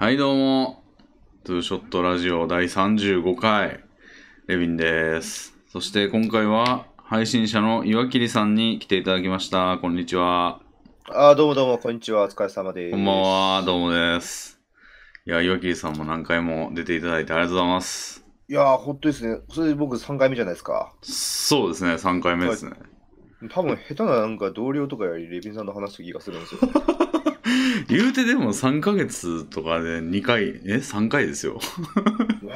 はい、どうも。トゥーショットラジオ第35回、レビンです。そして今回は、配信者の岩切さんに来ていただきました。こんにちは。あどうもどうも、こんにちは。お疲れ様です。こんばんは、どうもです。いや、岩切さんも何回も出ていただいてありがとうございます。いやー、本当ですね。それで僕3回目じゃないですか。そうですね、3回目ですね。多分下手ななんか同僚とかよりレビンさんの話す気がするんですよ、ね。言うてでも3ヶ月とかで2回、え、3回ですよ。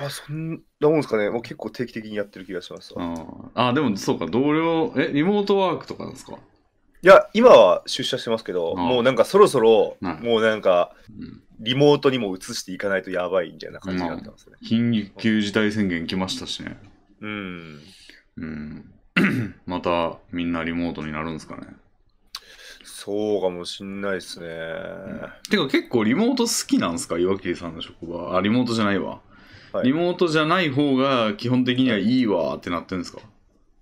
あ そんなもんですかね。もう結構定期的にやってる気がしますああ、でもそうか、同僚、え、リモートワークとかなんですかいや、今は出社してますけど、もうなんかそろそろ、もうなんか、リモートにも移していかないとやばいみたいな感じになってますね。緊急事態宣言来ましたしね。うん。うん。またみんなリモートになるんですかね。そうかもしんないっすね、うん、てか結構リモート好きなんですか岩切さんの職場あリモートじゃないわ、はい、リモートじゃない方が基本的にはいいわってなってるんですか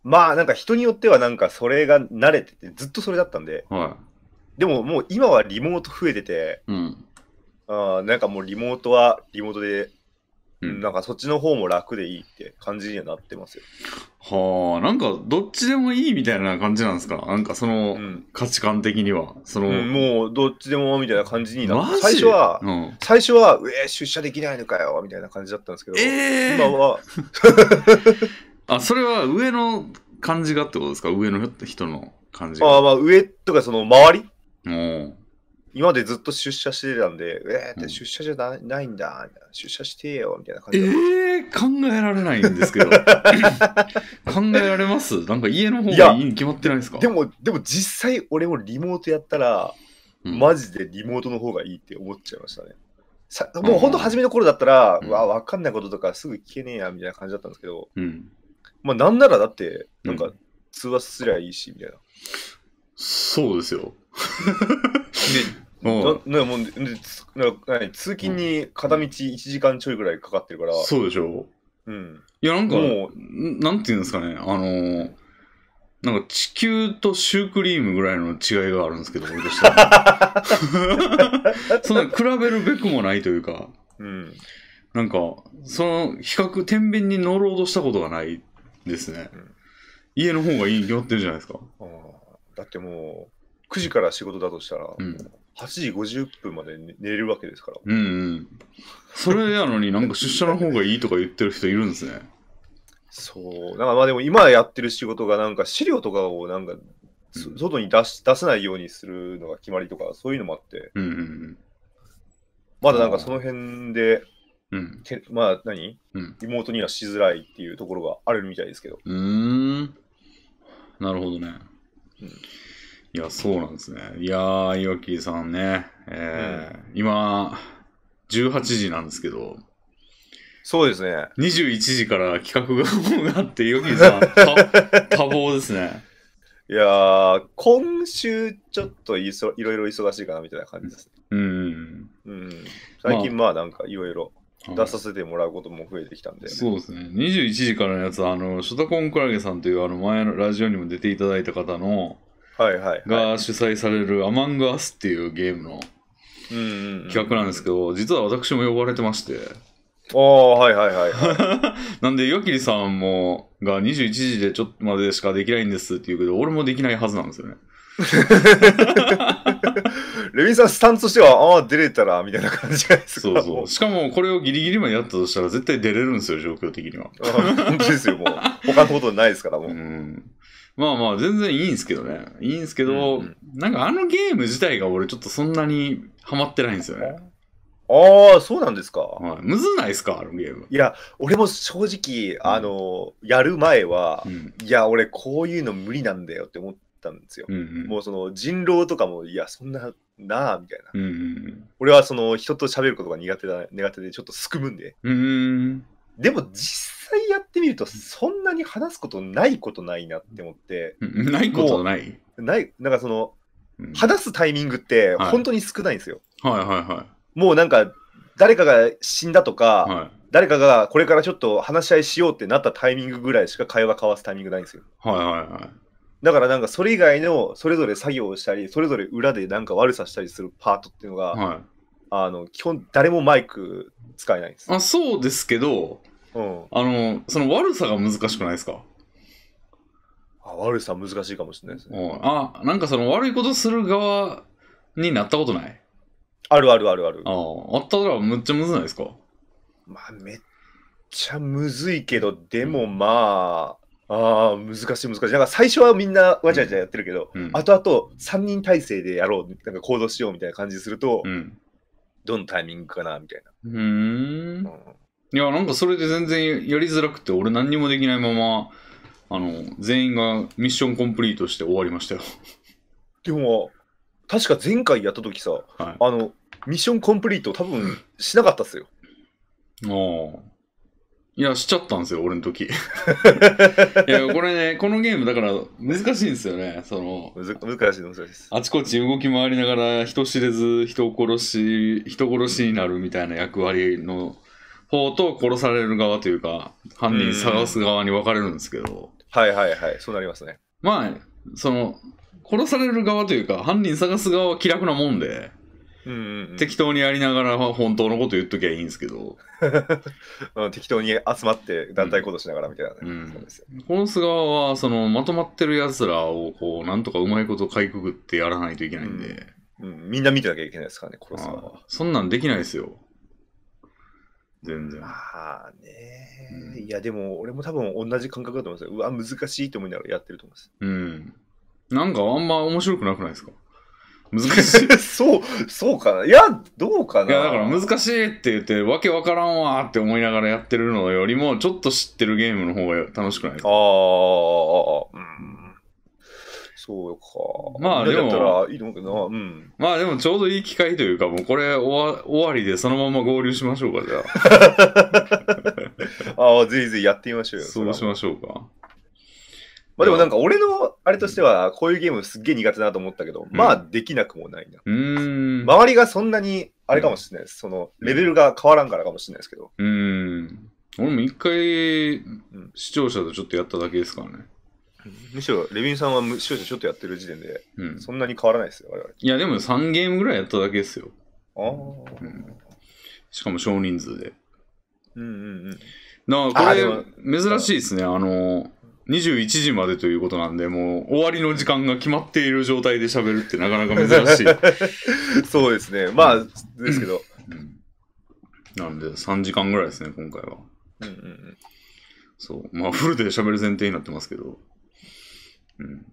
まあなんか人によってはなんかそれが慣れててずっとそれだったんで、はい、でももう今はリモート増えてて、うん、あなんかもうリモートはリモートでなんかそっちの方も楽でいいって感じにはなってますよ。はあ、なんかどっちでもいいみたいな感じなんですかなんかその価値観的には。うん、その、うん、もうどっちでもみたいな感じになって最初は、うん、最初は、えー、出社できないのかよみたいな感じだったんですけど、えー、今は。あ、それは上の感じがってことですか上の人の感じが。あまあ上とかその周り今までずっと出社してたんで、えーって出社じゃな,、ないんだ、出社してよ、みたいな感じ。ええー、考えられないんですけど。考えられますなんか家の方がいいに決まってないですかでも、でも実際俺もリモートやったら、うん、マジでリモートの方がいいって思っちゃいましたね。さもう本当初めの頃だったら、うん、わ、わかんないこととかすぐ聞けねえや、みたいな感じだったんですけど、うん、まあなんならだって、なんか通話すりゃいいし、みたいな。そうですよ。で、な、な、もう、な、通勤に片道1時間ちょいぐらいかかってるから。そうでしょう。うん。いや、なんか、もう、なんていうんですかね、あのなんか地球とシュークリームぐらいの違いがあるんですけど、俺としては。そんな比べるべくもないというか、うん、なんか、その比較、天秤に乗ろうとしたことがないですね。うん、家の方がいいに決まってるじゃないですか。だってもう、9時から仕事だとしたら、うん、8時50分まで寝れるわけですから。うんうん。それやのになんか出社の方がいいとか言ってる人いるんですね。そう。なんかまあでも今やってる仕事がなんか資料とかをなんか、外に出し出せないようにするのが決まりとかそういうのもあって、うんうんうん、まだなんかその辺で、うん、まあ何、うん、妹にはしづらいっていうところがあるみたいですけど。うん。なるほどね。うんいや、そうなんですね。いやー、岩木さんね、えー、うん、今、18時なんですけど、そうですね。21時から企画があって、岩木さん、多忙ですね。いやー、今週ちょっといそいろいろ忙しいかなみたいな感じですね。うん。うん、最近、まあ、なんかいろいろ出させてもらうことも増えてきたんで、ねそうですね。21時からのやつは、あの、ショタコンクラゲさんという、あの、前のラジオにも出ていただいた方の、が主催される「アマングアス」っていうゲームの企画なんですけど実は私も呼ばれてましてああはいはいはい、なんでよきりさんもが21時でちょっとまでしかできないんですって言うけど俺もできないはずなんですよね レミさん、スタンとしては、ああ、出れたら、みたいな感じじゃないですか。そうそう。しかも、これをギリギリまでやったとしたら、絶対出れるんですよ、状況的には。本当ですよ、もう。他のことないですから、もう。うんまあまあ、全然いいんですけどね。いいんですけど、うんうん、なんかあのゲーム自体が俺ちょっとそんなにハマってないんですよね。ああ、そうなんですか。はい、むずないですか、あのゲーム。いや、俺も正直、あの、うん、やる前は、うん、いや、俺こういうの無理なんだよって思ったんですよ。うんうん、もうその人狼とかも、いや、そんな、なあ、みたいな。うんうん、俺はその人と喋ることが苦手だ、苦手でちょっとすくむんで。うんでも実際やってみると、そんなに話すことないことないなって思って。ないことないない、なんかその、話すタイミングって本当に少ないんですよ。はい、はい、はいはい。もうなんか、誰かが死んだとか、はい、誰かがこれからちょっと話し合いしようってなったタイミングぐらいしか会話交わすタイミングないんですよ。はいはいはい。だからなんかそれ以外のそれぞれ作業をしたり、それぞれ裏でなんか悪さしたりするパートっていうのが、はい、あの基本誰もマイク使えないんです。あそうですけど、うん。あの、その悪さが難しくないですか、あ悪さ難しいかもしれないですね。うん、あ、なんかその悪いことする側になったことないあるあるあるあるあ。あ、ったらむっちゃむずないですかまあ、めっちゃむずいけど、でもまあ、ああ、難しい難しい。なんか最初はみんなわちゃわちゃやってるけど、うん。後と3人体制でやろう、なんか行動しようみたいな感じすると、うん。どのタイミングかな、みたいな。うんうん、いや、なんかそれで全然やりづらくて、俺何にもできないまま、あの、全員がミッションコンプリートして終わりましたよ。でも、確か前回やった時さ、はい、あの、ミッションコンプリート多分しなかったっすよ。ああ。いや、しちゃったんですよ、俺の時。いや、これね、このゲーム、だから難しいんですよね。その難しい、難しいです。あちこち動き回りながら、人知れず、人殺し、人殺しになるみたいな役割の方と、殺される側というか、犯人探す側に分かれるんですけど。はいはいはい、そうなりますね。まあ、その、殺される側というか、犯人探す側は気楽なもんで、うんうん適当にやりながら本当のこと言っときゃいいんですけど 適当に集まって団体行動しながらみたいな、ねうんうんす。この菅側はそのまとまってるやつらをこうなんとかうまいことかいくぐってやらないといけないんで、うん、うん、みんな見てなきゃいけないですからね殺すはそんなんできないですよ全然。まあね、うん、いやでも俺も多分同じ感覚だと思うんですよ。うわ、難しいと思いながらやってると思います。うん。なんかあんま面白くなくないですか難しい。そう、そうかな。いや、どうかな。いや、だから難しいって言って、わけわからんわって思いながらやってるのよりも、ちょっと知ってるゲームの方が楽しくないああ、うん。そうか。まあでも、まあでもちょうどいい機会というか、もうこれ終わ終わりでそのまま合流しましょうか、じゃあ。ああ、ぜひぜひやってみましょうよ。そうしましょうか。まあでもなんか俺のあれとしては、こういうゲームすっげえ苦手だなと思ったけど、まあできなくもないな。うん周りがそんなに、あれかもしれないです。その、レベルが変わらんからかもしれないですけど。うん。俺も一回、視聴者とちょっとやっただけですからね。むしろ、レビンさんは視聴者ちょっとやってる時点で、そんなに変わらないですよ、我々。いや、でも3ゲームぐらいやっただけですよ。ああ、うん、しかも少人数で。うんうんうん。なあ、これ、珍しいですね。あの21時までということなんで、もう終わりの時間が決まっている状態で喋るってなかなか珍しい。そうですね。まあ、うん、ですけど。なんで、3時間ぐらいですね、今回は。そう。まあ、フルで喋る前提になってますけど。うん。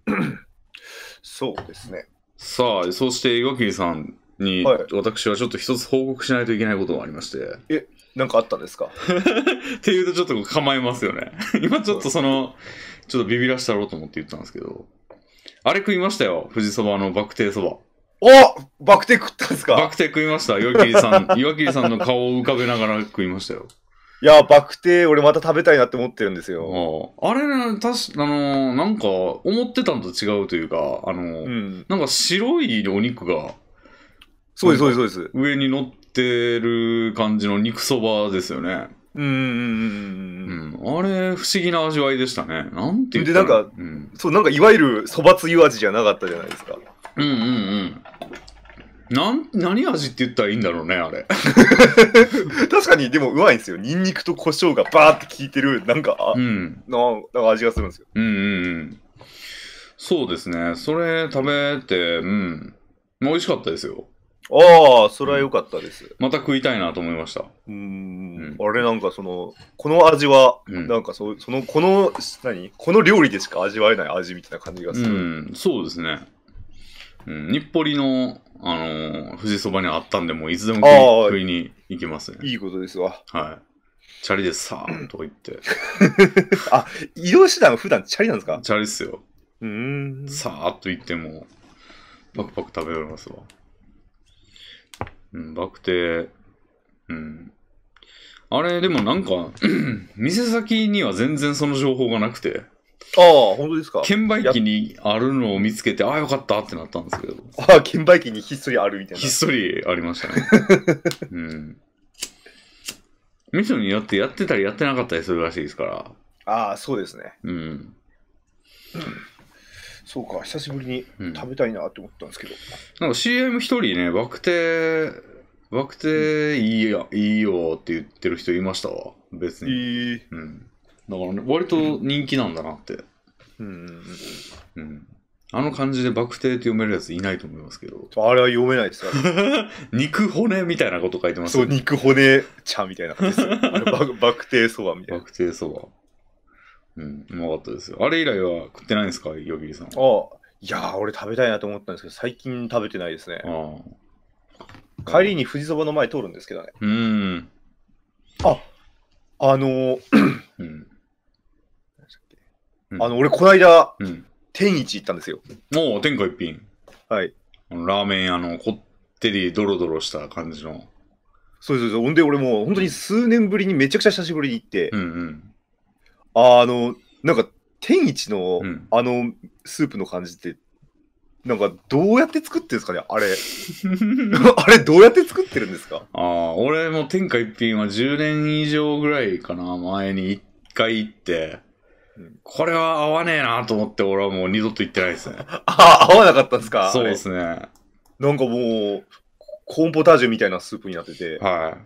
そうですね。さあ、そして、岩切さんに、はい、私はちょっと一つ報告しないといけないことがありまして。え、なんかあったんですかっていうとちょっと構えますよね。今ちょっとその、ちょっとビビらしたろうと思って言ったんですけど。あれ食いましたよ。富士そばのバクテーそば。おバクテー食ったんですかバクテー食いました。岩切さん、岩切さんの顔を浮かべながら食いましたよ。いや、バクテー、俺また食べたいなって思ってるんですよ。ああれね、確か、あのー、なんか、思ってたんと違うというか、あのーうん、なんか白いお肉が、そうです、そうです、そうです。上に乗っってる感じの肉そばですよね。うんうんうん、あれ、不思議な味わいでしたね。なんていで、なんか、うん、そう、なんかいわゆるそばつゆ味じゃなかったじゃないですか。うんうんうん。なん何味って言ったらいいんだろうね、あれ。確かに、でもうまいんですよ。ニンニクと胡椒がバーって効いてる、なんか、うん、なんか味がするんですよ。うんうんうん。そうですね。それ食べて、うん。美味しかったですよ。ああ、それは良かったです、また食いたいなと思いました。うんあれなんかその、この味は、うんなんかそその、この、何この料理でしか味わえない味みたいな感じがすうる。ん、そうですね。うん、日暮里の、あのー富士そばにあったんで、もういつでも食い食いに行きますね。いいことですわ。はい。チャリでさーんとか言って、移動手段は普段チャリなんですかチャリっすよ。うん。さーっと行っても、パクパク食べられますわ。うん、バクテ、うん。あれ、でもなんか 店先には全然その情報がなくて。ああ、本当ですか。券売機にあるのを見つけて、ああ、よかったってなったんですけど。ああ、券売機にひっそりあるみたいな。ひっそりありましたね。うん。店によってやってたりやってなかったりするらしいですから。ああ、そうですね。うん。そうか、久しぶりに食べたいなって思ったんですけど。うん、なんか CM 一人ね、バクテ、バクテいいや、いいよって言ってる人いましたわ、別に。えー、うん。だからね、割と人気なんだなって。うん。うん。あの感じでバクテって読めるやついないと思いますけど。あれは読めないですから。肉骨みたいなこと書いてます、ね、そう、肉骨茶みたいな感じです。バクテそばみたいな。バクテそば。うん、うまかったですよ。あれ以来は食ってないんですか、よぎさん。あいや俺食べたいなと思ったんですけど、最近食べてないですね。帰りに富士そばの前通るんですけどね。うん。あ、あのーうん、あの、俺、この間、だ、天一行ったんですよ。もう、天下一品。はい。ラーメン屋のこってりドロドロした感じの。そうそうそう。ほんで、俺もう本当に数年ぶりにめちゃくちゃ久しぶりに行って、うんうん、あの、なんか、天一の、うんあの、スープの感じって、なんか、どうやって作ってるんですかねあれ。あれ、どうやって作ってるんですかああ、俺も天下一品は10年以上ぐらいかな、前に一回行ってうん、これは合わねえなと思って、俺はもう二度と行ってないですね。あ あ、合わなかったんですかそうで。すね。なんかもう、コーンポタージュみたいなスープになってて、は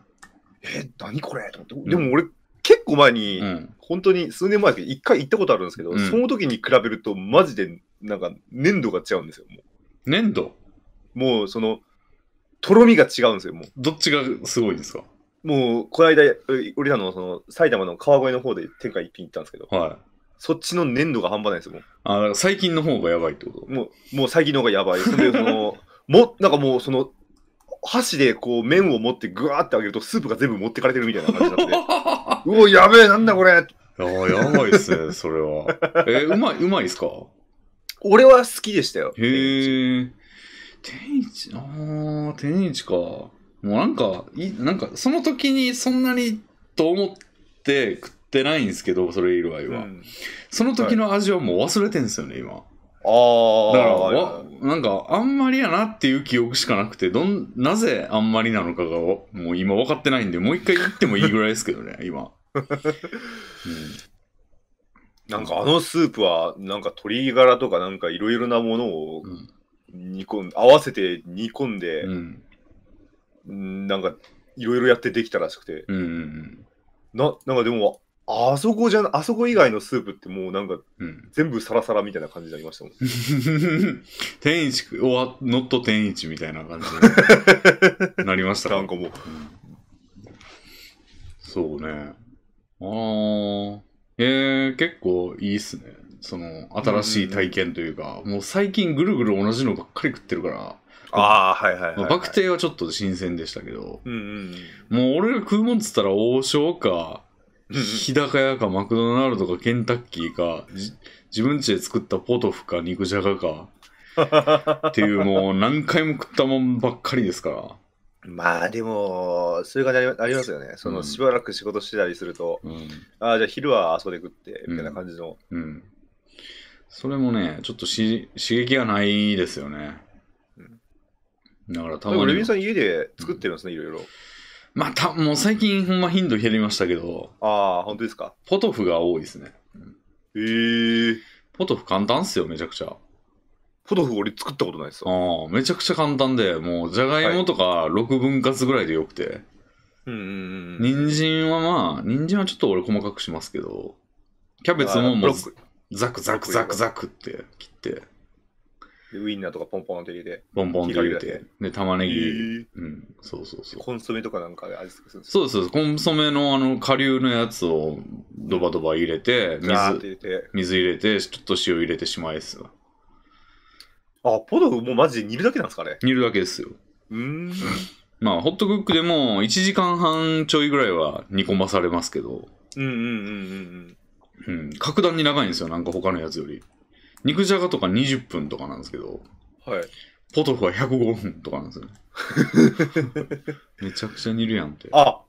い。え、何これと思って。でも俺、結構前に、本当に数年前でけど、一回行ったことあるんですけど、うん、その時に比べると、マジで、なんか、粘度が違うんですよ、もう。粘度もう、その、とろみが違うんですよ、もう。どっちがすごいですかもう、この間、俺らのその埼玉の川越の方で天下一品行ったんですけど、はい、そっちの粘度が半端ないですよ、もう。あ、だから最近の方がやばいってこともう、もう最近の方がやばい。それで、その、も、なんかもう、その、箸でこう麺を持ってぐわーってあげるとスープが全部持ってかれてるみたいな感じになって うお、やべえ、なんだこれ。ああ、やばいっすね、それは。えー、うまい、うまいっすか俺は好きでしたよ。へえ。天一、ああ、天一か。もうなんか、いなんか、その時にそんなにと思って食ってないんですけど、それ以外は。うん、その時の味はもう忘れてんすよね、今。ああ。だからわ、なんか、あんまりやなっていう記憶しかなくて、どん、なぜあんまりなのかが、もう今分かってないんで、もう一回言ってもいいぐらいですけどね、今。うん、なんかあのスープは、なんか鶏ガラとかなんかいろいろなものを煮込んで、うん、合わせて煮込んで、うん、なんかいろいろやってできたらしくて。うんうんうん、な、なんかでも、あそこじゃあそこ以外のスープってもうなんか、全部サラサラみたいな感じになりましたもん。天一、おノット天一みたいな感じに なりました、ね。なんかもう。そうね。ああ。えー、結構いいっすね。その、新しい体験というか、うもう最近ぐるぐる同じのばっかり食ってるから。ああ、はいはいはい、はいまあ、バクテはちょっと新鮮でしたけど。うんうん、もう俺が食うもんっつったら王将か、日高屋かマクドナルドかケンタッキーか、自分家で作ったポトフか肉じゃがか、っていうもう何回も食ったもんばっかりですから。まあでも、そういう感じありますよね。そのしばらく仕事してたりすると、うん、ああ、じゃあ昼はあそこで食って、みたいな感じの、うん。うん。それもね、ちょっとし刺激がないですよね。だから多分。レミさん家で作ってるんですね、いろいろ。また、もう最近ほんま頻度減りましたけど、ああ、本当ですか。ポトフが多いですね。へえー。ポトフ簡単っすよ、めちゃくちゃ。ポトフ俺作ったことないっすよ。ああ、めちゃくちゃ簡単で、もう、じゃがいもとか6分割ぐらいでよくて、うんうんうんうん。人参はまあ、人参はちょっと俺細かくしますけど、キャベツももうザクザクザクザクって切って、でウインナーとかポンポンと入れて。ポンポンと入れて。で、玉ねぎ、えー、うん。そうそうそう。コンソメとかなんかで味付けするんですそうそうコンソメのあの、顆粒のやつをドバドバ入れて、水入れて、水入れて、ちょっと塩入れてしまいすあ、ポトフもうマジで煮るだけなんですかね煮るだけですよ。うん。まあ、ホットクックでも1時間半ちょいぐらいは煮込まされますけど。うんうんうんうんうん。うん、格段に長いんですよ、なんか他のやつより。肉じゃがとか20分とかなんですけど、はい。ポトフは105分とかなんですよ、ね。めちゃくちゃ煮るやんって。あ、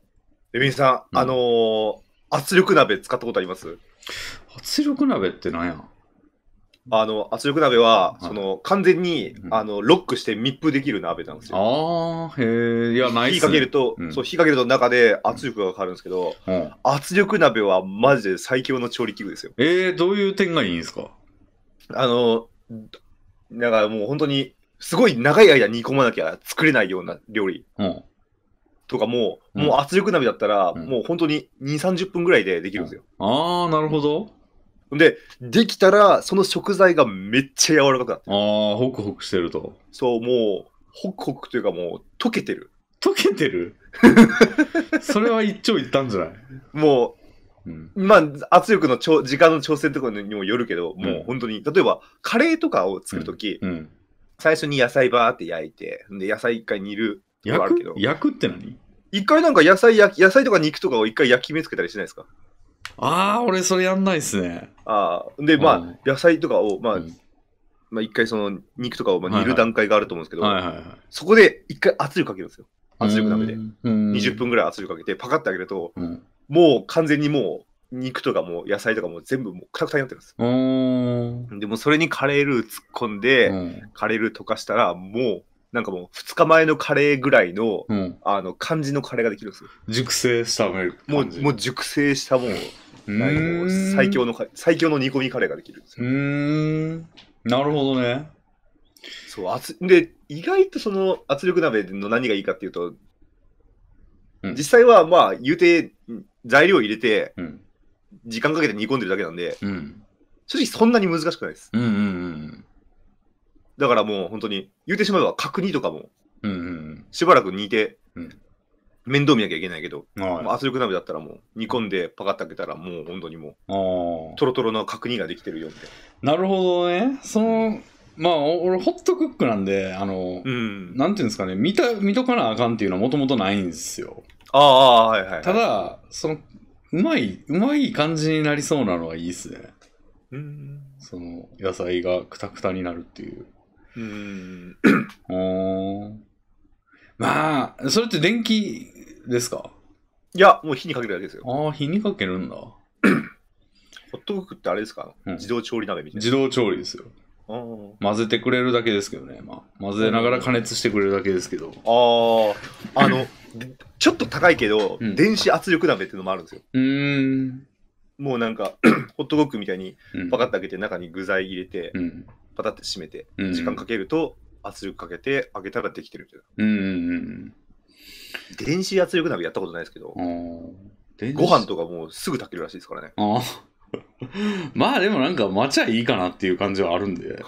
レビンさん、うん、あのー、圧力鍋使ったことあります圧力鍋ってなんやあの、圧力鍋は、その、完全に、うん、あの、ロックして密封できる鍋なんですよ。ああ、へえ、いや、ないっす、ね、火かけると、うん、そう、火かけると中で圧力がかかるんですけど、圧力鍋はマジで最強の調理器具ですよ。ええー、どういう点がいいんですかあの、だからもう本当に、すごい長い間煮込まなきゃ作れないような料理とかも、うもう圧力鍋だったら、うん、もう本当に2、30分ぐらいでできるんですよ。ああ、なるほど。で、できたら、その食材がめっちゃ柔らかくなってああ、ホクホクしてると。そう、もう、ホクホクというかもう、溶けてる。溶けてる それは一長一短じゃないもう、まあ、圧力のちょ時間の調整とかにもよるけど、もう本当に、例えばカレーとかを作るとき、最初に野菜バーって焼いて、で野菜一回煮るとかあるけど。焼くって何一回なんか野菜焼野菜とか肉とかを一回焼き目つけたりしないですかああ、俺それやんないっすね。ああ、で、まあ、野菜とかを、まあ、うんまあ、一回その肉とかをまあ煮る段階があると思うんですけど、そこで一回圧力かけるんですよ。圧力鍋で。20分ぐらい圧力かけて、パカってあげると、うん、もう完全にもう肉とかも野菜とかも全部もうくたくたになってるんですでもそれにカレールー突っ込んで、うん、カレールー溶かしたらもうなんかもう2日前のカレーぐらいの、うん、あの感じのカレーができるんですよ。熟成したもうもう熟成したもうもう最強の最強の煮込みカレーができるんですよ。うんなるほどね。そう熱で意外とその圧力鍋の何がいいかっていうと、実際はまあ言うて材料入れて、時間かけて煮込んでるだけなんで、うん、正直そんなに難しくないです。うんうんうん、だからもう本当に、言うてしまえば角煮とかも、うんうん、しばらく煮て、面倒見なきゃいけないけど、圧力鍋だったらもう煮込んでパカッと開けたらもう本当にもう、とろとろの角煮ができてるよみたいな。なるほどね。その、まあ、俺、ホットクックなんで、あの、うん、なんていうんですかね、見た、見とかなあかんっていうのはもともとないんですよ。ああ、はい、はいはいただ、その、うまい、うまい感じになりそうなのはいいっすね。うん。その、野菜がくたくたになるっていう。うん。おまあ、それって電気ですかいや、もう火にかけるだけですよ。ああ、火にかけるんだ。ホットクックってあれですか、うん、自動調理鍋みたいな。自動調理ですよ。混ぜてくれるだけですけどね、まあ、混ぜながら加熱してくれるだけですけど。ああ、あの、ちょっと高いけど、うん電子圧力鍋っていうのもあるんですよ。うん。もうなんか、ホットドッグみたいにパカッと開けて中に具材入れて、うん。パタッて閉めて、うん時間かけると圧力かけて開げたらできてるみたいうんうんな。電子圧力鍋やったことないですけどご飯。とかもうすぐ炊けるらしいですからね。あ まあでもなんか待ちゃいいかなっていう感じはあるんで。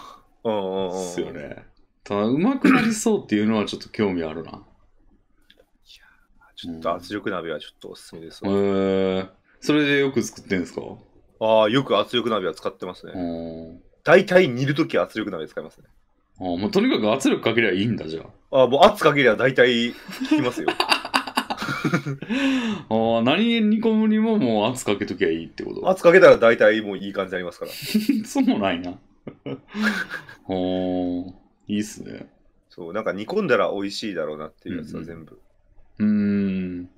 うんうんん。ですよね。ただ、うまくなりそうっていうのはちょっと興味あるな。ちょっと圧力鍋はちょっとおすすめですーそれでよく作ってんですかああ、よく圧力鍋は使ってますね。大体煮るときは圧力鍋使いますね。あもうとにかく圧力かけりゃいいんだじゃあ。ああ、もう圧かけりゃ大体効きますよ。あ何に煮込むにももう圧かけときゃいいってこと。圧かけたら大体もういい感じになりますから。そうもないな。おーいいっすね。そう、なんか煮込んだら美味しいだろうなっていうやつは全部うん。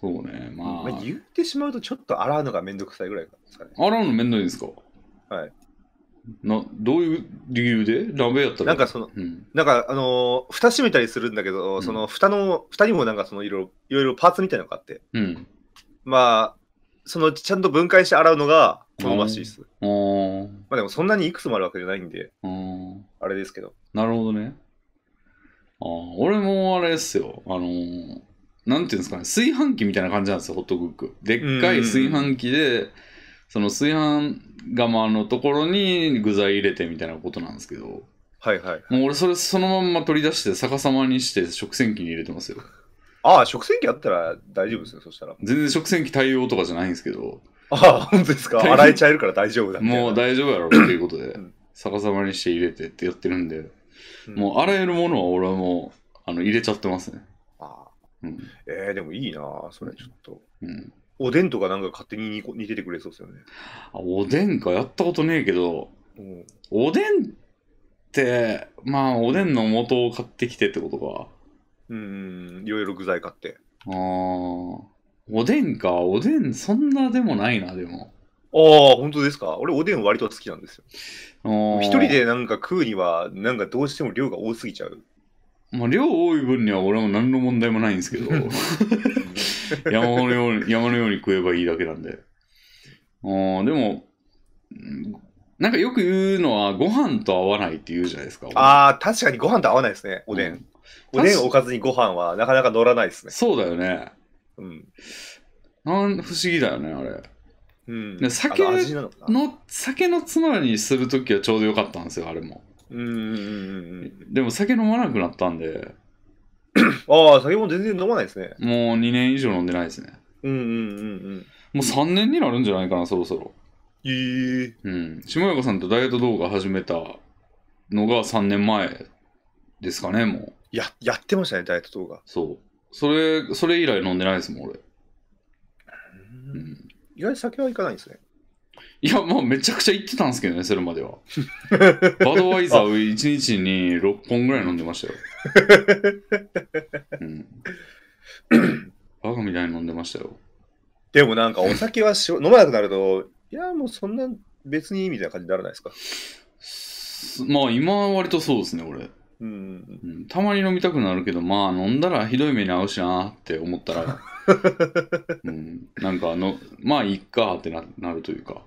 そうね、まあ。まあ、言ってしまうと、ちょっと洗うのがめんどくさいぐらいですかね。洗うのめんどいですかはい。な、どういう理由で鍋やったらなんかその、うん。なんか、あのー蓋閉めたりするんだけど、その、蓋の、蓋にもなんかその、いろいろ、いろいろパーツみたいなのがあって、うん。まあ、その、ちゃんと分解して洗うのが好ましいです。あーまあでも、そんなにいくつもあるわけじゃないんで、あー。あれですけど。なるほどね。あ俺もあれですよ。あのー、なんていうんですかね、炊飯器みたいな感じなんですよ、ホットクック。でっかい炊飯器で、その炊飯釜のところに具材入れてみたいなことなんですけど。はいはい。もう俺それそのまんま取り出して逆さまにして食洗機に入れてますよ。ああ、食洗機あったら大丈夫ですよ、そしたら。全然食洗機対応とかじゃないんですけど。ああ、本当ですか。洗えちゃえるから大丈夫だもう大丈夫やろっていうことで、うん、逆さまにして入れてってやってるんで。もうあらゆるものは俺はもうあの入れちゃってますね。ああ。うん、えー、でもいいな、それちょっと。うんおでんとかなんか勝手に煮出てくれそうですよね。おでんか、やったことねえけど、うん、おでんって、まあ、おでんの素を買ってきてってことか。うん、いろいろ具材買って。ああ、おでんか、おでん、そんなでもないな、でも。ああ、本当ですか。俺、おでん割と好きなんですよ。一人でなんか食うには、なんかどうしても量が多すぎちゃう。まあ、量多い分には俺も何の問題もないんですけど、山のように、山のように食えばいいだけなんで。あでも、なんかよく言うのは、ご飯と合わないって言うじゃないですか。ああ、確かにご飯と合わないですね、おでん。うん、おでんおかずにご飯はなかなか乗らないですね。そうだよね。うん。なん不思議だよね、あれ。うん、酒の酒のつまみにする時はちょうどよかったんですよあれもうんでも酒飲まなくなったんでああ酒も全然飲まないですねもう2年以上飲んでないですねうんうんうんうんもう3年になるんじゃないかなそろそろへえー、うん下山さんとダイエット動画始めたのが3年前ですかねもうややってましたねダイエット動画そうそれそれ以来飲んでないですもん俺意外に酒は行かないんですね。いや、まあ、めちゃくちゃ行ってたんですけどね、それまでは。バドワイザーを1日に6本ぐらい飲んでましたよ。うん、バカみたいに飲んでましたよ。でもなんかお酒はし飲まなくなると、いや、もうそんな別にいいみたいな感じにならないですか。まあ、今は割とそうですね、俺。うん、うん、たまに飲みたくなるけど、まあ、飲んだらひどい目に遭うしなって思ったら。うん、なんかあの、まあ、いっかってななるというか。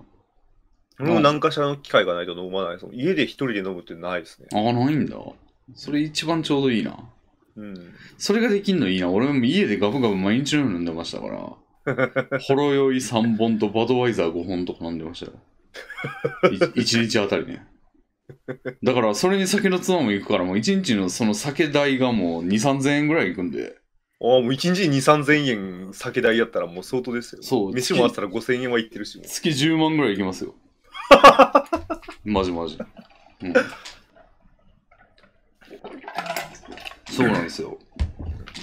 もう何かしらの機会がないと飲まないです。家で一人で飲むってないですね。ああ、ないんだ。それ一番ちょうどいいな。うん。それができんのいいな。俺も家でガブガブ毎日飲んでましたから。ほろ酔い3本とバドワイザー5本とか飲んでましたよ。1日あたりね。だからそれに酒のつま行くからもう1日のその酒代がもう2、3000円ぐらいいくんで。ああ、もう1日に2、3000円酒代やったらもう相当ですよ。そう飯もあったら5000円はいってるし。月10万ぐらいいきますよ。マジマジ。うん、そうなんですよ。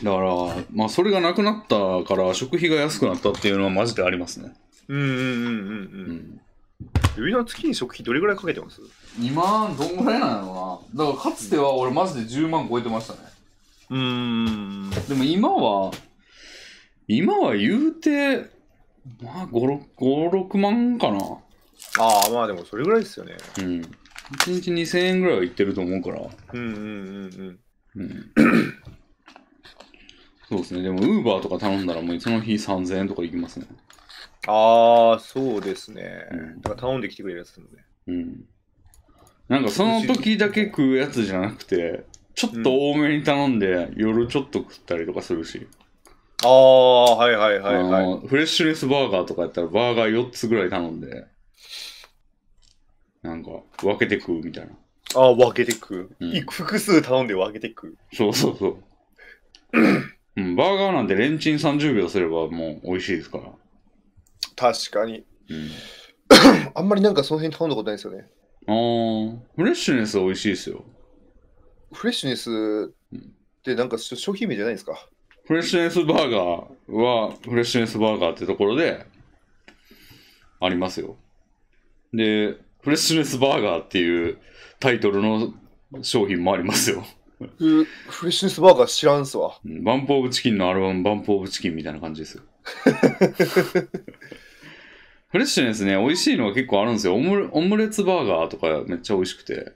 だから、まあ、それがなくなったから、食費が安くなったっていうのはマジでありますね。うんうんうんうんうん。うん、の月に食費どれぐらいかけてます ?2 万、どんぐらいなのかなだから、かつては俺マジで10万超えてましたね。うん。でも今は、今は言うて、まあ5、5、6万かな。ああ、まあでもそれぐらいですよね。うん。1日2000円ぐらいはいってると思うから。うんうんうんうん。うん、そうですね。でも、ウーバーとか頼んだらもうその日3000円とかいきますね。ああ、そうですね。うん、だから頼んできてくれるやつなので。うん。なんかその時だけ食うやつじゃなくて、ちょっと多めに頼んで、うん、夜ちょっと食ったりとかするし。ああ、はいはいはいはい。フレッシュネスバーガーとかやったら、バーガー4つぐらい頼んで、なんか、分けて食うみたいな。ああ、分けて食う、うん、複数頼んで分けて食う。そうそうそう。うん、バーガーなんてレンチン30秒すればもう美味しいですから。確かに。うん、あんまりなんかその辺頼んだことないですよね。ああ、フレッシュネス美味しいですよ。フレッシュネスってなんか商品名じゃないですかフレッシュネスバーガーはフレッシュネスバーガーってところでありますよ。で、フレッシュネスバーガーっていうタイトルの商品もありますよ。フレッシュネスバーガー知らんすわ。バンポーブチキンのアルバムバンポーブチキンみたいな感じですよ。フレッシュネスね、美味しいのが結構あるんですよオム。オムレツバーガーとかめっちゃ美味しくて。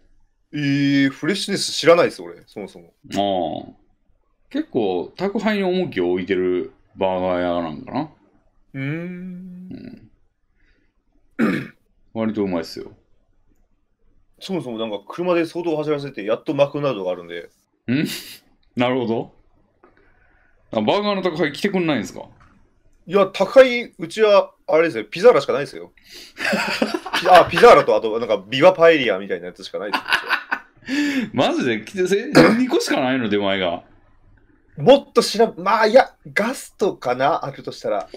えー、フレッシュネス知らないです、俺、そもそも。ああ。結構、宅配に重きを置いてるバーガー屋なんかな。うん。うん、割とうまいっすよ。そもそもなんか車で相当走らせて、やっとマクドナルドがあるんで。うん なるほど。バーガーの宅配来てくんないんですかいや、宅配、うちは、あれですよ、ピザーラしかないですよ。あ、ピザーラと、あと、なんか、ビワパエリアみたいなやつしかないですよ。マジで2個しかないの出前が。もっと調べ、まあいや、ガストかなあるとしたら。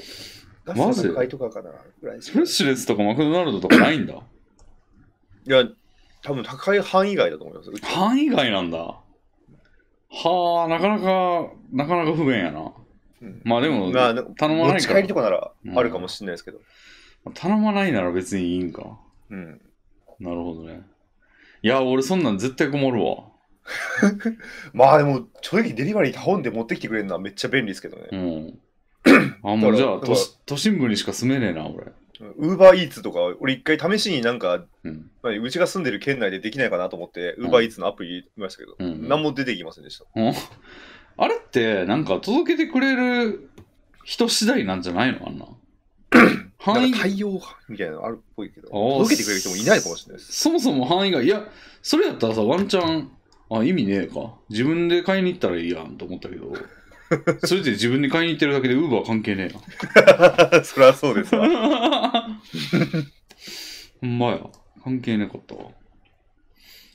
ガストの買とかかなぐらい、フレッシュレスとかマクドナルドとかないんだいや、多分高い範囲外だと思います。範囲外なんだ。はあ、なかなか、なかなか不便やな。うん、まあでも、まあ、頼まないから。持ち帰りとかならあるかもしれないですけど。うん、頼まないなら別にいいんか。うん。なるほどね。いや、俺そんなん絶対困るわ。まあでも、正直デリバリー頼んで持ってきてくれるのはめっちゃ便利ですけどね。うん。あ、もうじゃあ都、都心部にしか住めねえな、俺。ウーバーイーツとか、俺一回試しになんか、うん、まあ、うちが住んでる県内でできないかなと思って、ウーバーイーツのアプリ見ましたけど、うん、何も出てきませんでした。うん、あれって、なんか届けてくれる人次第なんじゃないのかんな。範囲対応みたいなのあるっぽいけど、届けてくれる人もいないかもしれないです。そもそも範囲が、いや、それやったらさ、ワンチャン、あ、意味ねえか。自分で買いに行ったらいいやんと思ったけど、それで自分で買いに行ってるだけで、ウーバー関係ねえな。そりゃそうですわ。ほんまや、関係なかったわ。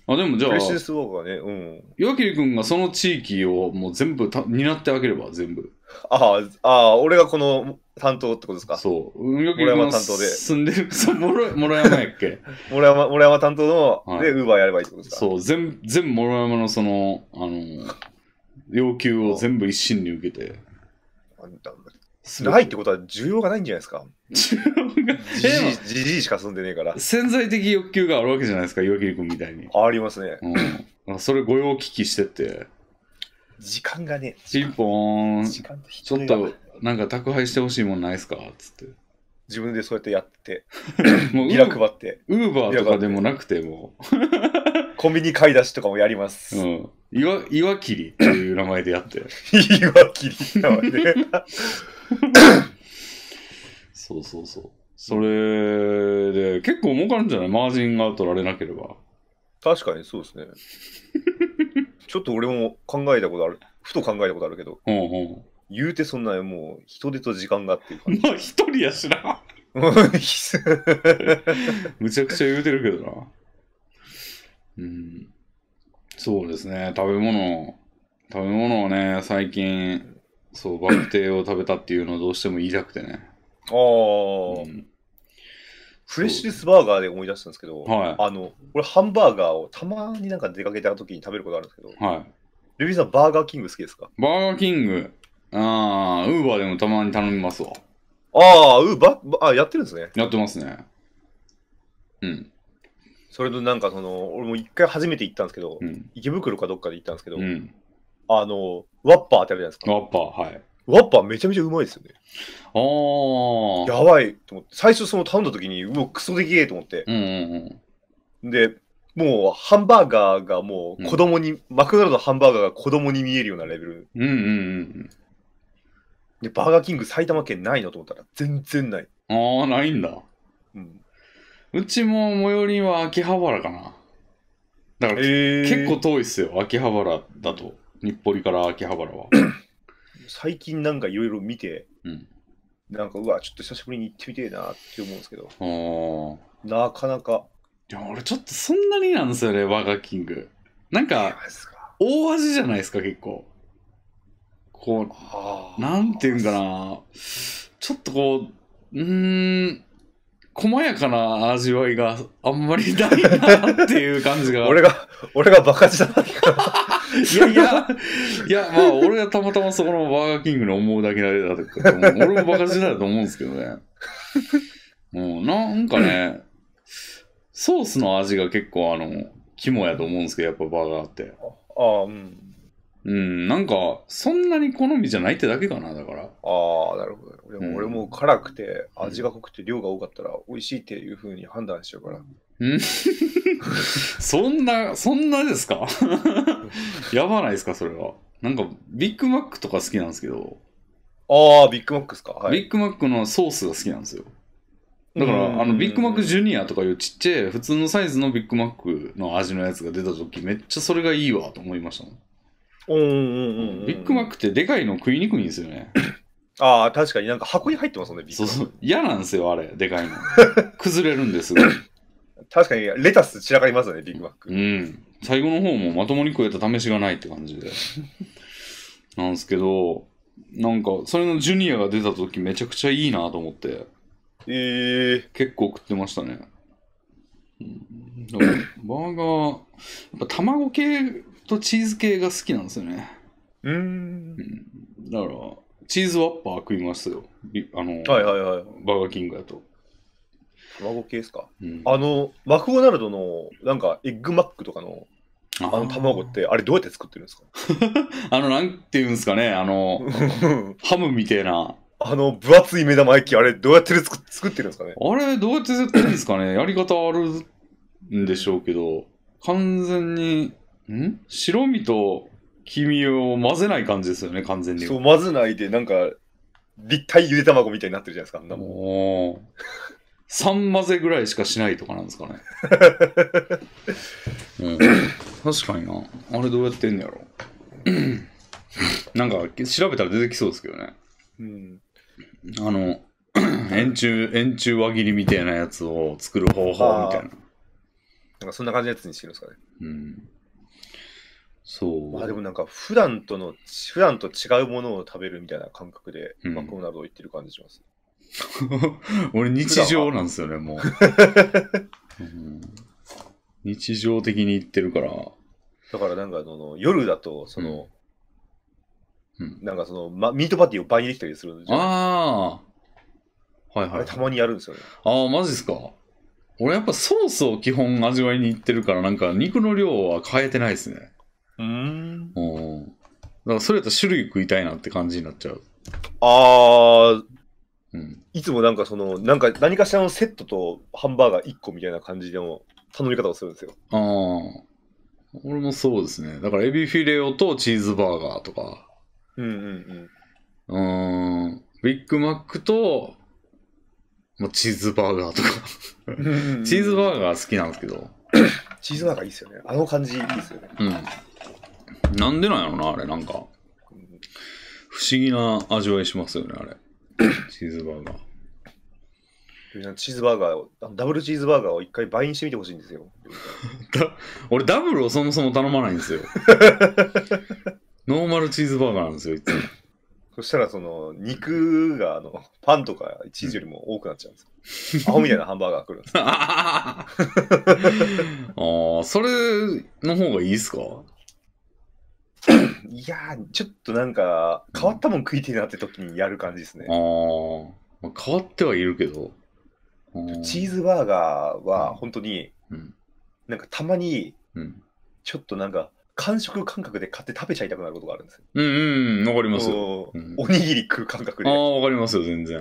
あでもじゃあ、ね、うん。岩切君がその地域をもう全部た担ってあげれば、全部。ああ、俺がこの担当ってことですかそう。運担当で。住んでる、そう、もろ、もろ山やっけもろ 山、もろ山担当の、はい、で、ウーバーやればいいってことですかそう、全、全もろ山のその、あの、要求を全部一身に受けて。ないってことは需要がないんじゃないですか需要がじじいしか住んでねえから。潜在的欲求があるわけじゃないですか、岩切君みたいに。ありますね。うん。それ御用聞きしてて。時間がね。ピンポーン。ちょっとなんか宅配してほしいもんないっすかつって。自分でそうやってやって、もうビラ配って、ウーバーとかでもなくても、コンビニ買い出しとかもやります。うん。岩、岩切りっていう名前でやって。いわきりなわね。そうそうそう。それで、結構儲かるんじゃないマージンが取られなければ。確かにそうですね。ちょっと俺も考えたことある。ふと考えたことあるけど、うんうん。言うてそんなもう人手と時間がっていう感じ。ま あ一人やしな。むちゃくちゃ言うてるけどな。うん。そうですね。食べ物、食べ物をね、最近、そう、バクテを食べたっていうのをどうしても言いたくてね。ああ、うん、フレッシュレスバーガーで思い出したんですけど、はい、あの、俺ハンバーガーをたまになんか出かけた時に食べることあるんですけど、はい。ルビーさん、バーガーキング好きですかバーガーキング、ああ、ウーバーでもたまに頼みますわ。ああ、ウーバーあ、やってるんですね。やってますね。うん。それとなんかその、俺も一回初めて行ったんですけど、うん、池袋かどっかで行ったんですけど、うん、あの、ワッパーってあるじゃないですか。ワッパー、はい。ワッパーめちゃめちゃうまいですよね。ああ。やばいと思って、最初その頼んだ時に、うわ、クソできえと思って。うんうんうん、で、もうハンバーガーがもう子供に、うん、マクドナルドのハンバーガーが子供に見えるようなレベル。うんうんうん。で、バーガーキング埼玉県ないのと思ったら、全然ない。ああ、ないんだ。うん。うちも最寄りは秋葉原かな。だから、え結構遠いっすよ、秋葉原だと。日暮里から秋葉原は。最近なんかいろいろ見て、うん、なんかうわ、ちょっと久しぶりに行ってみてえなって思うんですけど。なかなか。いや、俺ちょっとそんなになんですよね、バーガーキング。なんか、大味じゃないですか、結構。こう、なんていうんかな、ちょっとこう、うん、細やかな味わいがあんまりないなっていう感じが。俺が、俺がバカじゃないかいやいや、いや、まあ、俺がたまたまそこのバーガーキングの思うだけだっだと俺もバカ時代だと思うんですけどね。もう、なんかね、ソースの味が結構、あの、肝やと思うんですけど、やっぱバーガーって。ああ、うん。うん、なんか、そんなに好みじゃないってだけかな、だから。ああ、なるほど。でも俺も辛くて、うん、味が濃くて、量が多かったら、美味しいっていうふうに判断しちゃうから。うん、そんな、そんなですか やばないですか、それは。なんか、ビッグマックとか好きなんですけど。ああ、ビッグマックですか、はい、ビッグマックのソースが好きなんですよ。だから、あの、ビッグマックジュニアとかいうちっちゃい、普通のサイズのビッグマックの味のやつが出た時、めっちゃそれがいいわと思いましたもん。うんうんうん、ビッグマックってでかいの食いにくいんですよね。ああ、確かになんか箱に入ってますもんね、ビッグマック。そうそう。嫌なんですよ、あれ、でかいの。崩れるんですが。確かに、レタス散らかりますよね、ビッグマック。うん。最後の方もまともに食えた試しがないって感じで。なんですけど、なんか、それのジュニアが出た時めちゃくちゃいいなと思って。ええー、結構食ってましたね。うん、バーガー、やっぱ卵系とチーズ系が好きなんですよね。うんうん、だから、チーズワッパー食いますよ。あの、はいはいはい。バーガーキングやと。卵系ですか、うん、あの、マクドナルドの、なんか、エッグマックとかの、あの卵って、あれどうやって作ってるんですか あの、なんていうんですかね、あの、ハムみたいな。あの、分厚い目玉焼き、あれどうやって作作ってるんですかねあれどうやって作ってるんですかねやり方あるんでしょうけど、完全にん白身と黄身を混ぜない感じですよね、完全に。そう、混ぜないで、なんか、立体ゆで卵みたいになってるじゃないですか、あんなもん。3混ぜぐらいしかしないとかなんですかね。うん、確かにな。あれどうやってんのやろ。なんか、調べたら出てきそうですけどね。うん。あの、円柱、円柱輪切りみたいなやつを作る方法みたいな。なんかそんな感じのやつにしてるんですかね。うん。そう。まあでもなんか普段との、普段と違うものを食べるみたいな感覚で、うん、マクドナルド行ってる感じします。俺日常なんですよね、もううん、日常的に行ってるから。だからなんかあの夜だと、その、うん、なんかその、ま、ミートパティを倍にできたりするんじゃああ。はいはい。あれたまにやるんですよね。ああ、マジですか。俺やっぱソースを基本味わいに行ってるから、なんか肉の量は変えてないですね。うん。うん。だからそれやったら種類食いたいなって感じになっちゃう。ああ、うん、いつもなんかその、なんか何かしらのセットとハンバーガー1個みたいな感じでの頼み方をするんですよ。ああ。俺もそうですね。だからエビフィレオとチーズバーガーとか。うんうんうん。うん。ビッグマックと、まあ、チーズバーガーとかチーズバーガー好きなんですけど。チーズバーガーいいっすよね。あの感じいいっすよね。うん。なんでなんやろな、あれ、なんか。不思議な味わいしますよね、あれ。チーズバーガー。チーズバーガー、ダブルチーズバーガーを一回倍にしてみてほしいんですよ。俺、ダブルをそもそも頼まないんですよ。ノーマルチーズバーガーなんですよ、いつも。そしたら、その、肉が、あの、パンとかチーズよりも多くなっちゃうんですよ。アホみたいなハンバーガー来るんです ああ、それの方がいいっすか いやー、ちょっとなんか、変わったもん食いてえなって時にやる感じですね。ああ、変わってはいるけど。チーズバーガーは本当に、なんかたまに、ちょっとなんか、完食感覚で買って食べちゃいたくなることがあるんですよ。うんうん、わかりますお、おにぎり食う感覚で。ああ、わかりますよ、全然。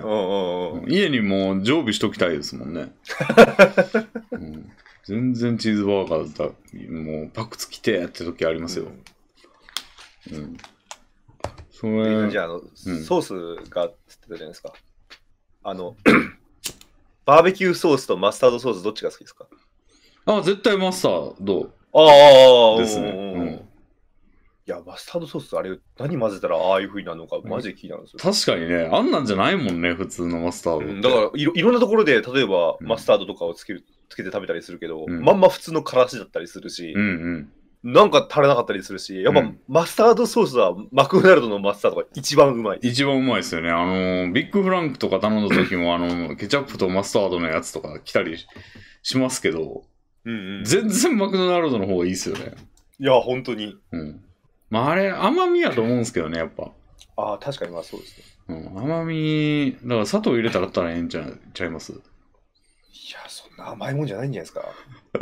家にもう常備しときたいですもんね。うん、全然チーズバーガーだ、もうパクつきてやって時ありますよ。うんうん。そのじゃあの、ソースがってたじゃないですか。あの、バーベキューソースとマスタードソースどっちが好きですかあ、絶対マスタード。ああ、ですね。いや、マスタードソース、あれ、何混ぜたらああいうふうになるのか、マジで気になるんですよ。確かにね、あんなんじゃないもんね、普通のマスタード、うん、だからいろ、いろんなところで、例えば、マスタードとかをつける、つけて食べたりするけど、うん、まんま普通のからしだったりするし、うんうん、なんか足らなかったりするし、やっぱ、マスタードソースはマクドナルドのマスタードが一番うまい。一番うまいですよね。あの、ビッグフランクとか頼んだ時も、あの、ケチャップとマスタードのやつとか来たりしますけど、うんうん、全然マクドナルドの方がいいですよね。いや、本当に。うん。まあ、あれ、甘みやと思うんですけどね、やっぱ。ああ、確かにまあそうですね。うん、甘み、だから砂糖入れたらったらええんちゃちゃいますいや、そんな甘いもんじゃないんじゃないですか。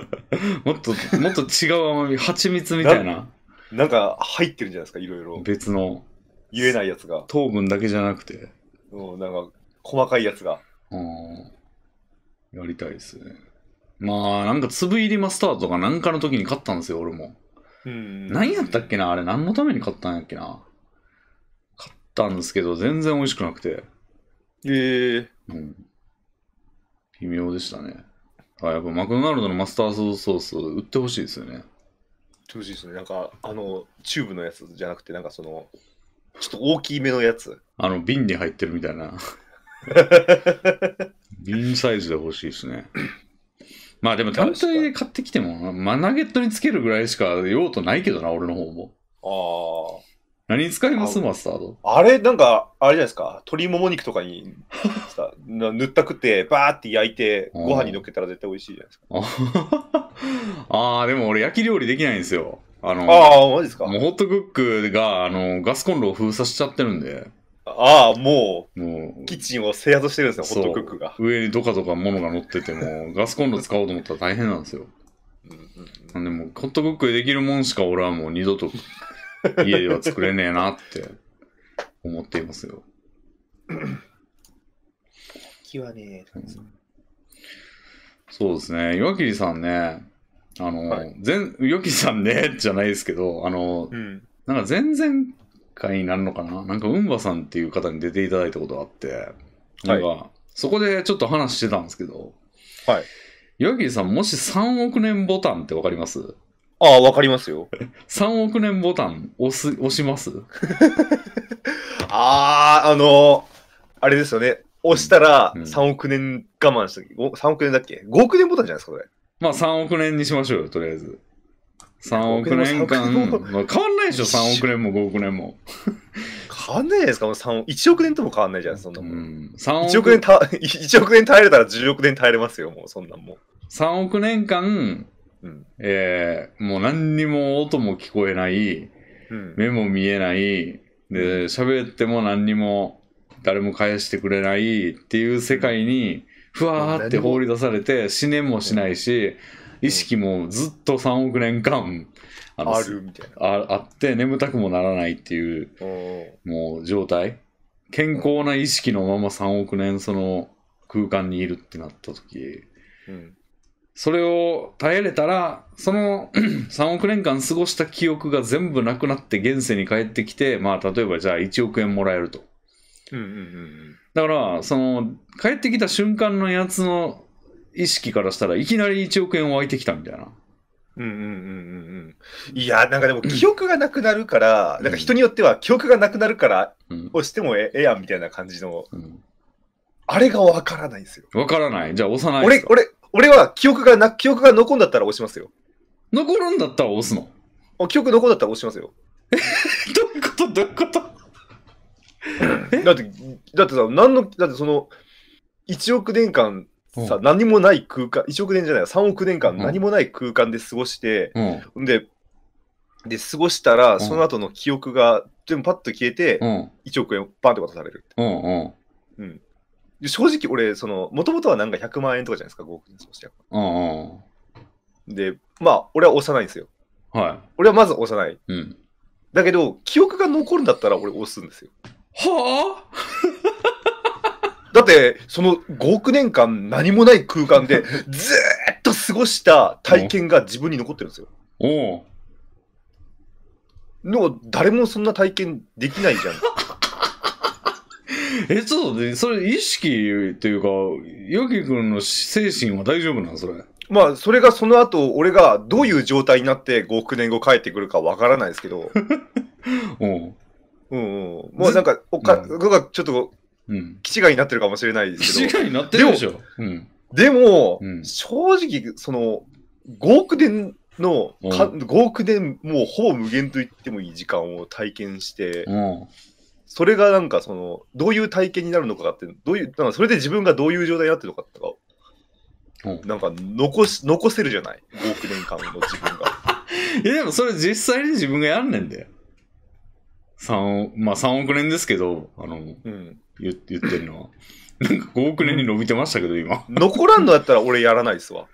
もっと、もっと違う甘み、蜂蜜みたいな。なんか入ってるんじゃないですか、いろいろ。別の。言えないやつが。糖分だけじゃなくて。うん、なんか、細かいやつが。うん。やりたいですね。まあ、なんか粒入りマスタードとかなんかの時に買ったんですよ、俺も。うん。何やったっけな、あれ。何のために買ったんやっけな。買ったんですけど、全然美味しくなくて。ええー、うん。微妙でしたね。あ、やっぱマクドナルドのマスターソース売ってほしいですよね。売ってほしいですね。なんか、あの、チューブのやつじゃなくて、なんかその、ちょっと大きめのやつ。あの、瓶に入ってるみたいな。瓶サイズで欲しいですね。まあでも単体で買ってきても、マナゲットにつけるぐらいしか用途ないけどな、俺の方も。ああ。何に使いますマスタード。あれ、なんか、あれじゃないですか。鶏もも肉とかに 塗ったくて、バーって焼いて、ご飯にのっけたら絶対美味しいじゃないですか。あ あ、でも俺焼き料理できないんですよ。あの、ああ、マジですか。もうホットクックが、あの、ガスコンロを封鎖しちゃってるんで。ああ、もう、もう、キッチンを制圧してるんですよ、ホットクックが。上にどかどか物が乗ってても、ガスコンロ使おうと思ったら大変なんですよ。うんうん、でも、ホットクックでできるもんしか俺はもう二度と家では作れねえなって思っていますよ。木はね、うん、そうですね。岩切さんね、あの、はい、全、さんね、じゃないですけど、あの、うん、なんか前々回になるのかななんか、うんばさんっていう方に出ていただいたことがあって、なんか、はい、そこでちょっと話してたんですけど、はい。岩切さん、もし3億年ボタンってわかりますああ、わかりますよ。3 億年ボタン押す、押します ああ、あのあれですよね。押したら3億年我慢した、うん、3億年だっけ ?5 億年ボタンじゃないですか、これ。まあ3億年にしましょうよ、とりあえず。3億年間、まあ、変わんないでしょ、3億年も5億年も。変わんないですか、もう1億年とも変わんないじゃん、そんなもん。うん、1, 億年た1 億年耐えれたら10億年耐えれますよ、もうそんなもん。3億年間、うん、えー、もう何にも音も聞こえない、うん、目も見えない、で、喋っても何にも誰も返してくれないっていう世界に、ふわーって放り出されて、死ねもしないし、意識もずっと3億年間、ああるみたいなあ。あって眠たくもならないっていう、もう状態。健康な意識のまま3億年その空間にいるってなった時、うん、それを耐えれたら、その3 億年間過ごした記憶が全部なくなって現世に帰ってきて、まあ例えばじゃあ1億円もらえると。うんうんうん、だから、その帰ってきた瞬間のやつの意識からしたらいきなり1億円湧いてきたみたいな。うんうんうんうん、いや、なんかでも記憶がなくなるから、うん、なんか人によっては記憶がなくなるから、押してもええやんみたいな感じの、うん、あれがわからないんですよ。わからない。じゃあ押さない俺、俺、俺は記憶がな、記憶が残んだったら押しますよ。残るんだったら押すのあ記憶残んだったら押しますよ。どういうことどういうこと だって、だってさ、何の、だってその、1億年間さ、うん何もない空間、1億年じゃない、3億年間何もない空間で過ごして、うん。で、で、過ごしたら、その後の記憶が全部パッと消えて、1億円パンって渡される。うん。うん。うん。正直俺、その、もともとはなんか100万円とかじゃないですか、5億円そうして。うんうん。で、まあ、俺は押さないんですよ。はい。俺はまず押さない。うん。だけど、記憶が残るんだったら俺押すんですよ。はあ だって、その5億年間何もない空間で ずっと過ごした体験が自分に残ってるんですよ。おお。でも誰もそんな体験できないじゃん。え、ちょっとそれ意識というか、ヨギ君の精神は大丈夫なんそれ。まあ、それがその後、俺がどういう状態になって5億年後帰ってくるかわからないですけど。うん。うんうん。もうなんか、おか、ちょっと、うん。気違いになってるかもしれないですけど。気違いになってるでしょ。うん。でも、うん、正直、その、5億年のか、うん、5億年、もうほぼ無限と言ってもいい時間を体験して、うん、それがなんかその、どういう体験になるのかって、どういう、なんかそれで自分がどういう状態になってるのかとかを、なんか残し、残せるじゃない ?5 億年間の自分が。い やでもそれ実際に自分がやんねんで。三億、まあ3億年ですけど、あの、うん、言言ってるのは。なんか5億年に伸びてましたけど、今。残らんのやったら俺やらないっすわ。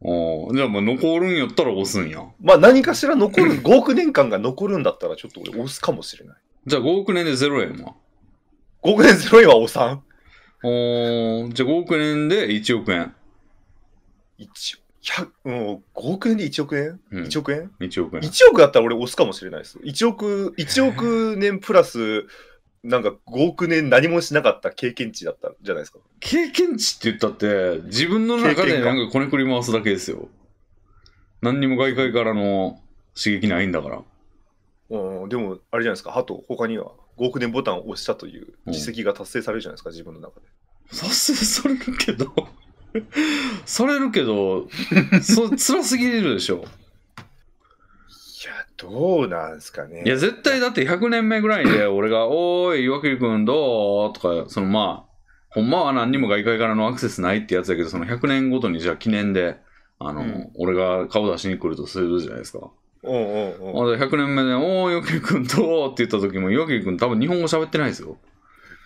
おあ、じゃあまあ残るんやったら押すんや。まあ何かしら残る、5億年間が残るんだったらちょっと俺押すかもしれない。じゃあ5億年で0円は ?5 億年0円はお産おー、じゃあ5億年で1億円。1、うん、5億円で1億円、うん、?1 億円 ?1 億円。1億だったら俺押すかもしれないです。1億、1億年プラス、なんか5億年何もしなかった経験値だったじゃないですか。経験値って言ったって、自分の中でなんかこねくり回すだけですよ。何にも外界からの刺激ないんだから。うん、でも、あれじゃないですか、あと他には5億年ボタンを押したという実績が達成されるじゃないですか、自分の中で。達成されるけど されるけど、そ 辛すぎるでしょ。いや、どうなんですかね。いや、絶対だって100年目ぐらいで、俺が、おい、岩切君どうとか、そのまあ、ほんまは何にも外界からのアクセスないってやつだけど、その100年ごとにじゃあ記念で、あの、うん、俺が顔出しに来るとするじゃないですか。おう100年目で、おー、ヨキ君どうって言った時も、ヨキ君多分日本語喋ってないですよ。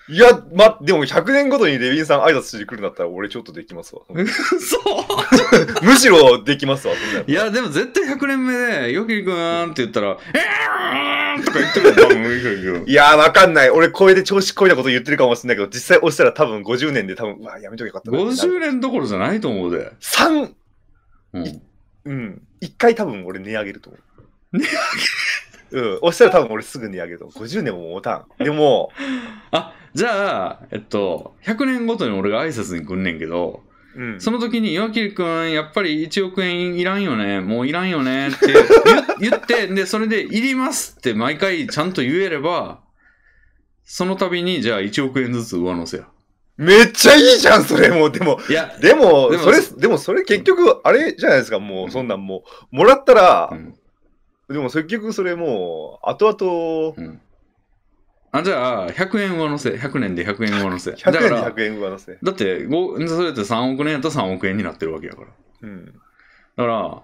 いや、ま、でも100年ごとにレビンさん挨拶してくるんだったら俺ちょっとできますわ。そ う むしろできますわ。いや、でも絶対100年目で、よきくんって言ったら、えーんとか言ってくるいやわかんない。俺声で調子こいなこと言ってるかもしれないけど、実際押したら多分50年で多分、まあやめとけよかった。50年どころじゃないと思うで。3、うん、うん。1回多分俺値上げると思う。うん、押したら多分俺すぐ値上げと50年も持たんでもあじゃあえっと100年ごとに俺が挨拶に来んねんけど、うん、その時に岩切君やっぱり1億円いらんよねもういらんよねって 言言ってでそれで「いります」って毎回ちゃんと言えればその度にじゃあ1億円ずつ上乗せやめっちゃいいじゃん、それもう。でも、いや、でも、でもそれ、でもそれ結局、あれじゃないですか、もう、そんなんもう、もらったら、うんでも結局それもう、後々、うんあじゃあ、100円上乗せ。100年で100円上乗せ。100 円で100円上乗せ。だって、それって3億年やったら3億円になってるわけやから。うん。だから、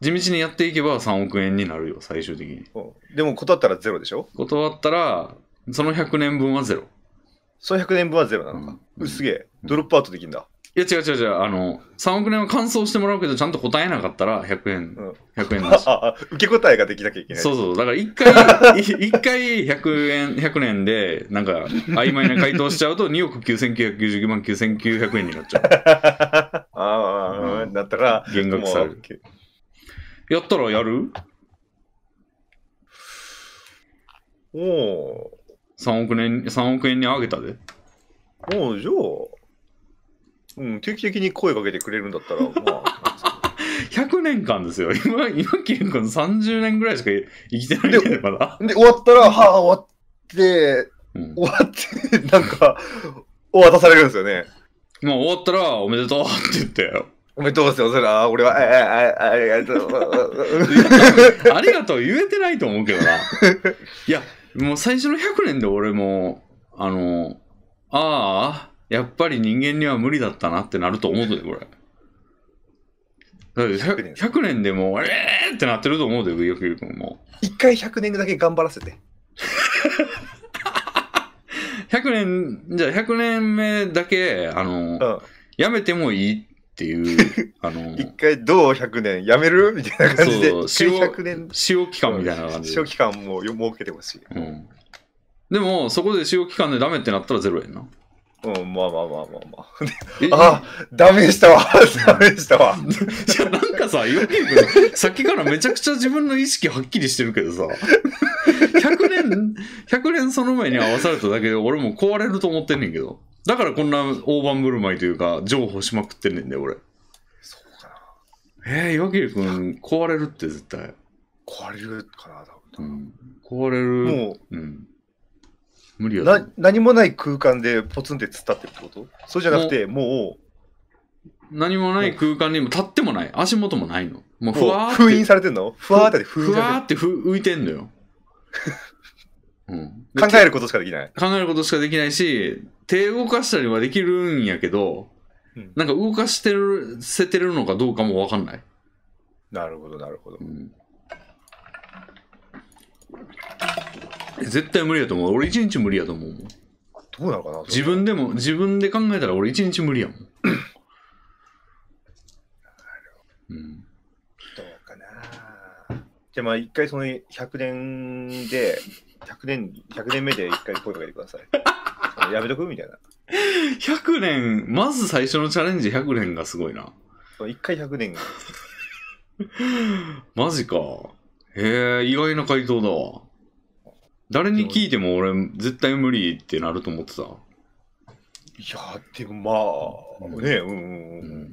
地道にやっていけば3億円になるよ、最終的に。でも断ったらゼロでしょ断ったら、その100年分はゼロ。その100年分はゼロなのか。うん、すげえ、ドロップアウトできんだ。いや違う違う違う、あの、3億年は完走してもらうけど、ちゃんと答えなかったら100円、100円だし。受け答えができなきゃいけない。そうそう。だから一回、一回100円、100年で、なんか、曖昧な回答しちゃうと、2億9999万9900円になっちゃう。ああ、うん、だったら、減額される。やったらやるおお。3億年、3億円にあげたで。おお、じゃあ。うん、定期的に声かけてくれるんだったら、まあ、100 年間ですよ。今、今、キリ君30年ぐらいしか生きてないんだよ、まだ。で、終わったら、はあ、終わって、うん、終わって、なんか、渡 されるんですよね。まあ、終わったら、おめでとうって言ったよ。おめでとうですよ、それは、俺は、あああありがとう。ありがとう言えてないと思うけどな。いや、もう最初の100年で俺も、あの、ああ、やっぱり人間には無理だったなってなると思うで、これ。だって 100, 年でもう、えーってなってると思うで、よく言う君も。一回100年だけ頑張らせて。100 年、じゃあ100年目だけ、あの、うん、やめてもいいっていう、あの、一回どう100年やめるみたいな感じで、そう使年使用期間みたいな感じで。使用期間も設けてほしい。うん。でも、そこで使用期間でダメってなったらゼロやんな。うん、まあまあまあまあまあ。あ、ダメしたわ、ダメしたわ。いや、なんかさ、ヨギ君、さっきからめちゃくちゃ自分の意識はっきりしてるけどさ、100年、100年その前に合わされただけで俺も壊れると思ってんねんけど。だからこんな大盤振る舞いというか、譲歩しまくってんねんで、俺。そうかな。えー、ヨギ君、壊れるって絶対。壊れるかな、多分。うん、壊れる。もう、うん。無理よ。な何もない空間でポツンって突っ立ってるってことそうじゃなくて、もう。何もない空間にも立ってもない。足元もないの。もうふわーって。封印されてんのふわーって封印されてふわーって浮いてんのよ。うん、考えることしかできない考えることしかできないし手動かしたりはできるんやけど、うん、なんか動かしてるせてるのかどうかも分かんないなるほどなるほど、うん、絶対無理やと思う。俺一日無理やと思うもどうなのかな自分でも、自分で考えたら俺一日無理やもん。うん、どうかなじゃあまあ一回その100年で、100年、100年目で一回声かけてください。やめとくみたいな。100年、まず最初のチャレンジ100年がすごいな。一回100年が。マジか。へえ、意外な回答だわ。誰に聞いても俺絶対無理ってなると思ってた。いや、でもまあ、ね、うん。うん、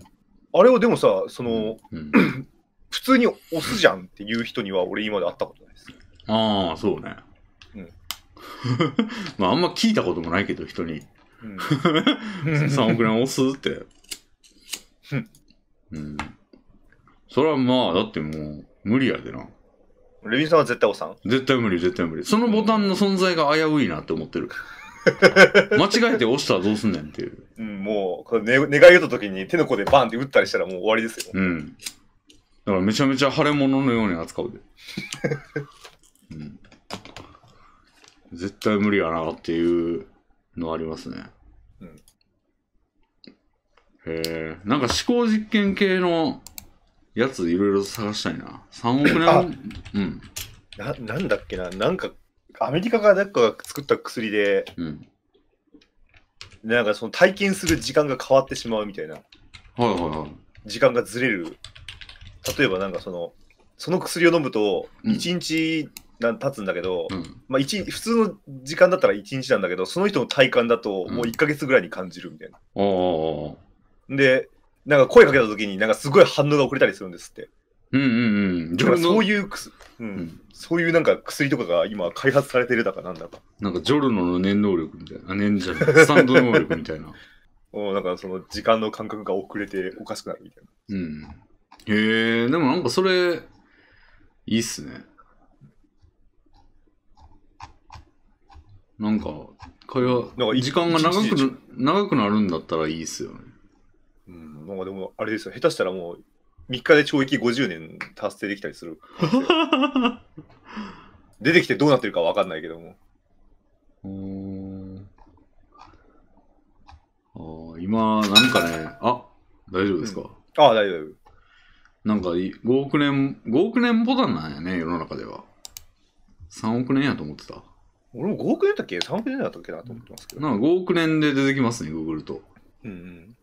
あれをでもさ、その、うん、普通に押すじゃんっていう人には俺今まで会ったことないです。ああ、そうね。うん。まああんま聞いたこともないけど、人に。うん、3 億円押すって。うん。それはまあ、だってもう無理やでな。レビンさんは絶対押さん絶対無理、絶対無理。そのボタンの存在が危ういなって思ってる。間違えて押したらどうすんねんっていう。うん、もう、こね、願い言った時に手の甲でバンって打ったりしたらもう終わりですよ。うん。だからめちゃめちゃ腫れ物のように扱うで。うん、絶対無理やなっていうのありますね。うん、へえ、なんか思考実験系のやついろいろ探したいな。3億年うん。ななんだっけな、なんか、アメリカがなんかが作った薬で、うん。なんかその体験する時間が変わってしまうみたいな、はいはいはい。時間がずれる。例えばなんかその、その薬を飲むと、1日な経つんだけど、うん。まあ、一普通の時間だったら1日なんだけど、その人の体感だともう1か月ぐらいに感じるみたいな。で、なんか声かけた時に、なんかすごい反応が遅れたりするんですって。うんうんうん。そういう薬、うん、うん、そういうなんか薬とかが今開発されてるだかなんだか。なんかジョルノの念能力みたいな。念じゃない。スタンド能力みたいな。おなんかその時間の感覚が遅れておかしくなるみたいな。うん。へえー、でもなんかそれ、いいっすね。なんか、会話、なんか時間が長く長くなるんだったらいいっすよね。まあでも、あれですよ、下手したらもう、3日で懲役50年達成できたりする。出てきてどうなってるかわかんないけども。うん。あ今、なんかね、あ大丈夫ですか、うん、あ大丈夫。なんか、5億年、5億年ボタンなんやね、世の中では。3億年やと思ってた。俺も5億年だっけ ?3 億年だったっけなと思ってますけど。なんか5億年で出てきますね、グーグルと。うんうん。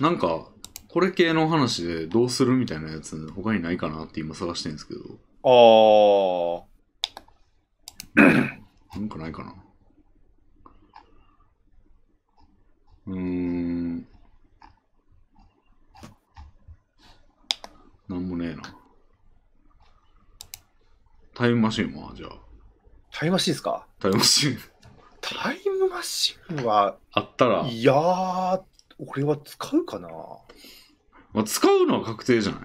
なんか、これ系の話でどうするみたいなやつ、他にないかなって今探してるんですけど。ああ。なんかないかな。うーん。なんもねえな。タイムマシンはじゃあ。タイムマシンですかタイムマシン。タイムマシンは。あったら。いやー、俺は使うかな、まあ、使うのは確定じゃない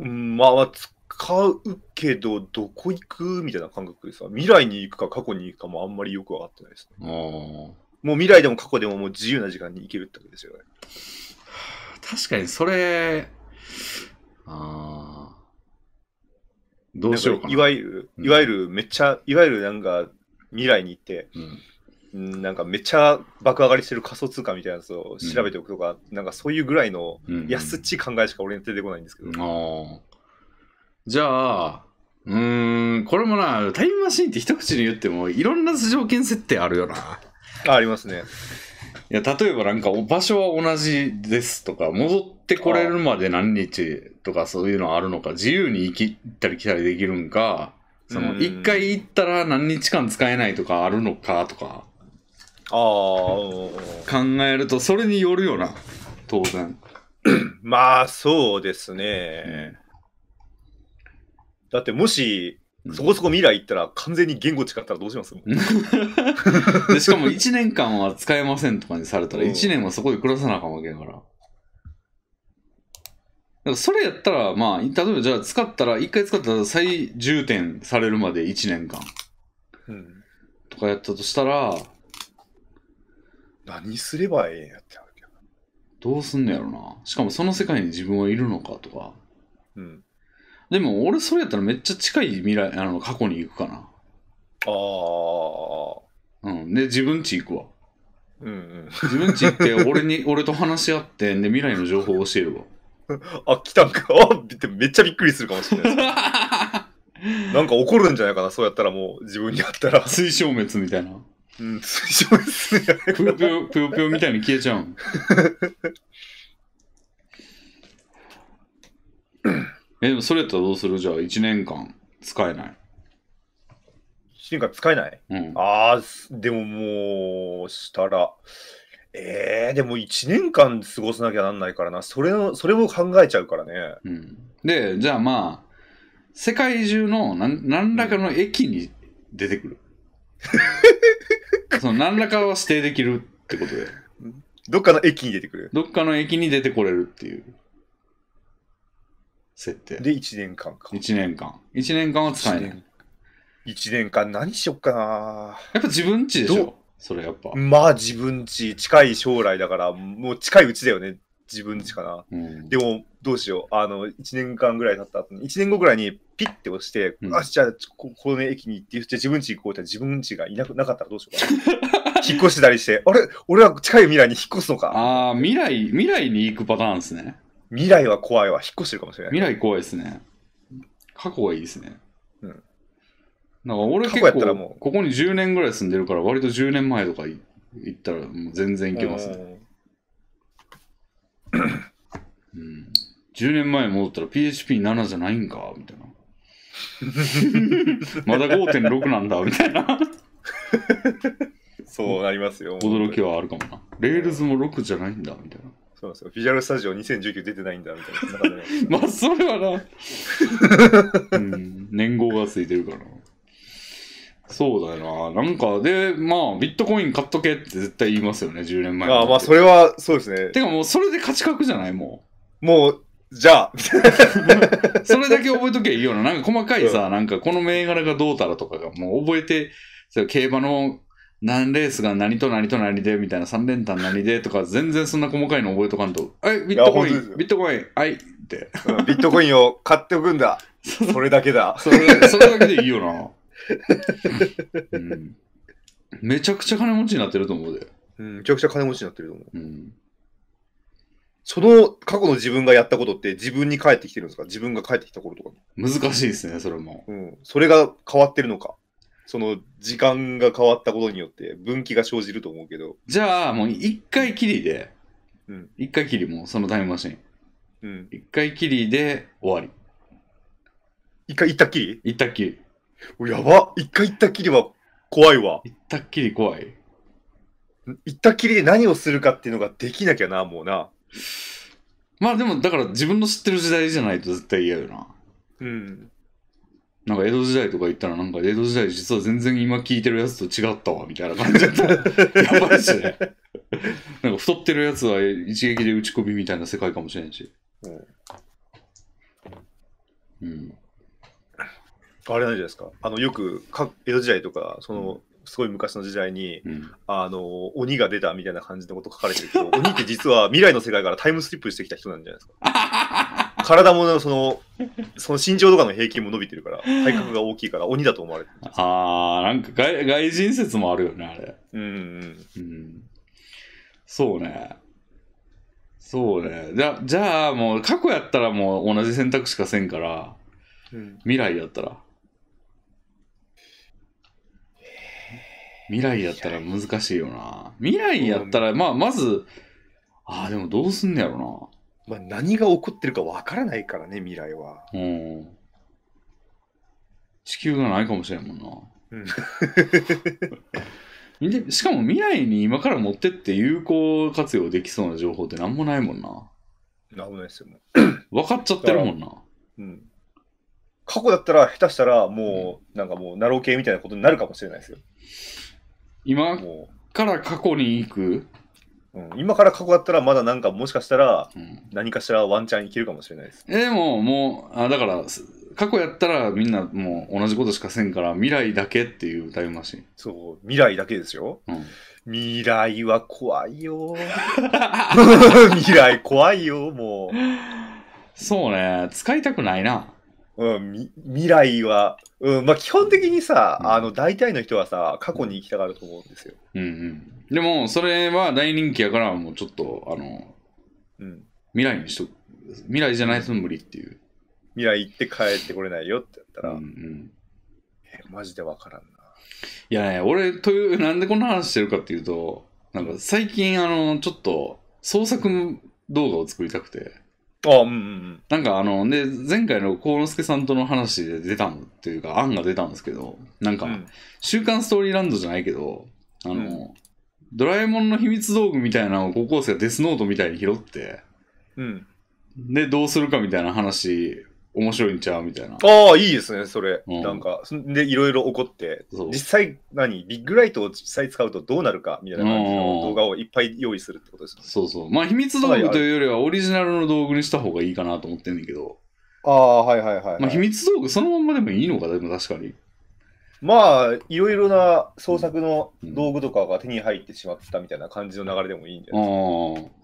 うんまあ使うけどどこ行くみたいな感覚でさ未来に行くか過去に行くかもあんまりよく分かってないですねもう未来でも過去でももう自由な時間に行けるってわけですよね確かにそれああどうしようかいわゆる、いわゆるめっちゃ、いわゆるなんか未来に行って、うんなんかめちゃ爆上がりしてる仮想通貨みたいなやつを調べておくとか、うん、なんかそういうぐらいの安っちい考えしか俺に出てこないんですけど。うんうん、じゃあ、うん、これもな、タイムマシンって一口に言っても、いろんな条件設定あるよな。あありますね。いや、例えばなんか、場所は同じですとか、戻ってこれるまで何日とかそういうのあるのか、自由に行きったり来たりできるんか、その、一回行ったら何日間使えないとかあるのかとか。あ考えるとそれによるよな当然まあそうですね、うん、だってもしそこそこ未来行ったら完全に言語違ったらどうします でしかも1年間は使えませんとかにされたら1年はそこで暮らさなあかんわけだから。からそれやったら、まあ、例えばじゃあ使ったら、1回使ったら再充填されるまで1年間。とかやったとしたら、何すればええんやってなるけど。どうすんのやろな。しかもその世界に自分はいるのかとか。うん。でも俺それやったらめっちゃ近い未来、あの過去に行くかな。あうん。で、自分ち行くわ。うんうん。自分ち行って俺に、俺と話し合って、で、未来の情報を教えるわ。あ、来たんか。あめっちゃびっくりするかもしれない。なんか怒るんじゃないかな、そうやったらもう自分に会ったら。水晶滅みたいな。うん、推奨ですね。ぷよぷよ、ぷよぷよみたいに消えちゃうん。え、でもそれやったらどうするじゃあ、1年間使えない。1年間使えない、うん、ああ、でももう、したら、えー、でも1年間過ごさなきゃなんないからな。それの、それも考えちゃうからね。うん、で、じゃあまあ、世界中の何何らかの駅に出てくる。その何らかは指定できるってことで。どっかの駅に出てくる。どっかの駅に出てこれるっていう設定。で、1年間か。1年間。1年間は使えない。1年間何しよっかなやっぱ自分ちでしょそれやっぱ。まあ自分ち、近い将来だから、もう近いうちだよね。自分ちかな。うん、でも、どうしよう、あの、1年間ぐらい経った後に、1年後ぐらいにピッて押して、うん、あ、じゃあ、ここの駅に行って、じゃ自分家行こうって自分家がいなくなかったらどうしようかな。引っ越したりして、あれ俺は近い未来に引っ越すのか。ああ、未来、未来に行くパターンですね。未来は怖いわ。引っ越してるかもしれない。未来怖いですね。過去がいいですね。うん。なんか俺結構、ここに10年ぐらい住んでるから、割と10年前とか行ったら、もう全然行けますね。10年前戻ったら PHP7 じゃないんかみたいな。まだ5.6なんだ、みたいな。そうなりますよ。驚きはあるかもな。レールズも6じゃないんだ、みたいな。そうですよ。フィジュアルスタジオ2019出てないんだ、みたいな。まあ、それはな、うん。年号がついてるからそうだよな。なんか、で、まあ、ビットコイン買っとけって絶対言いますよね、10年前。ああ、まあ、それは、そうですね。てかもう、それで価値格じゃないもう。もう、じゃあ。それだけ覚えときゃいいよな。なんか細かいさ、うん、なんかこの銘柄がどうたらとかがもう覚えて、競馬の何レースが何と何と何でみたいな3連単何でとか全然そんな細かいの覚えとかんと。はい、ビットコイン、ビットコイン、はいって、うん、ビットコインを買っておくんだ。それだけだ。それそれだけでいいよな、うん、めちゃくちゃ金持ちになってると思うで。うん、めちゃくちゃ金持ちになってると思う。うんその過去の自分がやったことって自分に返ってきてるんですか自分が返ってきた頃とか難しいですね、それも。うん。それが変わってるのか。その時間が変わったことによって分岐が生じると思うけど。じゃあ、もう一回きりで、うん。一回きりもうそのタイムマシン。うん。一回きりで終わり。一回行ったっきり行ったっきり。おやば一回行ったっきりは怖いわ。行ったっきり怖い。行ったっきりで何をするかっていうのができなきゃな、もうな。まあでも、だから自分の知ってる時代じゃないと絶対嫌よな。うん。なんか江戸時代とか言ったら、なんか江戸時代実は全然今聞いてるやつと違ったわ、みたいな感じだったら、やばいしね。なんか太ってるやつは一撃で打ち込みみたいな世界かもしれんし。うん。うん、あれなんじゃないですか。あの、よくか、江戸時代とか、その、すごい昔の時代に、うん、あの鬼が出たみたいな感じのこと書かれてるけど 鬼って実は未来の世界からタイムスリップしてきた人なんじゃないですか 体もそのその身長とかの平均も伸びてるから体格が大きいから鬼だと思われてるああんか外外人説もあるよねあれうんうん、うん、そうねそうねじゃじゃあもう過去やったらもう同じ選択しかせんから、うん、未来やったら未来やったら難しいよな。未来やったら、まあ、まず、ああ、でもどうすんねやろな。まあ、何が起こってるかわからないからね、未来は。うん。地球がないかもしれんもんな。うん、で しかも未来に今から持ってって有効活用できそうな情報って何もないもんな。何もないですよね。分かっちゃってるもんな。うん。過去だったら下手したらもう、うん、なんかもうナロー系みたいなことになるかもしれないですよ。今から過去に行くう、ん、今から過去だったらまだなんかもしかしたら何かしらワンチャンいけるかもしれないです。でももうあだから過去やったらみんなもう同じことしかせんから未来だけっていうタイムマシン、そう、未来だけですよ。うん、未来は怖いよ。未来怖いよ、もう。そうね使いたくないなうん、未来は、うんまあ、基本的にさ、うん、あの大体の人はさ過去に行きたがると思うんですよ、うんうん、でもそれは大人気やからもうちょっとあの、うん、未来にしと未来じゃないと無理っていう未来行って帰ってこれないよってやったら、うんうん、えマジで分からんないやね俺というなんでこんな話してるかっていうとなんか最近あのちょっと創作動画を作りたくてあうんうんうん。なんかあの、で、前回の幸之助さんとの話で出たっていうか、案が出たんですけど、なんか、うん週刊ストーリーランドじゃないけど、あの、うんドラえもんの秘密道具みたいなのを高校生がデスノートみたいに拾って、うん。で、どうするかみたいな話面白いんちゃうみたいな。ああ、いいですね、それ。うん、なんか、で、いろいろ起こって、実際、何、ビッグライトを実際使うとどうなるかみたいな感じの動画をいっぱい用意するってことですね。そうそう。まあ、秘密道具というよりは、オリジナルの道具にした方がいいかなと思ってんねんけど。ああ、はい、はいはいはい、まあ、秘密道具そのままでもいいのか、でも確かに。まあ、いろいろな創作の道具とかが手に入ってしまったみたいな感じの流れでもいいんじゃないですか。うんうん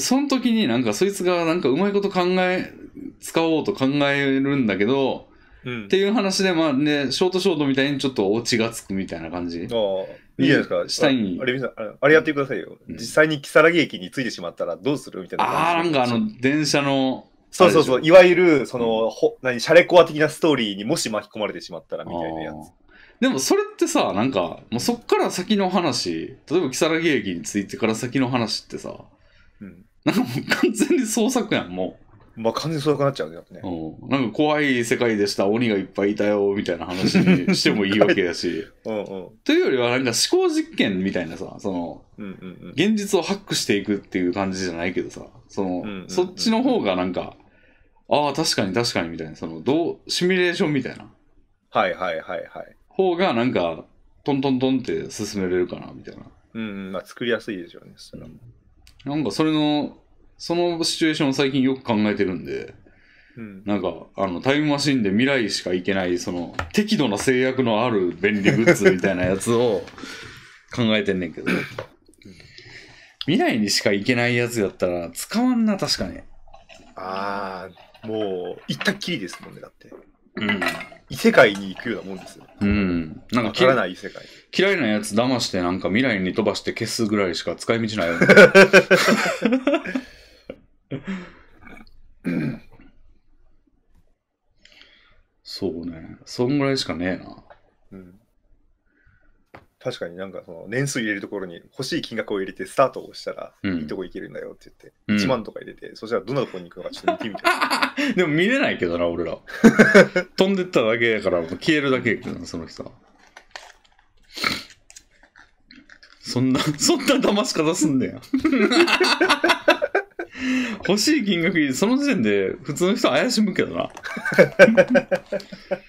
その時になんかそいつがなんかうまいこと考え、使おうと考えるんだけど、うん、っていう話で、まあね、ショートショートみたいにちょっとオチがつくみたいな感じ。ああ、いいじゃないですか。下に。あれ、あれやってくださいよ。うん、実際に木更木駅に着いてしまったらどうするみたいな。ああ、なんかあの、電車の。そうそうそう。いわゆる、その、うん、ほ何、シャレコア的なストーリーにもし巻き込まれてしまったらみたいなやつ。でもそれってさ、なんか、もうそっから先の話、例えば木更木駅に着いてから先の話ってさ、うん、なんかもう完全に創作やん、もまあ完全にそうなくなっちゃうけどねう。ん。なんか怖い世界でした、鬼がいっぱいいたよ、みたいな話にしてもいいわけだし。うんうん。というよりは、なんか思考実験みたいなさ、その、うんうん現実をハックしていくっていう感じじゃないけどさ、その、そっちの方がなんか、ああ、確かに確かにみたいな、その、どう、シミュレーションみたいなはいはいはいはい。方がなんか、トントントンって進めれるかな、みたいな。うんうん。まあ作りやすいでしょうね。そしうんなんかそれの、そのシチュエーションを最近よく考えてるんで、うん、なんか、あの、タイムマシンで未来しか行けない、その、適度な制約のある便利グッズみたいなやつを 考えてんねんけど、未来にしか行けないやつやったら、使わんな、確かに。ああ、もう、行ったっきりですもんね、だって。うん、異世界に行くようなもんですよ。うん。なんか嫌ない異世界。嫌いなやつ騙してなんか未来に飛ばして消すぐらいしか使い道ない そうね。そんぐらいしかねえな。確かになんかその年数入れるところに欲しい金額を入れてスタートをしたら、いいとこ行けるんだよって言って、1万とか入れて、そしたらどんなとこに行くのかちょっと見てみたい。でも見れないけどな、俺ら。飛んでっただけやから、消えるだけやけどその人そんな、そんな騙し方すんねや。欲しい金額、その時点で普通の人怪しむけどな。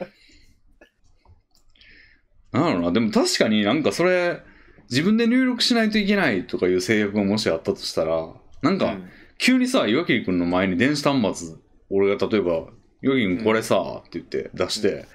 なんだろな、でも確かになんかそれ、自分で入力しないといけないとかいう制約がもしあったとしたら、なんか、急にさ、岩切君の前に電子端末、俺が例えば、岩切君これさ、って言って出して、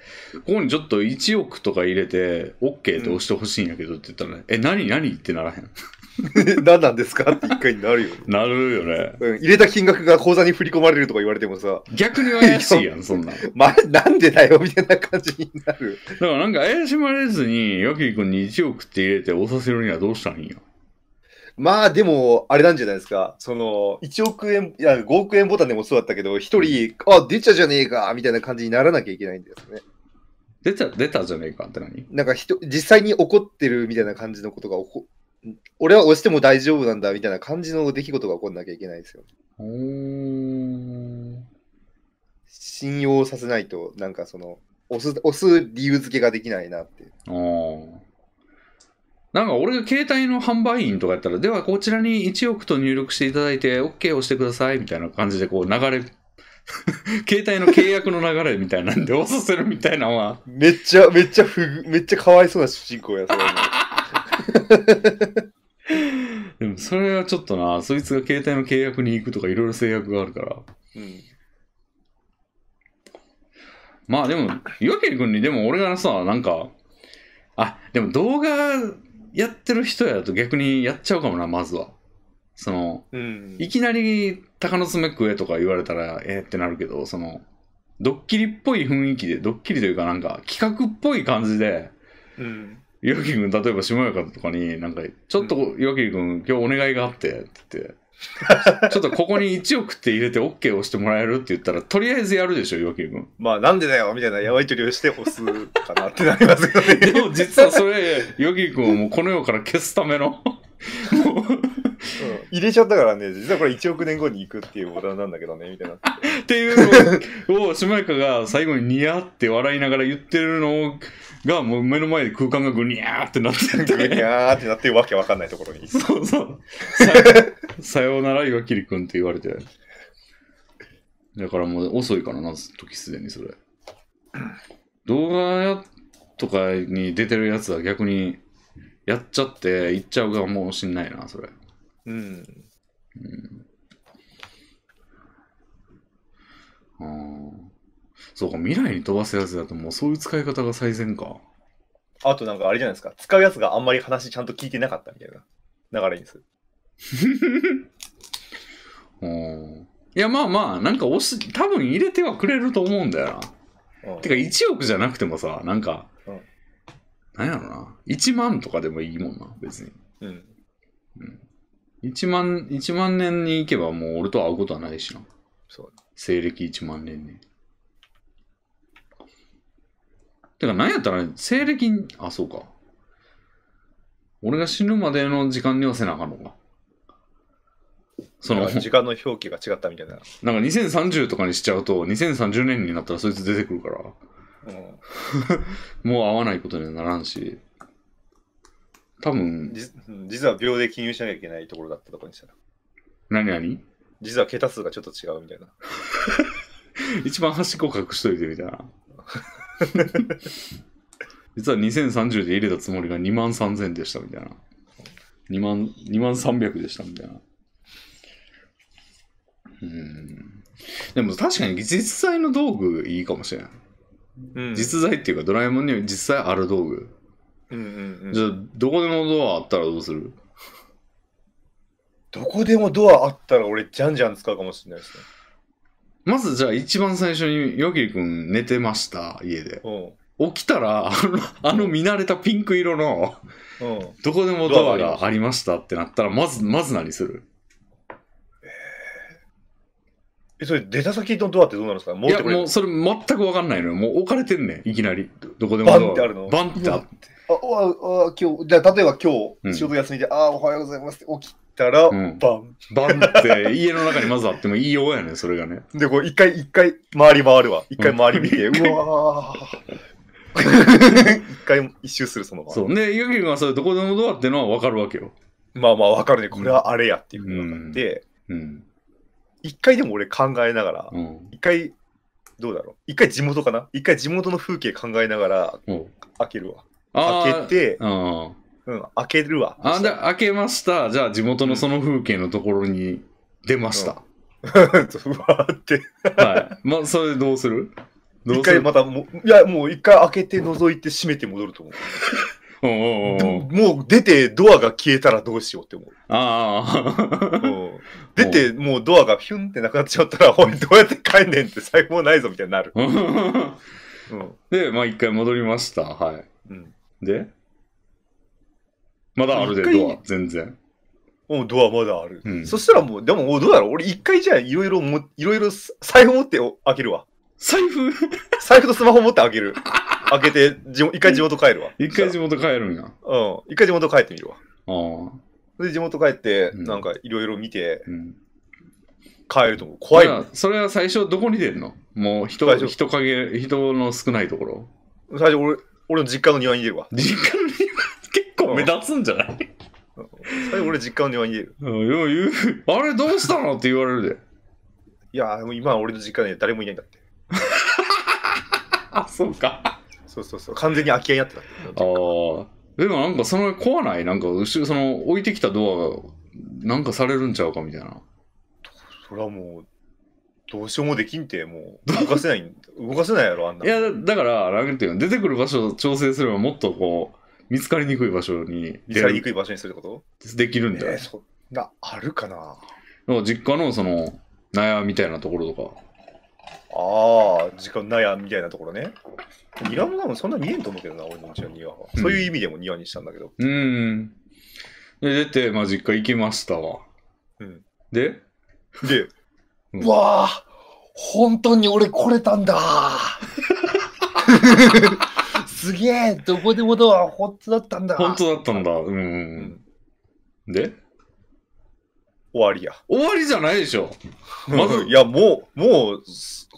ここにちょっと1億とか入れて、OK って押してほしいんやけどって言ったら、え、何何ってならへん。何なんですかって一回になるよね。なるよね。うん、入れた金額が口座に振り込まれるとか言われてもさ、逆に怪しいやん、そんなん。なんでだよみたいな感じになる。か らなんか怪しまれずに、ヤキリ君に1億って入れておさせるにはどうしたらいいんや。まあでも、あれなんじゃないですか。その、1億円、いや、5億円ボタンでもそうだったけど、一人、あ、出ちゃじゃねえか、みたいな感じにならなきゃいけないんですね。出た、出たじゃねえかって何なんか人、実際に起こってるみたいな感じのことが起こ俺は押しても大丈夫なんだみたいな感じの出来事が起こんなきゃいけないですよ。信用させないと、なんかその、押す、押す理由付けができないなって。なんか俺が携帯の販売員とかやったら、ではこちらに1億と入力していただいて、OK を押してくださいみたいな感じで、こう流れ 携帯の契約の流れみたいなんで押させるみたいなのはめっちゃ、めっちゃめっちゃかわいそうな主人公や、それ。でもそれはちょっとな、そいつが携帯の契約に行くとかいろいろ制約があるから。うん。まあでも、岩切君にでも俺がさ、なんか、あ、でも動画やってる人やと逆にやっちゃうかもな、まずは。その、うん、いきなり鷹の爪食えとか言われたら、えー、ってなるけど、その、ドッキリっぽい雰囲気で、ドッキリというかなんか企画っぽい感じで、うん、岩木君、例えば下屋方とかに、なんか、ちょっと岩木君、今日お願いがあって、って言って。ちょっとここに1億って入れて OK を押してもらえるって言ったら、とりあえずやるでしょ、岩木君。まあ、なんでだよみたいな、やばい距離をしてほすかなってなりますけどね。でも実はそれ、岩木君をもうこの世から消すための 入れちゃったからね、実はこれ1億年後に行くっていうボタンなんだけどね、みたいな。っていうのを、シマイカが最後にニヤって笑いながら言ってるのが、もう目の前で空間がぐにゃーってなってて。ぐにゃーってなってわけわかんないところに。そうそう。さようなら岩切君って言われて。だからもう遅いからな、時すでにそれ。動画とかに出てるやつは逆に、やっちゃって行っちゃうかもしんないな、それ。うん。うん、あそうか、未来に飛ばすやつだともうそういう使い方が最善か。あとなんかあれじゃないですか、使うやつがあんまり話ちゃんと聞いてなかったみたいな流れにする。お いやまあまあなんか押し多分入れてはくれると思うんだよな。てか1億じゃなくてもさなんかなんやろな。1万とかでもいいもんな、別に。うん。うん、1万、一万年に行けばもう俺と会うことはないしな。そう。西暦1万年に。てか、何やったら、ね、西暦、あ、そうか。俺が死ぬまでの時間に寄せなあかんのか。その時間の表記が違ったみたいな。なんか2030とかにしちゃうと、2030年になったらそいつ出てくるから。もう会わないことにはならんし、多分実は秒で金融しなきゃいけないところだったとこにしたら。何何実は桁数がちょっと違うみたいな。一番端っこ隠しといてみたいな。実は2030で入れたつもりが2万3000でしたみたいな。2万、2万300でしたみたいな。うん。でも確かに実際の道具いいかもしれない。実在っていうかドラえもんには実際ある道具、うんうんじゃあどこでもドアあったらどうするどこでもドアあったら俺じゃんじゃん使うかもしれないですねまずじゃあ一番最初にヨギくん寝てました家で、起きたらあのあの見慣れたピンク色の、うん、どこでもドアがありましたってなったらまずまず何するえ、それ出た先のドアってどうなんですかいや、もうそれ全く分かんないのよ。もう置かれてんねん、いきなり。どどこでもバンってあるのバンってあって。あ今日、じゃあ例えば今日、仕事休みで、ああ、おはようございますって起きたら、うんバン。バンって、家の中にまずあってもいいようやねん、それがね。で、こう、一回、一回、回り回るわ。一回回り見て、うわ一回、一周する、その場。そう。ね、ゆきくんはそれどこでもドアってのは分かるわけよ。まあまあ、わかるね。これはあれやっていうふうに分かって、うん。一回でも俺考えながら、うん一回、どうだろう。一回地元かな一回地元の風景考えながらうん開けるわ。開けて、うん。うん、開けるわ。あ、で、開けました。じゃあ、地元のその風景のところに出ました。う わって。はい。まあ、それどうする一回またもう、いや、もう一回開けて覗いて閉めて戻ると思う。もう出てドアが消えたらどうしようって思う。ああ。出てもうドアがヒュンってなくなっちゃったら、おい、どうやって帰んねんって財布もないぞみたいになる。うん、で、まあ一回戻りました。はい。うん、で、まだあるで、ドア、全然。もうドアまだある。うん、そしたらもう、でもどうだろう俺一回じゃあいろいろ、いろいろ財布持って開けるわ。財布財布とスマホ持って開ける。開けて、一回地元帰るわ。一回地元帰るんや。うん。一回地元帰ってみるわ。ああ。で、地元帰って、なんかいろいろ見て、帰ると思う。怖いそれは最初どこに出るのもう人、人影、人の少ないところ。最初俺、俺の実家の庭に出るわ。実家の庭 結構目立つんじゃない、最初俺実家の庭に出る。うん、よう言う。あれどうしたのって言われるで。いや、今俺の実家に誰もいないんだって。あ、そうか。そうそうそう。完全に空き家になってた。ああ。でもなんかその怖ないなんか後ろ、その置いてきたドアがなんかされるんちゃうかみたいな。そりゃもう、どうしようもできんて、もう動かせない、動かせないやろ、あんな。いや、だから、なんていうの、出てくる場所を調整すればもっとこう、見つかりにくい場所に。見つかりにくい場所にすることできるんだよ。えー、そんな、あるかな。実家のその、納屋みたいなところとか。ああ、時間ないや、みたいなところね。庭も多分そんな見えんと思うけどな、俺のゃの庭は。そういう意味でも庭にしたんだけど。うん。で、出て、まあ、実家行きましたわ。うん。でで、うん、わあ本当に俺来れたんだすげえどこでもドア本当だったんだ本当だったんだ。うん。で終わりや。終わりじゃないでしょ。まず、いや、もう、もう、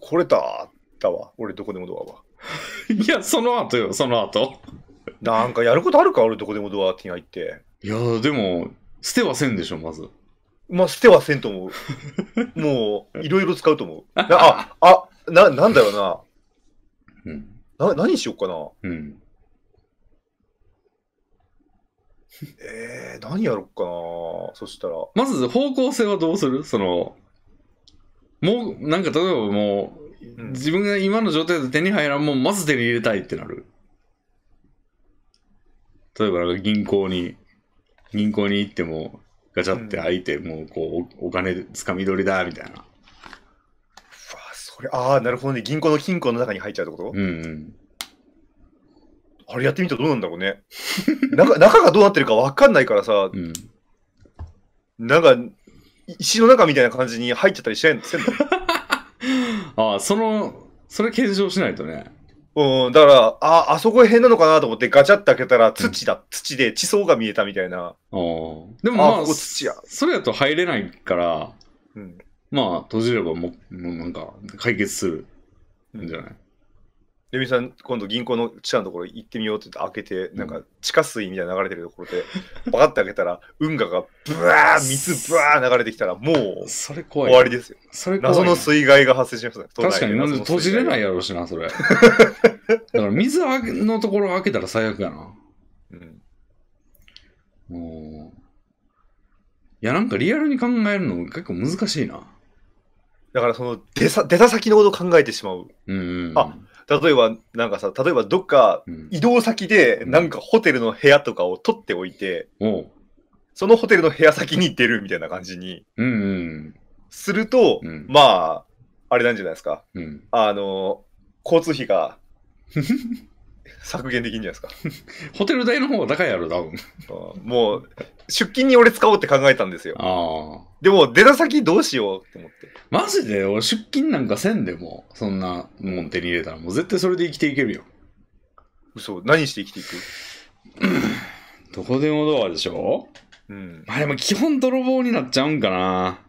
これた、だわ。俺、どこでもドアは。いや、その後よ、その後。なんかやることあるか、俺、どこでもドアって言って。いや、でも、捨てはせんでしょ、まず。まあ、捨てはせんと思う。もう、いろいろ使うと思う。あ、あ、な、なんだよな。うん、な、何しよっかな。うん。えー、何やろっかなそしたら。まず方向性はどうするその、もう、なんか例えばもう、うん、自分が今の状態で手に入らんもん、まず手に入れたいってなる。例えばなんか銀行に、銀行に行っても、ガチャって開いて、うん、もうこうお、お金つかみ取りだ、みたいな。わ、それ、ああ、なるほどね。銀行の金庫の中に入っちゃうってことうんうん。あれやってみたらどうなんだろうね。中中がどうなってるかわかんないからさ、うん、なんか、石の中みたいな感じに入っちゃったりしないんですよ。ああ、その、それ検証しないとね。うん、だから、あ、あそこへ変なのかなと思ってガチャって開けたら土だ、うん、土で地層が見えたみたいな。ああ。でもまあ、あここ土やそれだと入れないから、うん、まあ、閉じればも、もうなんか解決するんじゃない、うんレミさん、今度銀行の地下のところ行ってみようって言って開けて、なんか地下水みたいな流れてるところで、バカって開けたら、運河がブワー、水ブワー流れてきたら、もうそれ怖い終わりですよ。それ怖い謎の水害が発生しますね。確かに、閉じれないやろうしな、それ。だから水のところ開けたら最悪やな。うん。いや、なんかリアルに考えるの結構難しいな。だからその出さ出た先のことを考えてしまう。うん、うん、あ例えば、なんかさ、例えばどっか移動先で、なんかホテルの部屋とかを取っておいて、うん、そのホテルの部屋先に出るみたいな感じに、すると、うんうん、まあ、あれなんじゃないですか。うん、あの、交通費が削減できんじゃないですか。ホテル代の方が高いやろ、多分。もう、出勤に俺使おうって考えたんですよ。ああでも、出た先どうしようって思って。マジで俺出勤なんかせんでも、そんなもん手に入れたら、もう絶対それで生きていけるよ。嘘、何して生きていくどこでもドアでしょうん。あでも基本泥棒になっちゃうんかな。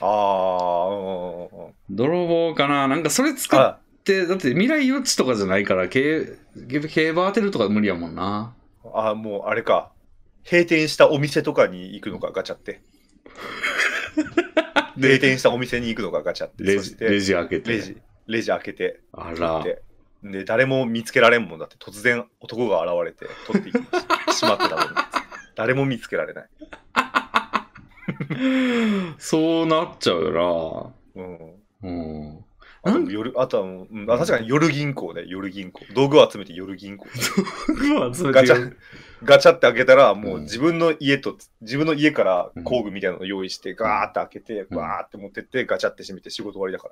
ああ、泥棒かな。なんかそれ使っ、だって未来予知とかじゃないから、競競馬当てるとか無理やもんな。ああ、もうあれか。閉店したお店とかに行くのか、ガチャって。閉店したお店に行くのか、ガチャって。レジレジ開けて。レジ、レジ開けて。あら。で、誰も見つけられんもんだって、突然男が現れて、取ってましまってたもん、誰も見つけられない。そうなっちゃうよな。うん。うん。あと夜、あとはもう、うん、あ確かに夜銀行で、夜銀行。道具を集めて夜銀行。道具を集めてガチャ、ガチャって開けたら、もう自分の家と、自分の家から工具みたいなのを用意して、ガーって開けて、ガーって持ってって、ガチャって閉めて仕事終わりだか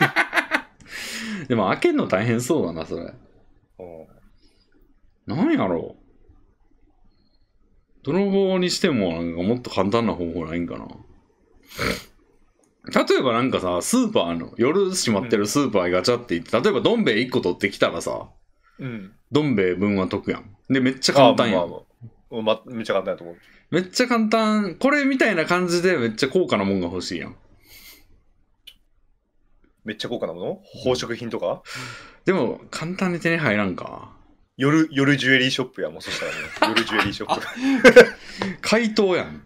ら。でも開けるの大変そうだな、それ。なんやろう。泥棒にしても、なんかもっと簡単な方法ないんかな。例えばなんかさ、スーパーの、夜閉まってるスーパーにガチャって言って、例えばどん兵衛1個取ってきたらさ、うん。どん兵衛分は得やん。で、めっちゃ簡単やん。まあまあまめっちゃ簡単やと思う。めっちゃ簡単。これみたいな感じでめっちゃ高価なもんが欲しいやん。めっちゃ高価なもの宝飾品とか、でも、簡単に手に入らんか。夜、夜ジュエリーショップやもうそしたら、ね、夜ジュエリーショップ。怪 盗やん。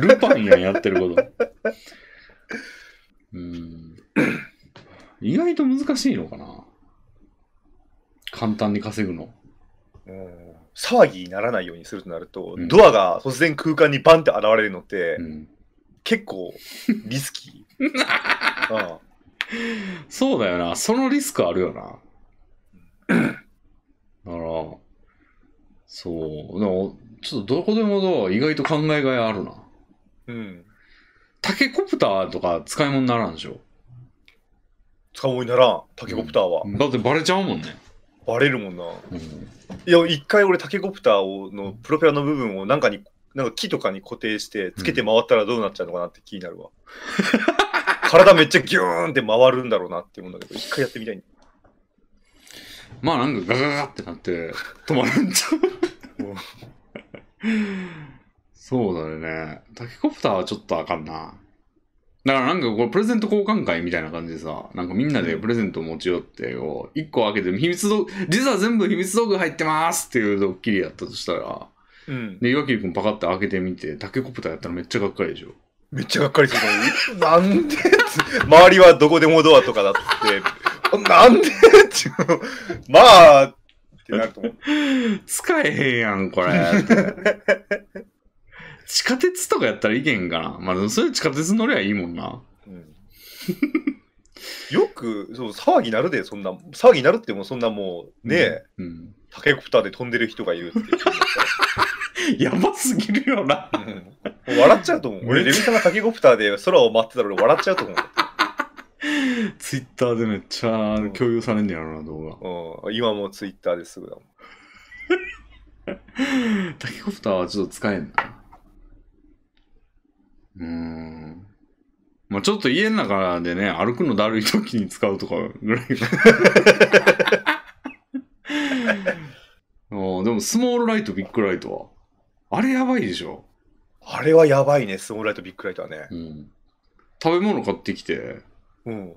ルパンやん、やってること。うん。意外と難しいのかな簡単に稼ぐの。うん。騒ぎにならないようにするとなると、うん、ドアが突然空間にバンって現れるのって、うん、結構リスキー。あそうだよな。そのリスクあるよな。だから、そう。でも、ちょっとどこでもドア意外と考えがいあるな。うん。タケコプターとか使い物にならんでしょ使うもんならん、タケコプターは。だってバレちゃうもんね。バレるもんな。うん、いや、一回俺タケコプターをのプロペラの部分をなんかに、なんか木とかに固定して、つけて回ったらどうなっちゃうのかなって気になるわ。うん、体めっちゃギューンって回るんだろうなって思うんだけど、一回やってみたい。まあなんかガガガってなって止まるんちゃう。そうだよね。タケコプターはちょっとあかんな。だからなんかこれプレゼント交換会みたいな感じでさ、なんかみんなでプレゼント持ち寄ってを、1個開けて秘密道具、実は全部秘密道具入ってますっていうドッキリやったとしたら、うん、で、岩切君パカッて開けてみて、タケコプターやったらめっちゃがっかりでしょ。めっちゃがっかりする。なんで周りはどこでもドアとかだって、なんでまあ、ってなると思う。使えへんやん、これ。地下鉄とかやったらいけんかな。まあ、それ地下鉄乗りゃいいもんな。うん、よくそう騒ぎなるで、そんな、騒ぎなるってもそんなもうねえ、うん、タケコプターで飛んでる人がいるって やばすぎるよな、うん。笑っちゃうと思う。俺、レミさんがタケコプターで空を待ってたら俺笑っちゃうと思う。ツイッターでめっちゃ共有されんねやろな、動画。うん、今もツイッターですぐだもん。タケコプターはちょっと使えんな。うん。まあちょっと家の中でね、歩くのだるい時に使うとかぐらい。お でも、スモールライト、ビッグライトは。あれやばいでしょ。あれはやばいね、スモールライト、ビッグライトはね。うん、食べ物買ってきて、うん、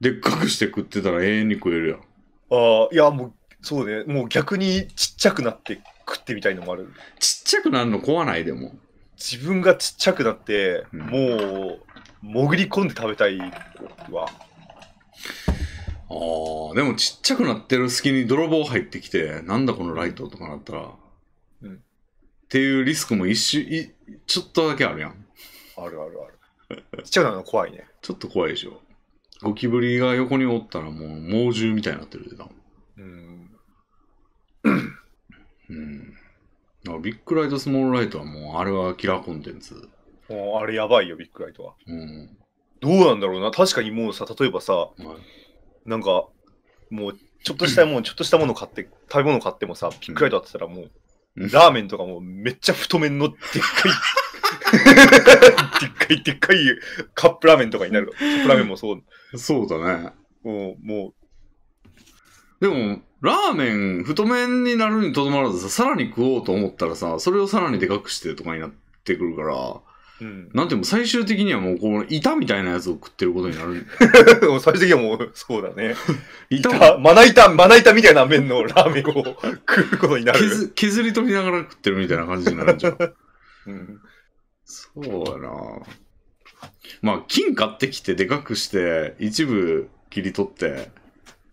でっかくして食ってたら永遠に食えるやん。ああ、いや、もう、そうね、もう逆にちっちゃくなって食ってみたいのもある。ちっちゃくなるのわないでも。自分がちっちゃくなって、うん、もう潜り込んで食べたいわ。ああ、でもちっちゃくなってる隙に泥棒入ってきて、なんだこのライトとかなったら、うん、っていうリスクも一瞬、ちょっとだけあるやん。あるあるある。ちっちゃくなるの怖いね。ちょっと怖いでしょ。ゴキブリが横におったらもう猛獣みたいになってるでたうん。うん。ビッグライト、スモールライトはもう、あれはキラーコンテンツ。もうあれやばいよ、ビッグライトは。うん。どうなんだろうな。確かにもうさ、例えばさ、はい、なんか、もう、ちょっとしたもの、ちょっとしたもの買って、食べ物買ってもさ、ビッグライトあってたらもう、うん、ラーメンとかもめっちゃ太麺のでっかいでっかいでっかいカップラーメンとかになる。カップラーメンもそう。そうだね。もう、もうでも、ラーメン、太麺になるにとどまらずさ、さらに食おうと思ったらさ、それをさらにでかくしてとかになってくるから、うん、なんていうの、最終的にはもう、この板みたいなやつを食ってることになる。最終的にはもう、そうだね。板まな板、まな板みたいな麺のラーメンを食うことになる削。削り取りながら食ってるみたいな感じになるんじゃん。うん、そうやなまあ、金買ってきて、でかくして、一部切り取って、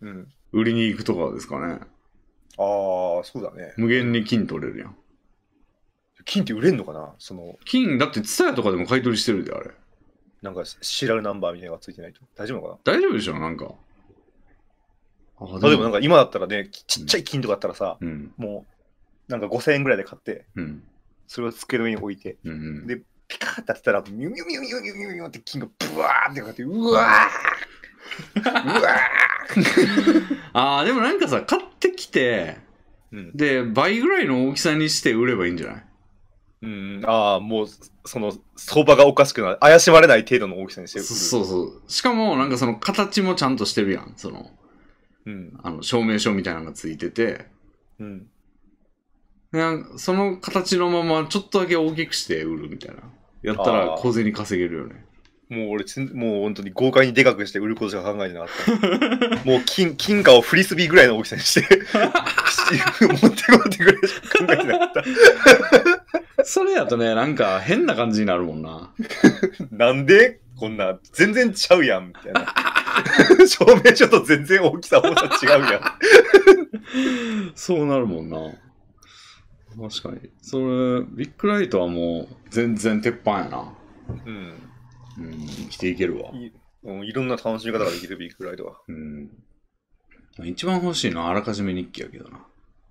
うん、売りに行くとかですかね。ああ、そうだね。無限に金取れるやん。金って売れんのかなその。金、だってツタヤとかでも買い取りしてるで、あれ。なんかシラルナンバーみたいなのがついてないと。大丈夫かな大丈夫でしょなんか。あでもでもなんか今だったらね、ちっちゃい金とかあったらさ、うん、もうなんか5000円ぐらいで買って、うん、それを机の上に置いて、うんうん、で、ピカッって当てたら、ミュミュミュミュミュミュミュって金がブワーってかって、うわー うわー ああ、でもなんかさ、買ってきて、うん、で、倍ぐらいの大きさにして売ればいいんじゃないうん、ああ、もう、その、相場がおかしくない。怪しまれない程度の大きさにしてる。そうそう。しかも、なんかその、形もちゃんとしてるやん。その、うん。あの、証明書みたいなのがついてて、うん。なんその形のまま、ちょっとだけ大きくして売るみたいな。やったら、小銭稼げるよね。もう俺もう本当に豪快にでかくして売ることしか考えてなかった。もう金金貨をフリスビーぐらいの大きさにして持ってこってくれしか考えてなかった。それやとね、なんか変な感じになるもんな。なんでこんな、全然ちゃうやん、みたいな。証明書と全然大きさ、重さ違うやん。そうなるもんな。確かに。それ、ビッグライトはもう全然鉄板やな。うん。うん、していけるわ。いもいろんな楽しみ方ができるビッグライドは。うん。一番欲しいのはあらかじめ日記やけどな。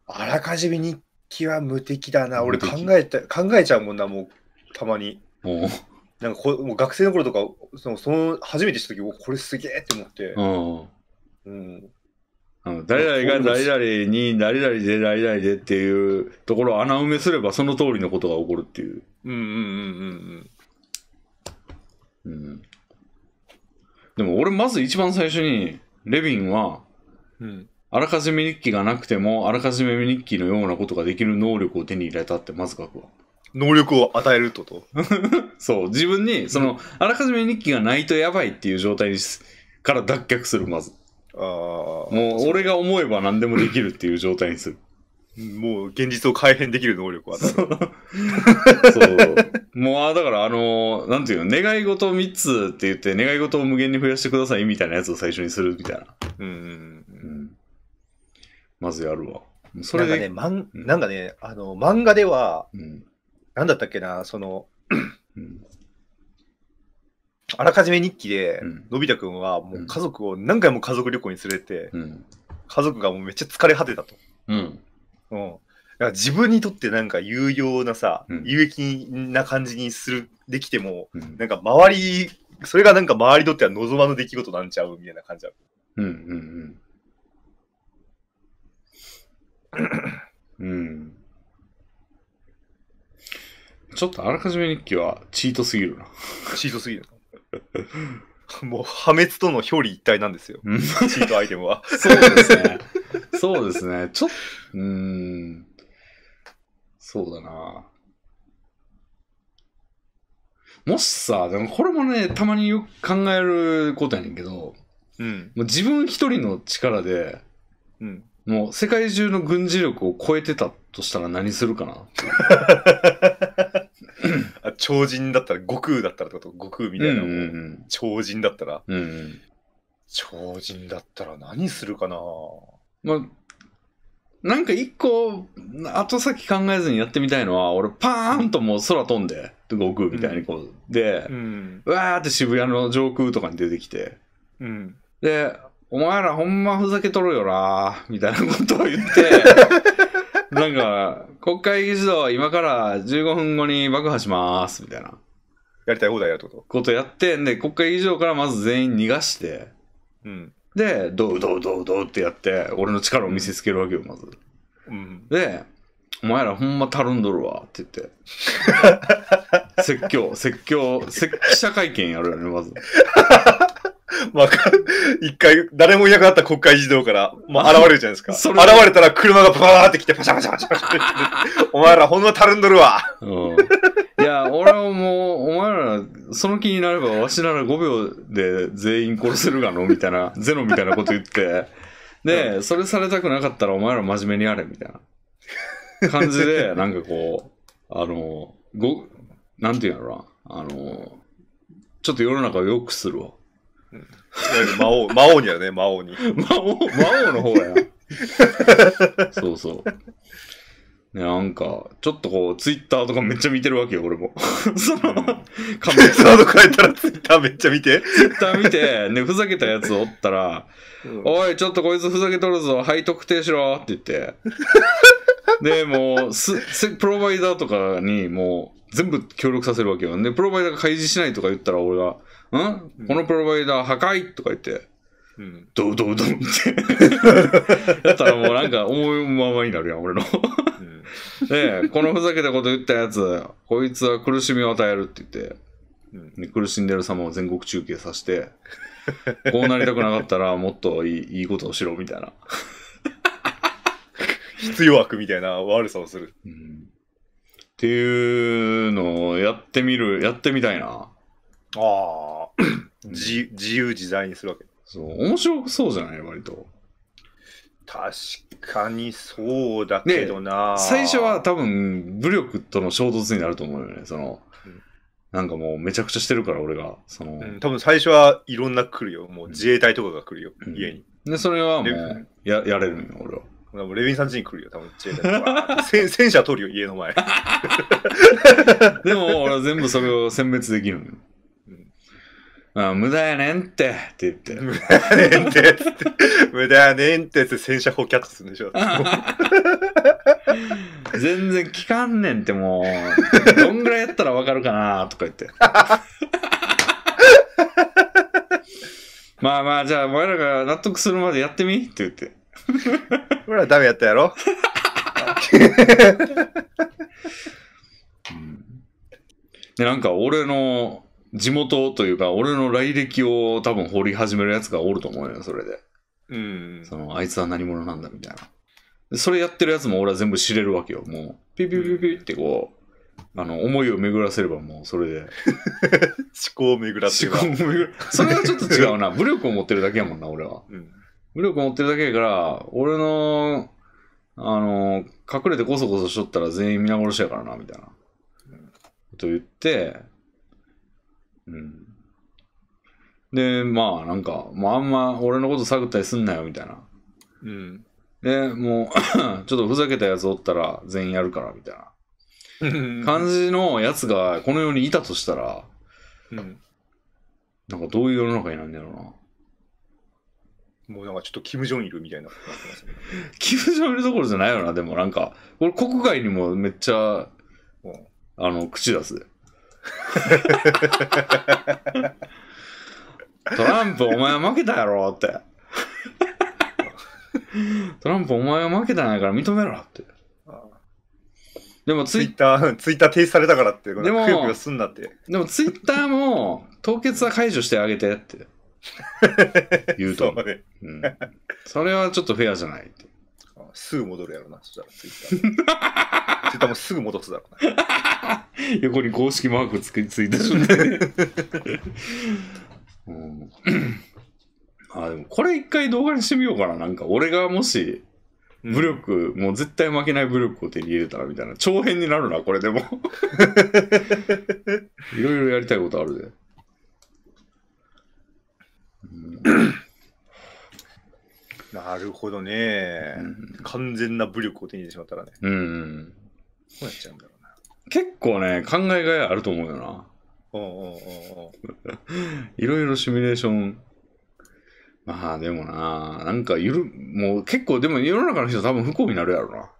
あらかじめ日記は無敵だな。俺考えた考えちゃうもんな、もうたまに。おなんかこもう学生の頃とか、そのその初めてした時、これすげえって思って。うん。うん、誰々が誰々に誰々で誰々でっていうところを穴埋めすればその通りのことが起こるっていう。うんうんうんうんうん。うん。でも俺まず一番最初に、レヴィンは、うん、あらかじめ日記がなくても、あらかじめ日記のようなことができる能力を手に入れたってまず書くわ。能力を与えるとと そう、自分に、その、うん、あらかじめ日記がないとやばいっていう状態にから脱却する、まず。ああ。もう、俺が思えば何でもできるっていう状態にする。もう現実を改変できる能力は。そう。もう、だからあの、なんていうの、願い事3つって言って、願い事を無限に増やしてくださいみたいなやつを最初にするみたいな。うん。うん、まずやるわ。それで。なんかね、ま、うん、なんかね、あの、漫画では、うん、なんだったっけな、その、うん、あらかじめ日記で、のび太くんはもう家族を何回も家族旅行に連れて、家族がもうめっちゃ疲れ果てたと。うんうん。自分にとってなんか有用なさ、うん有益な感じにする、できても、うんなんか周り、それがなんか周りにとっては望まぬ出来事なんちゃうみたいな感じだ。うんうんうん。うん。ちょっとあらかじめ日記はチートすぎるな。ートすぎる。もう破滅との表裏一体なんですよ。チートアイテムは。そうですね。そうですね。ちょっと、うん。そうだな。もしさ、でもこれもね、たまによく考えることやねんけど、うん、もう自分一人の力で、うん、もう世界中の軍事力を超えてたとしたら何するかな 超人だったら、悟空だったらってこと悟空みたいな、うんうんうん、超人だったら、うんうん、超人だったら何するかなまあ、なんか一個、後先考えずにやってみたいのは、俺パーンともう空飛んで、悟空みたいにこう、うん、で、うん、わーって渋谷の上空とかに出てきて、うん、で、お前らほんまふざけとるよなみたいなことを言って、なんか、国会議事堂今から15分後に爆破しますみたいな。やりたい放題やってことことやって、で、国会議事堂からまず全員逃がして、うん。で、どうどうどうどうってやって、俺の力を見せつけるわけよ、まず。うん、で、お前らほんまたるんどるわって言って。説教、説教、説記者会見やるよね、まず。まあ、一回、誰もいなくなった国会議事堂から、まあ、現れるじゃないですか。それ現れたら車がバーって来て、パシャパシャパシャって。お前らほんまたるんどるわ。いや、俺はもう、お前ら、その気になれば、わしなら5秒で全員殺せるがのみたいな、ゼロみたいなこと言って。で、うん、それされたくなかったら、お前ら真面目にやれ、みたいな。感じで、なんかこう、あの、ご、なんていうのかな。あの、ちょっと世の中を良くするわ。魔王、魔王にはね、魔王に。魔王、魔王の方や。そうそう。ね、なんか、ちょっとこう、ツイッターとかめっちゃ見てるわけよ、俺も。その、カメラと変えたらツイッターめっちゃ見て。ツイッター見て、ね、ふざけたやつおったら、うん、おい、ちょっとこいつふざけとるぞ、はい、特定しろって言って。で、もうす、プロバイダーとかにもう、全部協力させるわけよ。で、プロバイダーが開示しないとか言ったら、俺が、うんこのプロバイダー破壊とか言って、うん、ドウドウドウってだったらもうなんか思いままになるやん、俺ので、このふざけたこと言ったやつ、こいつは苦しみを与えるって言って、うん、苦しんでる様を全国中継させて、こうなりたくなかったらもっといいいいことをしろみたいな。必要悪みたいな悪さをする、うん、っていうのをやってみる、やってみたいな。ああ 自由自在にするわけ。そう、面白そうじゃない割と。確かにそうだけどな。最初は多分、武力との衝突になると思うよね。その、なんかもうめちゃくちゃしてるから、俺が。その、うん、多分最初はいろんな来るよ。もう自衛隊とかが来るよ、うん、家に。で、それはもうや、やれるんよ、俺は。レビンさん家に来るよ、多分。戦 戦車取るよ、家の前。でも、俺は全部それを殲滅できるのよ。まあ、無駄やねんってって言って。無駄やねんってって。無駄やねんってって戦車法キャッするんでしょ。全然聞かんねんってもう、どんぐらいやったらわかるかなとか言って。まあまあ、じゃあ、お前らが納得するまでやってみって言って。俺らダメやったやろで、なんか俺の地元というか、俺の来歴を多分掘り始めるやつがおると思うよ、それで。うん。その、あいつは何者なんだみたいな。それやってるやつも俺は全部知れるわけよ。もう、ピピピピってこう、あの、思いを巡らせればもうそれで。思考を巡らせば。思考を巡らそれはちょっと違うな。武力を持ってるだけやもんな、俺は。うん、武力を持ってるだけやから、俺の、あの、隠れてこそこそしとったら全員皆殺しやからな、みたいな。うん、と言って、うん。で、まあなんか、もうあんま俺のこと探ったりすんなよみたいな。うん。で、もう ちょっとふざけたやつおったら全員やるからみたいな。感じのやつがこの世にいたとしたら、うん、なんかどういう世の中になるんだろうな。もうなんかちょっとキム・ジョンイルみたいな、キム・ジョンイルどころじゃないよな、でもなんか、俺国外にもめっちゃ、うん、あの、口出すで。トランプお前は負けたやろって。トランプお前は負けたんやから認めろって。でもツイッター、ツイッター停止されたからって、でも、すんなって。でもツイッターも、凍結は解除してあげてって。言うと。そううん。それはちょっとフェアじゃないって。すぐ戻るやろな、そしたらツイッター。ツイッターも すぐ戻すだろうな。横に公式マークつついてるんで。うん、あでもこれ一回動画にしてみようかな。なんか俺がもし武力、うん、もう絶対負けない武力を手に入れたらみたいな。長編になるな、これでも。いろいろやりたいことあるで。うんなるほどね、うん、完全な武力を手に入れてしまったらね。うん。こうやっちゃうんだろうな。結構ね、考えがあると思うよな。おうおうおう いろいろシミュレーション。まあでもな、なんかゆる、もう結構でも世の中の人多分不幸になるやろな。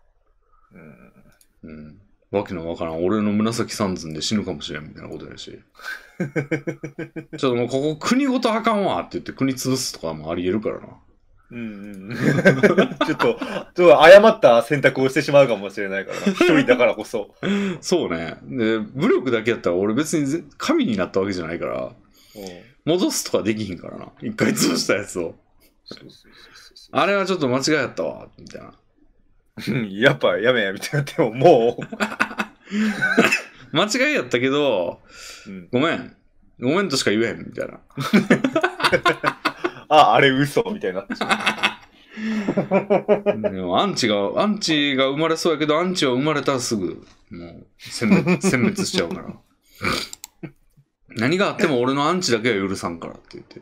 うん。うん。わけのわからん。俺の紫三寸で死ぬかもしれんみたいなことやし。ちょっともうここ国ごとあかんわって言って国潰すとかもありえるからな。うんうん、ちょっと、ちょっと誤った選択をしてしまうかもしれないから、一人だからこそ。そうね。で、武力だけやったら俺別に神になったわけじゃないから、戻すとかできひんからな。一回潰したやつを。あれはちょっと間違いやったわ、みたいな。やっぱやめや、みたいな。でももう。間違いやったけど、うん、ごめん。ごめんとしか言えへん、みたいな。あ、あれ嘘みたいになってしまう。でもアンチが、アンチが生まれそうやけど、アンチは生まれたらすぐ、もう、殲滅、選しちゃうから。何があっても俺のアンチだけは許さんからって言って。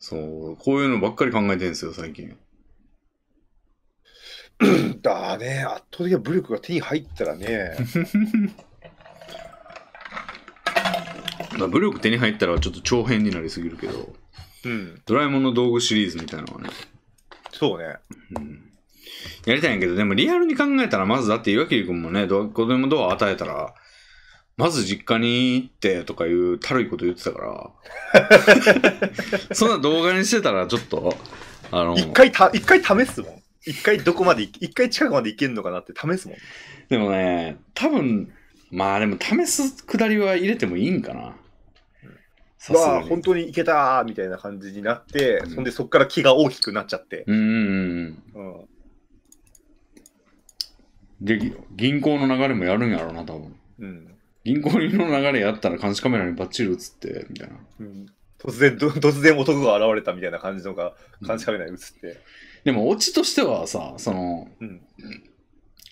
そう、こういうのばっかり考えてるんですよ、最近。だね、圧倒的な武力が手に入ったらね。まあ、武力手に入ったらちょっと長編になりすぎるけど、うん、ドラえもんの道具シリーズみたいなのはね。そうね。うんやりたいんやけど、でもリアルに考えたら、まずだって岩切君もね、子供ドア与えたら、まず実家に行ってとかいうたるいこと言ってたから そんな動画にしてたらちょっと、あの。一回た、一回試すもん。一回どこまで、一回近くまで行けるのかなって試すもん。でもね、多分、まあでも試すくだりは入れてもいいんかな。まあ、本当にいけたみたいな感じになって、うん、そんでそこから気が大きくなっちゃって。うん、うん、うん、で、銀行の流れもやるんやろうな、多分。うん。銀行の流れやったら監視カメラにばっちり映って、みたいな。うん、突然突然男が現れたみたいな感じのが監視カメラに映って。でも、オチとしてはさ、その、うん、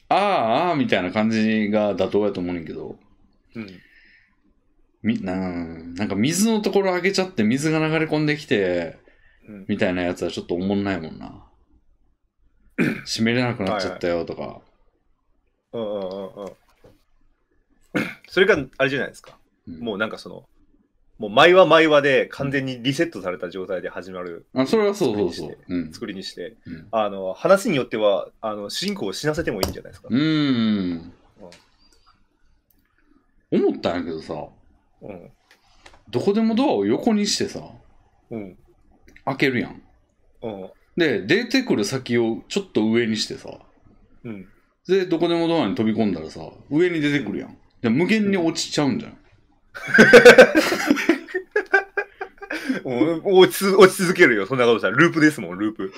ああ、ああ、みたいな感じが妥当やと思うねんけど。うんみ、ななんか水のところ開けちゃって水が流れ込んできて、うん、みたいなやつはちょっとおもんないもんな。閉めれなくなっちゃったよとか。うんうんうんうん。それがあれじゃないですか。うん、もうなんかその、もう毎話毎話で完全にリセットされた状態で始まる。あ、それはそうそうそう。作りにして、うん、あの、話によっては、あの、主人公を死なせてもいいんじゃないですか。うん。思ったんやけどさ、うん。どこでもドアを横にしてさ、うん。開けるやん。うん。で、出てくる先をちょっと上にしてさ、うん。で、どこでもドアに飛び込んだらさ、上に出てくるやん。で、無限に落ちちゃうんじゃん。うん、落ち、落ち続けるよ、そんなことしたら。ループですもん、ループ。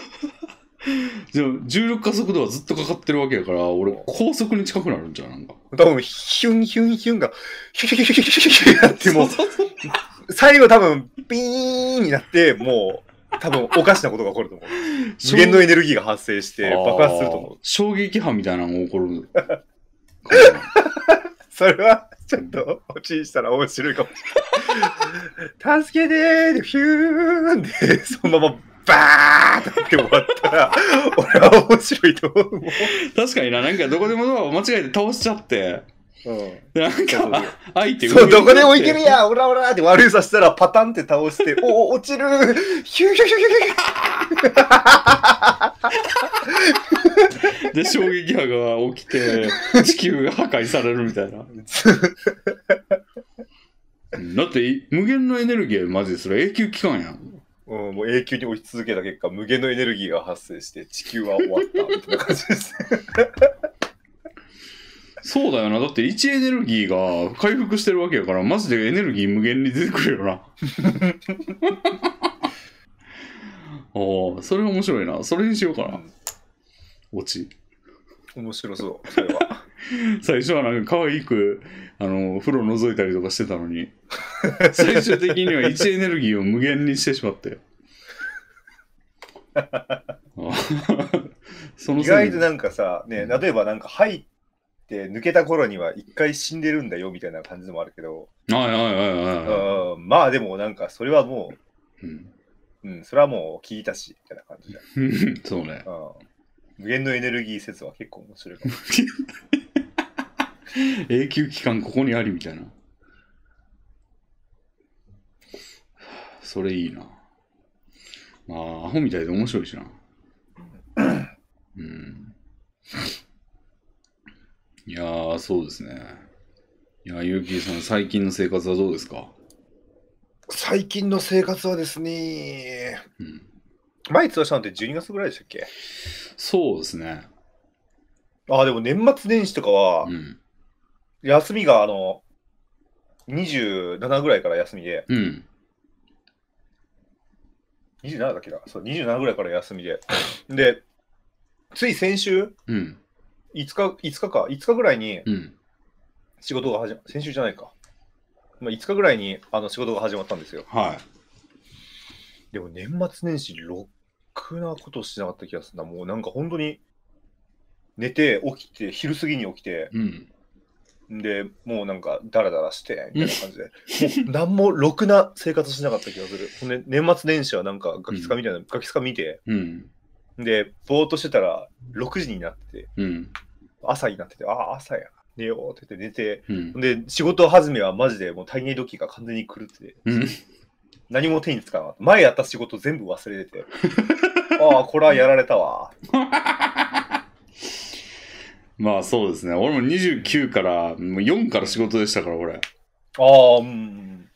重力加速度はずっとかかってるわけやから俺高速に近くなるんじゃんなんか多分ヒュンヒュンヒュンがヒュヒュヒュヒュヒュヒュヒってもう最後多分ビーンになってもう多分おかしなことが起こると思う無限のエネルギーが発生して爆発すると思う衝撃波みたいなのが起こるそれはちょっと落ちしたら面白いかもしれない助けてーでヒューンでそのままバーって終わったら、俺は面白いと思う確かにな、なんかどこでもドアを間違えて倒しちゃって。うん、なんか、相手そう、どこでも行けるやオラオラって悪いさせたらパタンって倒して、おお、落ちるヒューヒューヒューヒューヒューで、衝撃波が起きて、地球が破壊されるみたいな。だって、無限のエネルギーマジでそれ永久期間やん。うん、もう永久に追い続けた結果、無限のエネルギーが発生して、地球は終わったみたいな感じです。そうだよな。だって1エネルギーが回復してるわけやから、マジでエネルギー無限に出てくるよな。あ あ、それ面白いな。それにしようかな。オチ。面白そう、それは。最初はなんか可愛く、あの、風呂覗いたりとかしてたのに、最終的には1エネルギーを無限にしてしまったよ。その意外となんかさ、ね、例えばなんか入って抜けた頃には一回死んでるんだよみたいな感じでもあるけど、はいはいはいはい、まあでもなんかそれはもう、うん、うん、それはもう聞いたし、みたいな感じだ。そうね、無限のエネルギー説は結構面白いかも。永久期間ここにありみたいな。それいいな。まあ、アホみたいで面白いしな。うん。いやー、そうですね。いや、ゆうきさん、最近の生活はどうですか最近の生活はですね、うん、前通したのって12月ぐらいでしたっけそうですね。あ、でも年末年始とかは、うん、休みがあの、27ぐらいから休みで、うん、27だっけなそう27ぐらいから休みででつい先週、うん、5日5日か5日ぐらいに仕事が始ま先週じゃないか、まあ、5日ぐらいにあの仕事が始まったんですよはいでも年末年始ろくなことしてなかった気がするなもうなんか本当に寝て起きて昼過ぎに起きて、うんで、もうなんか、だらだらして、みたいな感じで、もう、なんもろくな生活しなかった気がする。ね、年末年始はなんか、ガキ使みたいな、うん、ガキ使見て、うん、で、ぼーっとしてたら、6時になってて、うん、朝になってて、ああ、朝や、寝ようって言って寝て、で、仕事始めはマジで、もう体内時計が完全に狂ってて、何も手につかなかった。前やった仕事全部忘れてて、ああ、これはやられたわ。まあそうですね。俺も29から、もう4から仕事でしたから、俺。ああ、うん。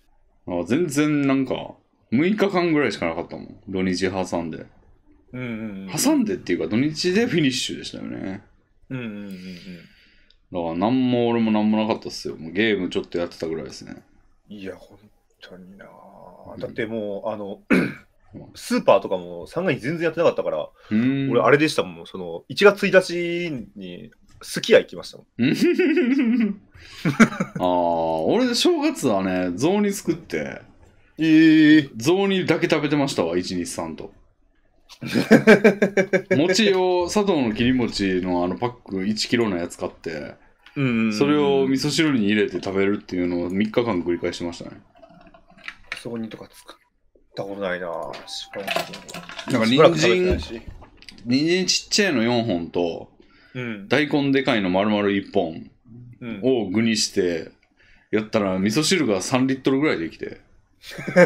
あ全然なんか、6日間ぐらいしかなかったもん。土日挟んで。うんうんうん、挟んでっていうか、土日でフィニッシュでしたよね。うんうんうんうん。だから何も俺も何もなかったっすよ。もうゲームちょっとやってたぐらいですね。いや、本当にな、うん、だってもう、あの、スーパーとかも3月に全然やってなかったから、俺あれでしたもん、その1月1日にすき家行きましたもん。ああ、俺正月はね、雑煮作って、えー、雑煮だけ食べてましたわ、1 2、3と。餅を、佐藤の切り餅のあのパック1キロのやつ買って、それを味噌汁に入れて食べるっていうのを3日間繰り返してましたね。雑煮とか作ったことないなぁ。なんか人参、人参ちっちゃいの4本と、大根でかいの丸々1本を具にして、やったら味噌汁が3リットルぐらいできて。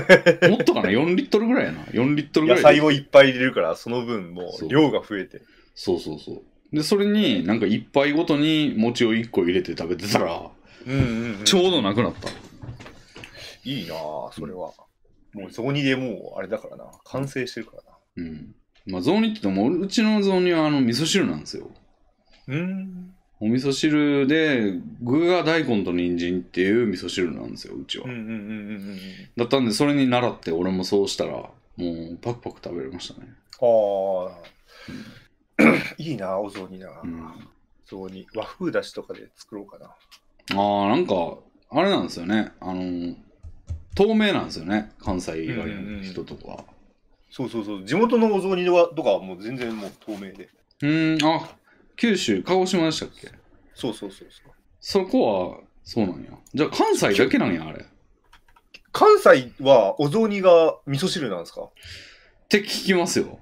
もっとかな ?4 リットルぐらいやな。4リットルぐらい。野菜をいっぱい入れるから、その分もう量が増えて。そうそうそう。で、それになんか1杯ごとに餅を1個入れて食べてたら、ちょうどなくなった。いいなあそれは。もう雑煮でもうあれだからな。完成してるからな。うん。まあ雑煮って言っても、うちの雑煮はあの味噌汁なんですよ。うんお味噌汁で具が大根と人参っていう味噌汁なんですようちは、うんうんうんうん、だったんでそれに習って俺もそうしたらもうパクパク食べれましたねああ、うん、いいなお雑煮な、うん、雑煮和風だしとかで作ろうかなああんかあれなんですよねあの透明なんですよね関西以外の人とか、うんうん、そうそうそう地元のお雑煮とかはもう全然もう透明でうんあ九州、鹿児島でしたっけそうそうそうそう。そこは、そうなんや。じゃあ関西だけなんや、あれ。関西はお雑煮が味噌汁なんですかって聞きますよ。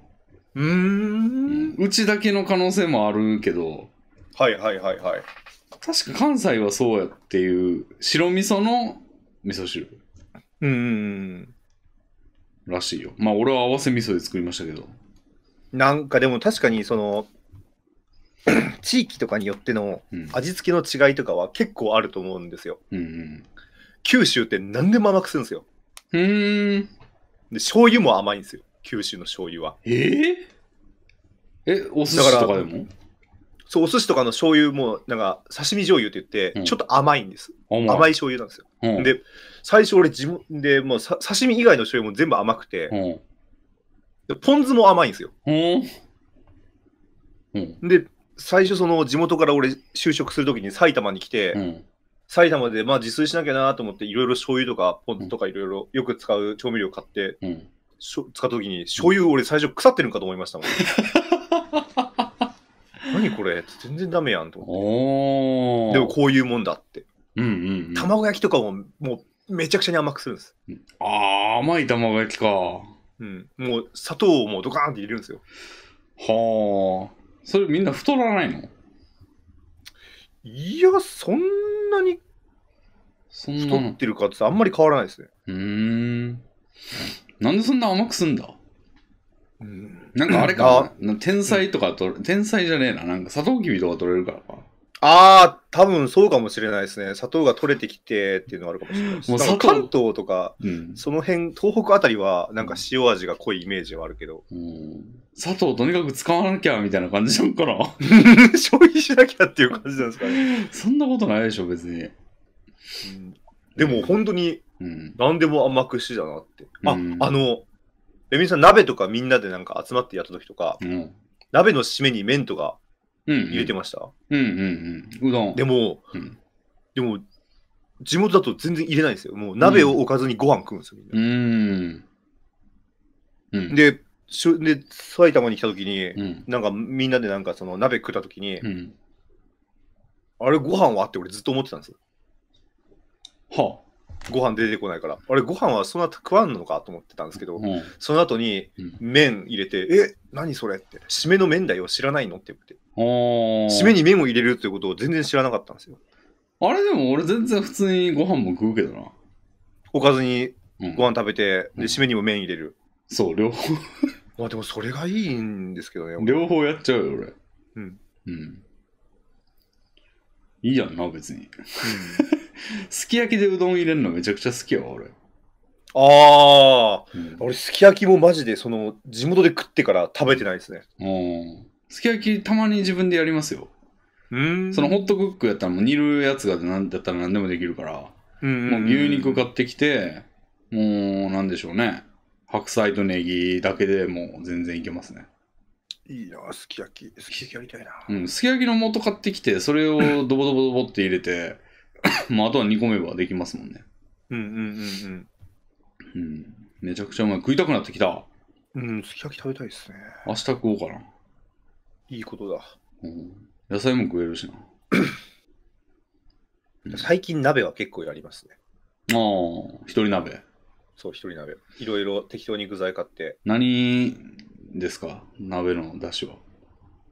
うん。うちだけの可能性もあるけど。はいはいはいはい。確か関西はそうやっていう、白味噌の味噌汁。うーん。らしいよ。まあ俺は合わせ味噌で作りましたけど。なんかでも確かにその、地域とかによっての味付けの違いとかは結構あると思うんですよ。うん、九州って何でも甘くするんですよ。うん。で、醤油も甘いんですよ。九州の醤油は。えー、え、お寿司とかでもそう、お寿司とかの醤油も、なんか、刺身醤油って言って、ちょっと甘いんです。うん、甘い醤油なんですよ。うん、で、最初俺自分で、もう刺身以外の醤油も全部甘くて、うん、でポン酢も甘いんですよ。うん、で、最初その地元から俺就職するときに埼玉に来て、うん、埼玉でまあ自炊しなきゃなと思っていろいろ醤油とかポン酢とかいろいろよく使う調味料買って、うん、使ったときに醤油俺最初腐ってるんかと思いましたもん。何これ全然ダメやんと思って。でもこういうもんだって。うんうんうん、卵焼きとかももうめちゃくちゃに甘くするんです。ああ、甘い卵焼きか。うん。もう砂糖をもうドカーンって入れるんですよ。はあ。それみんな太らないのいや、そんなに太ってるかってあんまり変わらないですね。うん。なんでそんな甘くすんだうんなんかあれか天才とかと、天才じゃねえな、なんかサトウキビとか取れるからか。ああ、多分そうかもしれないですね。砂糖が取れてきてっていうのはあるかもしれないです。もう関東とか、うん、その辺、東北あたりはなんか塩味が濃いイメージはあるけど。砂糖とにかく使わなきゃみたいな感じじゃんから。消費しなきゃっていう感じなんですかね。そんなことないでしょ、別に。うん、でも本当に何でも甘くしだなって。あ、うん、あの、レミさん、鍋とかみんなでなんか集まってやった時とか、鍋の締めに麺とか入れてました。うんうんうん。どん。でも、うん、でも、地元だと全然入れないんですよ。もう鍋を置かずにご飯食うんですよ、みんな。うん。で、しょで埼玉に来た時に、うん、なんかみんなでなんかその鍋食った時に、うん、あれご飯はって俺ずっと思ってたんですよ。はあ、ご飯出てこないから。あれご飯はそんな食わんのかと思ってたんですけど、うん、その後に麺入れて、うん、え、何それって、締めの麺だよ、知らないのって言って。締めにメモ入れるっていうことを全然知らなかったんですよ。あれでも俺全然普通にご飯も食うけどな。おかずにご飯食べて、うん、で、締めにも麺入れる。そう、両方。ま あでもそれがいいんですけどね。両方やっちゃうよ、俺。うん。うん。いいやんな、別に。すき焼きでうどん入れるのめちゃくちゃ好きや俺。ああ、うん、俺、すき焼きもマジで、その、地元で食ってから食べてないですね。うん。すき焼きたまに自分でやりますよ。そのホットクックやったらもう煮るやつがなんだったら何でもできるから、もう牛肉買ってきて、もうなんでしょうね。白菜とネギだけでもう全然いけますね。いいなすき焼き。すき焼きやりたいな。うん、すき焼きの素買ってきて、それをドボドボドボって入れて、まあ、あとは煮込めばできますもんね。うんうんうんうん。うん。めちゃくちゃうまい。食いたくなってきた。うん、すき焼き食べたいっすね。明日食おうかな。いいことだ。うん野菜も食えるしな。最近鍋は結構やりますね。ああ、一人鍋。そう、一人鍋。いろいろ適当に具材買って。何ですか鍋の出汁は。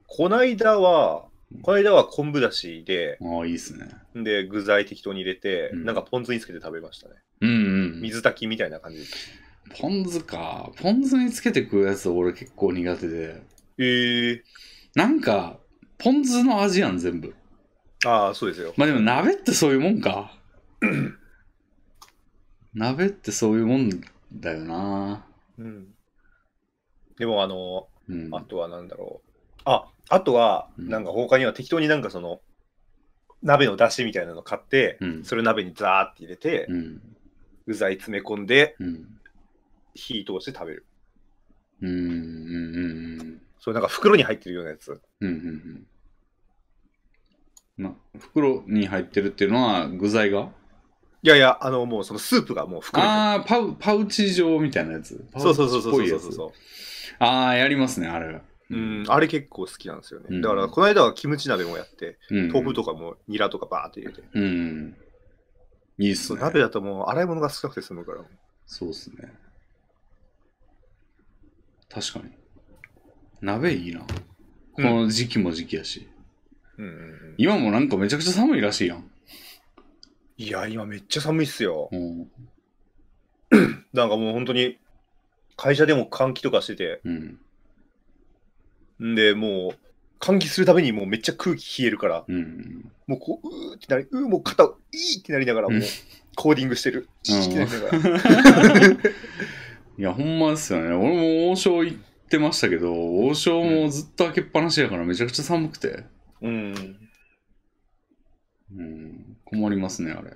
こないだは、こないだは昆布だしで、ああ、いいっすね。で、具材適当に入れて、うんなんかポン酢につけて食べましたね。うんうん。水炊きみたいな感じでポン酢か。ポン酢につけて食うやつ俺結構苦手で。えー、なんか、ポン酢の味やん、全部。ああ、そうですよ。まあでも鍋ってそういうもんか。鍋ってそういうもんだよな。うん。でも、あの、うん。あとはなんだろう。あ、あとは、なんか他には適当になんかその、鍋の出汁みたいなの買って、うん。それ鍋にザーって入れて、うん。具材詰め込んで、うん。火通して食べる。うん。うん。うん。うん。そうなんか袋に入ってるようなやつ。うんうんうん。な袋に入ってるっていうのは具材がいやいや、あの、もうそのスープがもう袋にああ、パウ、パウチ状みたいなやつ。そうそうそうそうそうそうそう。ああ、やりますね、あれ。うん、あれ結構好きなんですよね。うん、だから、この間はキムチ鍋もやって、うん、豆腐とかもニラとかバーって入れて。うん。いいっすね。鍋だともう洗い物が少なくて済むから。そうっすね。確かに。鍋いいな。この時期も時期やし。うん今もなんかめちゃくちゃ寒いらしいやん。いや、今めっちゃ寒いっすよ。うん、なんかもう本当に、会社でも換気とかしてて、うん。で、もう、換気するためにもうめっちゃ空気冷えるから、うん。もうこう、うーってなり、うーもう肩、いいってなりながら、もうコーディングしてる。いいってなりながら。いや、ほんまっすよね。俺も王将行っってましたけど、王将もずっと開けっぱなしやからめちゃくちゃ寒くて。うん。うん、困りますね、あれ。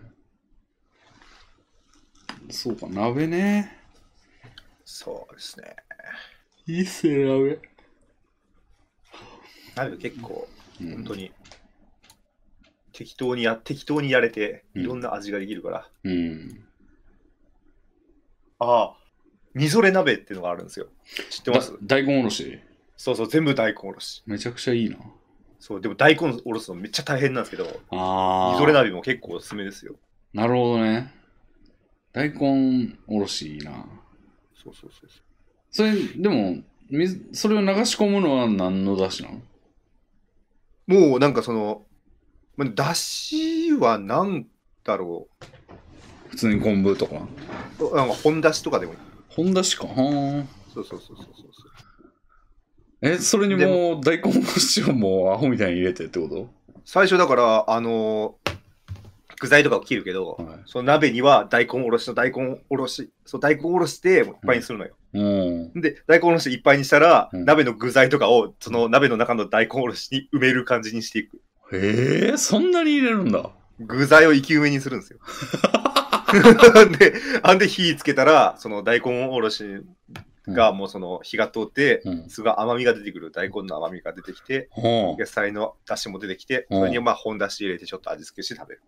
そうか、鍋ね。そうですね。いいっすね、鍋。鍋結構、本当に、適当にや、適当にやれて、いろんな味ができるから。うん。うん、ああ、みぞれ鍋っていうのがあるんですよ。知ってます大根おろし。そうそう、全部大根おろし。めちゃくちゃいいな。そう、でも大根おろすのめっちゃ大変なんですけど、あみぞれ鍋も結構おすすめですよ。なるほどね。大根おろしいいな。そうそうそうそれ、でも、それを流し込むのは何のだしなのもうなんかその、まあ、だしは何だろう。普通に昆布とか。なんか本だしとかでもいい。本んしか。はそうそうそうそうそう。え、それにもう大根おろしをもうアホみたいに入れてってこと最初だから、あのー、具材とかを切るけど、はい、その鍋には大根おろしと大根おろし、そう大根おろしていっぱいにするのよ。うん、で、大根おろしいっぱいにしたら、うん、鍋の具材とかをその鍋の中の大根おろしに埋める感じにしていく。へえそんなに入れるんだ。具材を生き埋めにするんですよ。で、あんで火つけたら、その大根おろしがもうその火が通って、すごい甘みが出てくる、大根の甘みが出てきて、野菜の出汁も出てきて、それにまあ本出汁入れてちょっと味付けして食べる。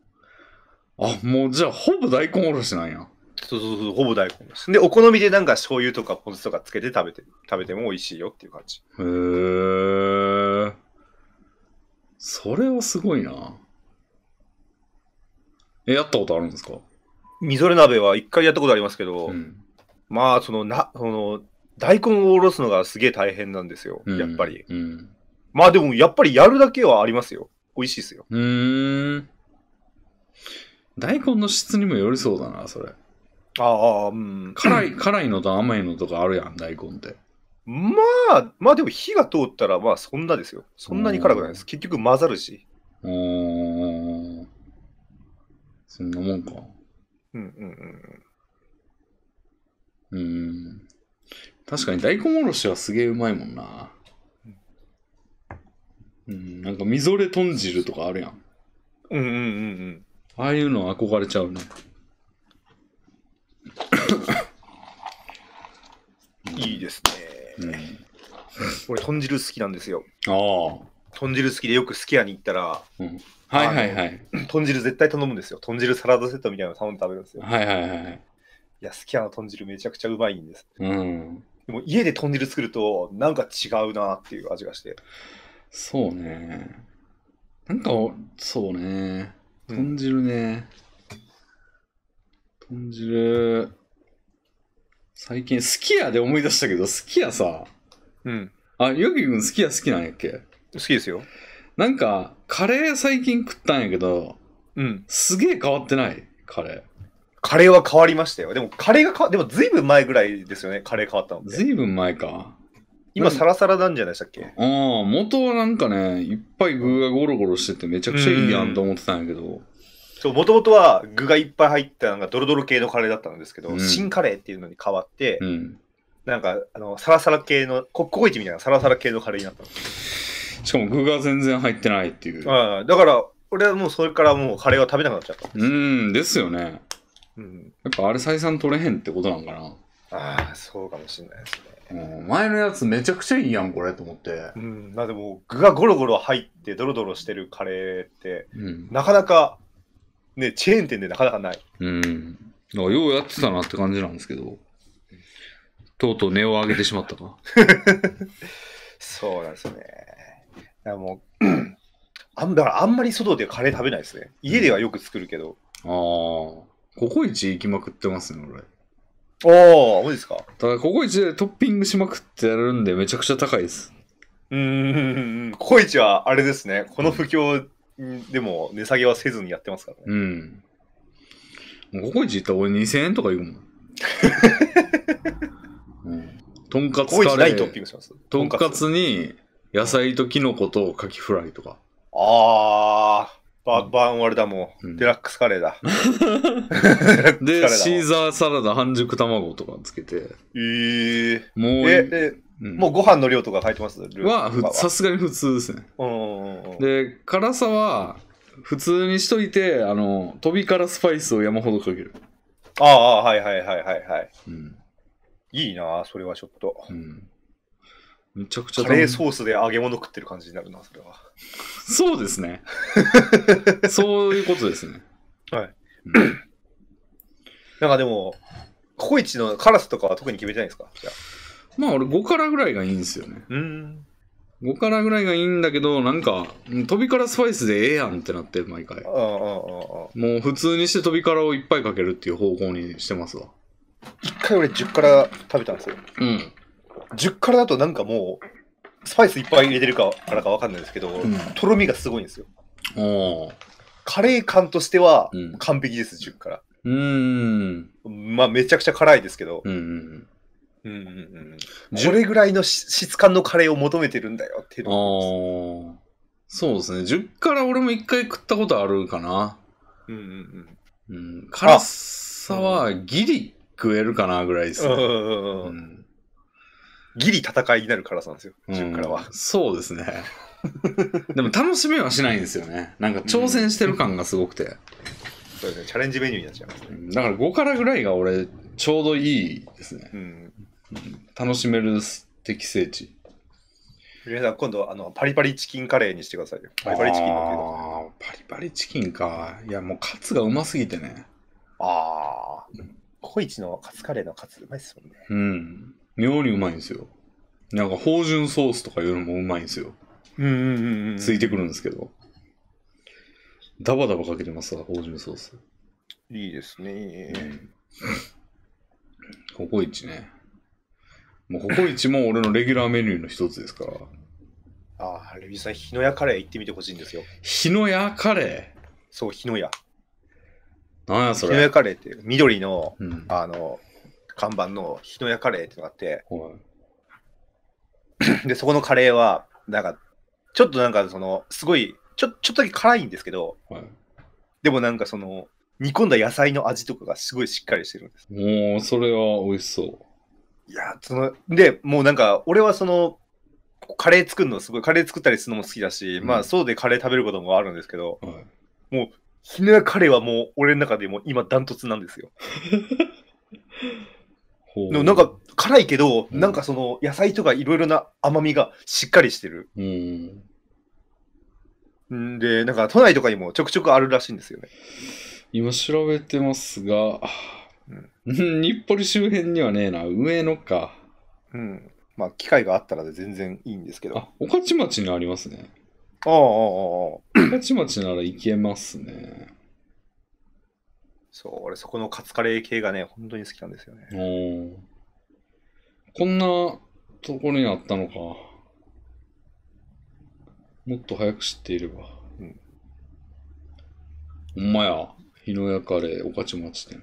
あ、もうじゃあほぼ大根おろしなんや。そうそうそう、ほぼ大根です。で、お好みでなんか醤油とかポン酢とかつけて食べて、食べても美味しいよっていう感じ。へえ。それはすごいな。え、やったことあるんですかみぞれ鍋は一回やったことありますけど、うん、まあ、その、な、その、大根をおろすのがすげえ大変なんですよ、やっぱり。うん、まあでも、やっぱりやるだけはありますよ。美味しいですよ。うん。大根の質にもよりそうだな、それ。ああ、うん。辛い、辛いのと甘いのとかあるやん、大根って。まあ、まあでも火が通ったら、まあそんなですよ。そんなに辛くないです。結局混ざるし。うん。そんなもんか。うんうんうんうんうん確かに大根おろしはすげえうまいもんなうんなんかみぞれ豚汁とかあるやんうんうんうんうんああいうの憧れちゃうねいいですね、うん、俺豚汁好きなんですよああ豚汁好きでよくすき家に行ったら、うん、はいはいはい。豚汁絶対頼むんですよ。豚汁サラダセットみたいなの頼んで食べるんですよ。はいはいはい。いや、すき家の豚汁めちゃくちゃうまいんです。うん。でも家で豚汁作ると、なんか違うなっていう味がして。そうね。なんか、そうね。豚汁ね。うん、豚汁、最近、すき家で思い出したけど、すき家さ。うん。あ、ヨギ君すき家好きなんやっけ好きですよ。なんか、カレー最近食ったんやけど、うん。すげえ変わってないカレーカレーは変わりましたよ。でも、カレーが変わ、でもずいぶん前ぐらいですよね、カレー変わったのずいぶん前か。今、サラサラなんじゃないでしたっけああ、元はなんかね、いっぱい具がゴロゴロしててめちゃくちゃいいやんと思ってたんやけど、そう、もともとは具がいっぱい入ったんかドロドロ系のカレーだったんですけど、うん新カレーっていうのに変わって、うん。なんか、あの、サラサラ系の、コココイチみたいなサラサラ系のカレーになったんですしかも具が全然入ってないっていう。あだから、俺はもうそれからもうカレーは食べなくなっちゃった。うん、ですよね。うん。やっぱあれ採算取れへんってことなんかな。ああ、そうかもしれないですね。お前のやつめちゃくちゃいいやん、これと思って。うん。まあでも、具がゴロゴロ入ってドロドロしてるカレーって、うん。なかなか、ね、チェーン店でなかなかない。うん。だからようやってたなって感じなんですけど。とうとう値を上げてしまったか。そうなんですよね。やもうあんだからあんまり外でカレー食べないですね。家ではよく作るけど。ああ、ココイチ行きまくってますね、俺。ああ、無理ですか。ただ、ココイチでトッピングしまくってやるんで、めちゃくちゃ高いです。うん、ココイチはあれですね、この不況でも値下げはせずにやってますからね。うん。ココイチ行ったら俺2000円とか言うもん。うん、とんかつカレー。とんかつに、野菜とキノコとカキフライとか。ああ、ババーン割れだもん,、うんデラックスカレーだ。で、シーザーサラダ半熟卵とかつけて。えー、もう、え、え、うんもうご飯の量とか入ってますは、さすがに普通ですね。うんうんうんうんで、辛さは、普通にしといて、あの、飛び辛スパイスを山ほどかける。ああ、はいはいはいはいはい。うん。いいな、それはちょっと。うんめちゃくちゃカレーソースで揚げ物食ってる感じになるな、それは。そうですね。そういうことですね。はい。うん、なんかでも、ココイチの辛さとかは特に決めてないですかじゃまあ俺5辛ぐらいがいいんですよね。うん。5辛ぐらいがいいんだけど、なんか、飛び辛スパイスでええやんってなって、毎回。ああああもう普通にして飛び辛をいっぱいかけるっていう方向にしてますわ。一回俺10辛食べたんですよ。うん。10辛だとなんかもう、スパイスいっぱい入れてるかからかわかんないですけど、うんとろみがすごいんですよ。おーカレー感としては完璧です、10辛。うん。まあ、めちゃくちゃ辛いですけど、うんうんうんうんどれぐらいの質感のカレーを求めてるんだよっていうのがありそうですね。10から俺も1回食ったことあるかな。うんうんうん辛さはギリ食えるかなぐらいですうんね。うんうんうんギリ戦いになる辛さなんですよ、うからは。そうですね。でも楽しみはしないんですよね。なんか挑戦してる感がすごくて。うん、そうですね、チャレンジメニューになっちゃいますね。だから5からぐらいが俺、ちょうどいいですね。うん、楽しめる適正値。皆さん、今度あの、パリパリチキンカレーにしてくださいよ。パリパリチキンのパリパリチキンか。いや、もうカツがうますぎてね。ああ。ココイチのカツカレーのカツうまいっすもんね。うん。妙にうまいんですよ。なんか、芳醇ソースとかいうのもうまいんですよ。うんうんうんうん。ついてくるんですけど。ダバダバかけてますわ、芳醇ソース。いいですね。ココイチね。もうココイチも俺のレギュラーメニューの一つですから。ああ、レビさん、日の屋カレー行ってみてほしいんですよ。日の屋カレーそう、日の屋。なんやそれ。日の屋カレーって緑の、うんあの、看板の日の屋カレーってのがあって、で、そこのカレーは、なんか、ちょっとなんかその、すごい、ちょちょっとだけ辛いんですけど、でもなんかその、煮込んだ野菜の味とかがすごいしっかりしてるんです。もう、それは美味しそう。いや、その、で、もうなんか、俺はその、カレー作るのすごい、カレー作ったりするのも好きだし、うん、まあ、そうでカレー食べることもあるんですけど、はい、もう、日の屋カレーはもう、俺の中でも今、ダントツなんですよ。でもなんか辛いけど、うん、なんかその野菜とかいろいろな甘みがしっかりしてる。うん。で、なんか都内とかにもちょくちょくあるらしいんですよね。今調べてますが、うん、日暮里周辺にはねえな、上野か。うん。まあ、機会があったらで全然いいんですけど。あ、御徒町にありますね。ああ、ああ、ああ。御徒町なら行けますね。そう、俺そこのカツカレー系がね、本当に好きなんですよね。おこんなところにあったのか。もっと早く知っていれば。うん。ほんまや、日野屋カレー、おかち町店。い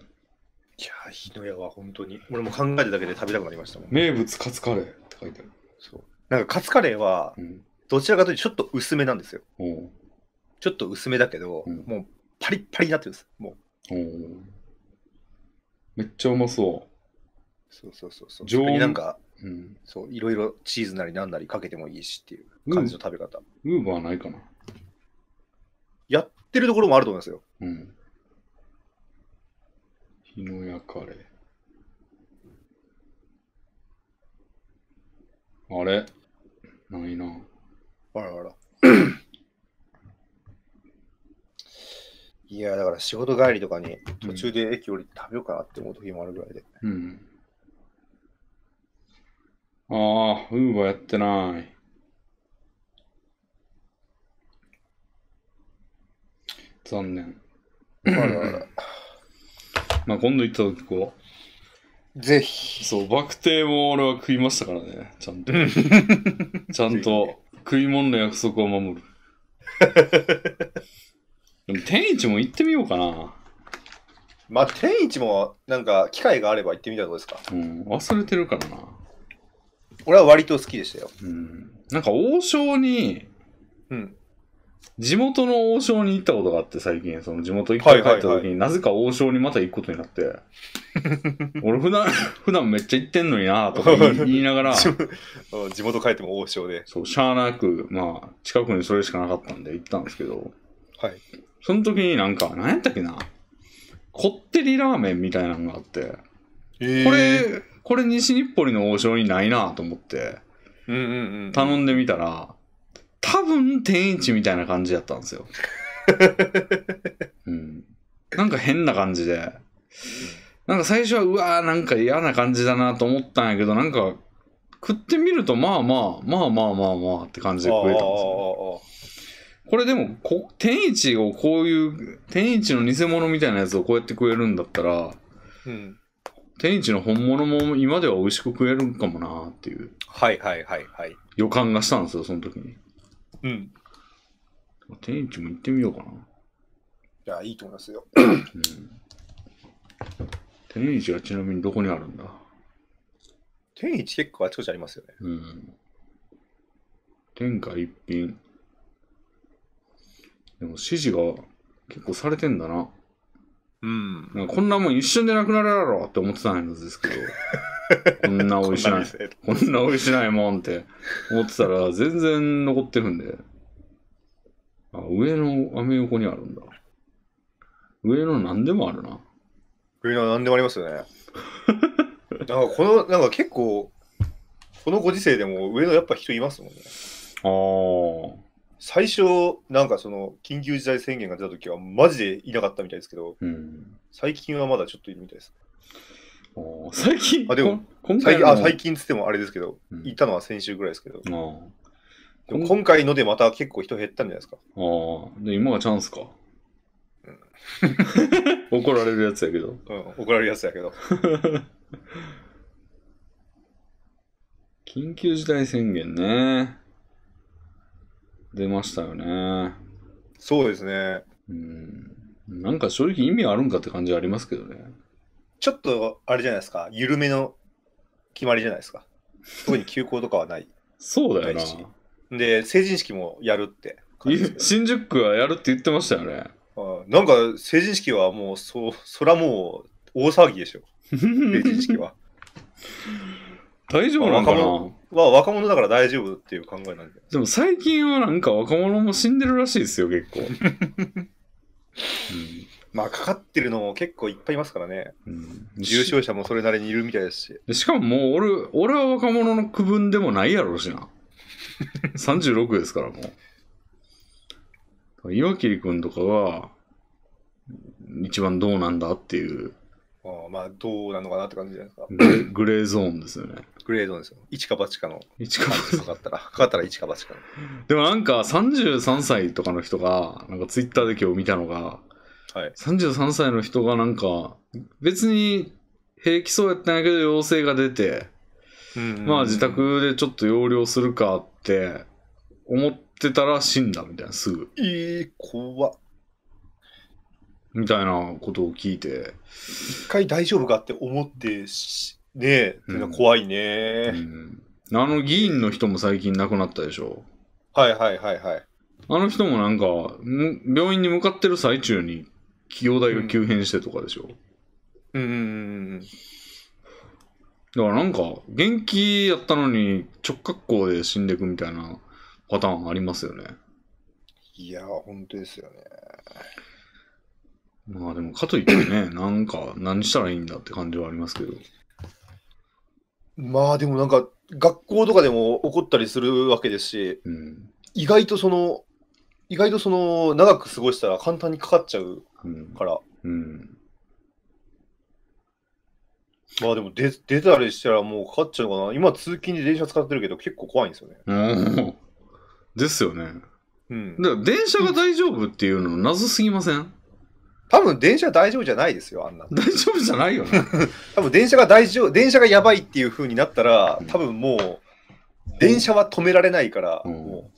や、日野屋は本当に、俺も考えただけで食べたくなりましたもん。名物カツカレーって書いてある。そう。なんかカツカレーは、どちらかというとちょっと薄めなんですよ。うん、ちょっと薄めだけど、うん、もうパリッパリになってるんです。もうおお。めっちゃうまそう。そうそうそうそう。常温そなんか、う。うん。そう、いろいろチーズなりなんなりかけてもいいしっていう感じの食べ方。ウーバーないかな。やってるところもあると思いますよ。うん。日のやかれ。あれないな。あらあら。いや、だから仕事帰りとかに途中で駅降りて食べようかなって思う時もあるぐらいで。うん。ああ、ウーバーやってない。残念。あらあら。まあ今度行った時こう。ぜひ。そう、バクテーも俺は食いましたからね、ちゃんと。ちゃんと食い物の約束を守る。でも天一も行ってみようかな。まあ、天一もなんか機会があれば行ってみたらどうですか。うん、忘れてるからな。俺は割と好きでしたよ。うん。なんか王将に、うん。地元の王将に行ったことがあって、最近、その地元っ回帰った時に、はいはいはなぜか王将にまた行くことになって、俺普段、普段めっちゃ行ってんのになとか言い 言いながら、地元うん地元帰っても王将で。そう、しゃーなく、まあ、近くにそれしかなかったんで行ったんですけど、はい。その時になんか、何やったっけな。こってりラーメンみたいなのがあって、これ、これ西日暮里の王将にないなと思って、頼んでみたら、多分天一みたいな感じやったんですよ。うん、なんか変な感じで。なんか最初は、うわーなんか嫌な感じだなと思ったんやけど、なんか食ってみると、まあまあ、まあまあまあまあって感じで食えたんですよ、これでもこ、天一をこういう、天一の偽物みたいなやつをこうやって食えるんだったら、うん、天一の本物も今では美味しく食えるんかもなっていう。はいはいはいはい。予感がしたんですよ、その時に。うん。天一も行ってみようかな。いや、いいと思いますよ。うん、天一はちなみにどこにあるんだ天一結構あちこちありますよね。うん。天下一品。でも指示が結構されてんだな。うん。んこんなもん一瞬でなくなるやろって思ってたんですけど。こんなおいしない、こんなおいしないもんって思ってたら全然残ってるんで。あ、上のアメ横にあるんだ。上の何でもあるな。上の何でもありますよね。なんかこの、なんか結構、このご時世でも上のやっぱ人いますもんね。ああ。最初、なんかその緊急事態宣言が出た時は、マジでいなかったみたいですけど、うん、最近はまだちょっといるみたいです。最近あでも最近あ、最近つってもあれですけど、うん、いたのは先週ぐらいですけど、でも今回のでまた結構人減ったんじゃないですか。ああ、で今がチャンスか。うん、怒られるやつやけど。うん、怒られるやつやけど。緊急事態宣言ね。出ましたよね。そうですね。うん。なんか正直意味あるんかって感じありますけどね。ちょっと、あれじゃないですか。緩めの決まりじゃないですか。特に休校とかはない。そうだよな。で、成人式もやるって新宿区はやるって言ってましたよね。なんか成人式はもうそ、そらもう大騒ぎでしょ。成人式は。大丈夫なのかなは若者だから大丈夫っていう考えなんで。でも最近はなんか若者も死んでるらしいですよ、結構。うんまあ、かかってるのも結構いっぱいいますからね。うん、重症者もそれなりにいるみたいですし。しかももう俺、俺は若者の区分でもないやろうしな。36 ですからもう。岩切君とかは、一番どうなんだっていう。ああまあ、どうなのかなって感じじゃないですか。グレーゾーンですよね。グレードですよ。一か八かの。一か8かかったら、かかったら一か八かの。でもなんか33歳とかの人が、なんかツイッターで今日見たのが、はい、33歳の人がなんか、別に平気そうやったんやけど陽性が出て、まあ自宅でちょっと要領するかって思ってたら死んだみたいな、すぐ。ええー、怖っ。みたいなことを聞いて。一回大丈夫かって思って、ねえ、うん、怖いね、うん、あの議員の人も最近亡くなったでしょ。はいはいはいはい。あの人もなんか、病院に向かってる最中に、企業代が急変してとかでしょ。うん。うん。だからなんか、元気やったのに直角行で死んでいくみたいなパターンありますよね。いや、本当ですよね。まあでも、かといってね、なんか、何したらいいんだって感じはありますけど。まあでもなんか学校とかでも起こったりするわけですし、うん、意外とその意外とその長く過ごしたら簡単にかかっちゃうから、うん、うん、まあでも出たりしたらもうかかっちゃうのかな今通勤で電車使ってるけど結構怖いんですよね、うん、ですよね、うん、だから電車が大丈夫っていうの謎すぎません多分電車大丈夫じゃないですよ、あんな。大丈夫じゃないよね。多分電車が大丈夫、電車がやばいっていう風になったら、多分もう、電車は止められないから、うん、もう、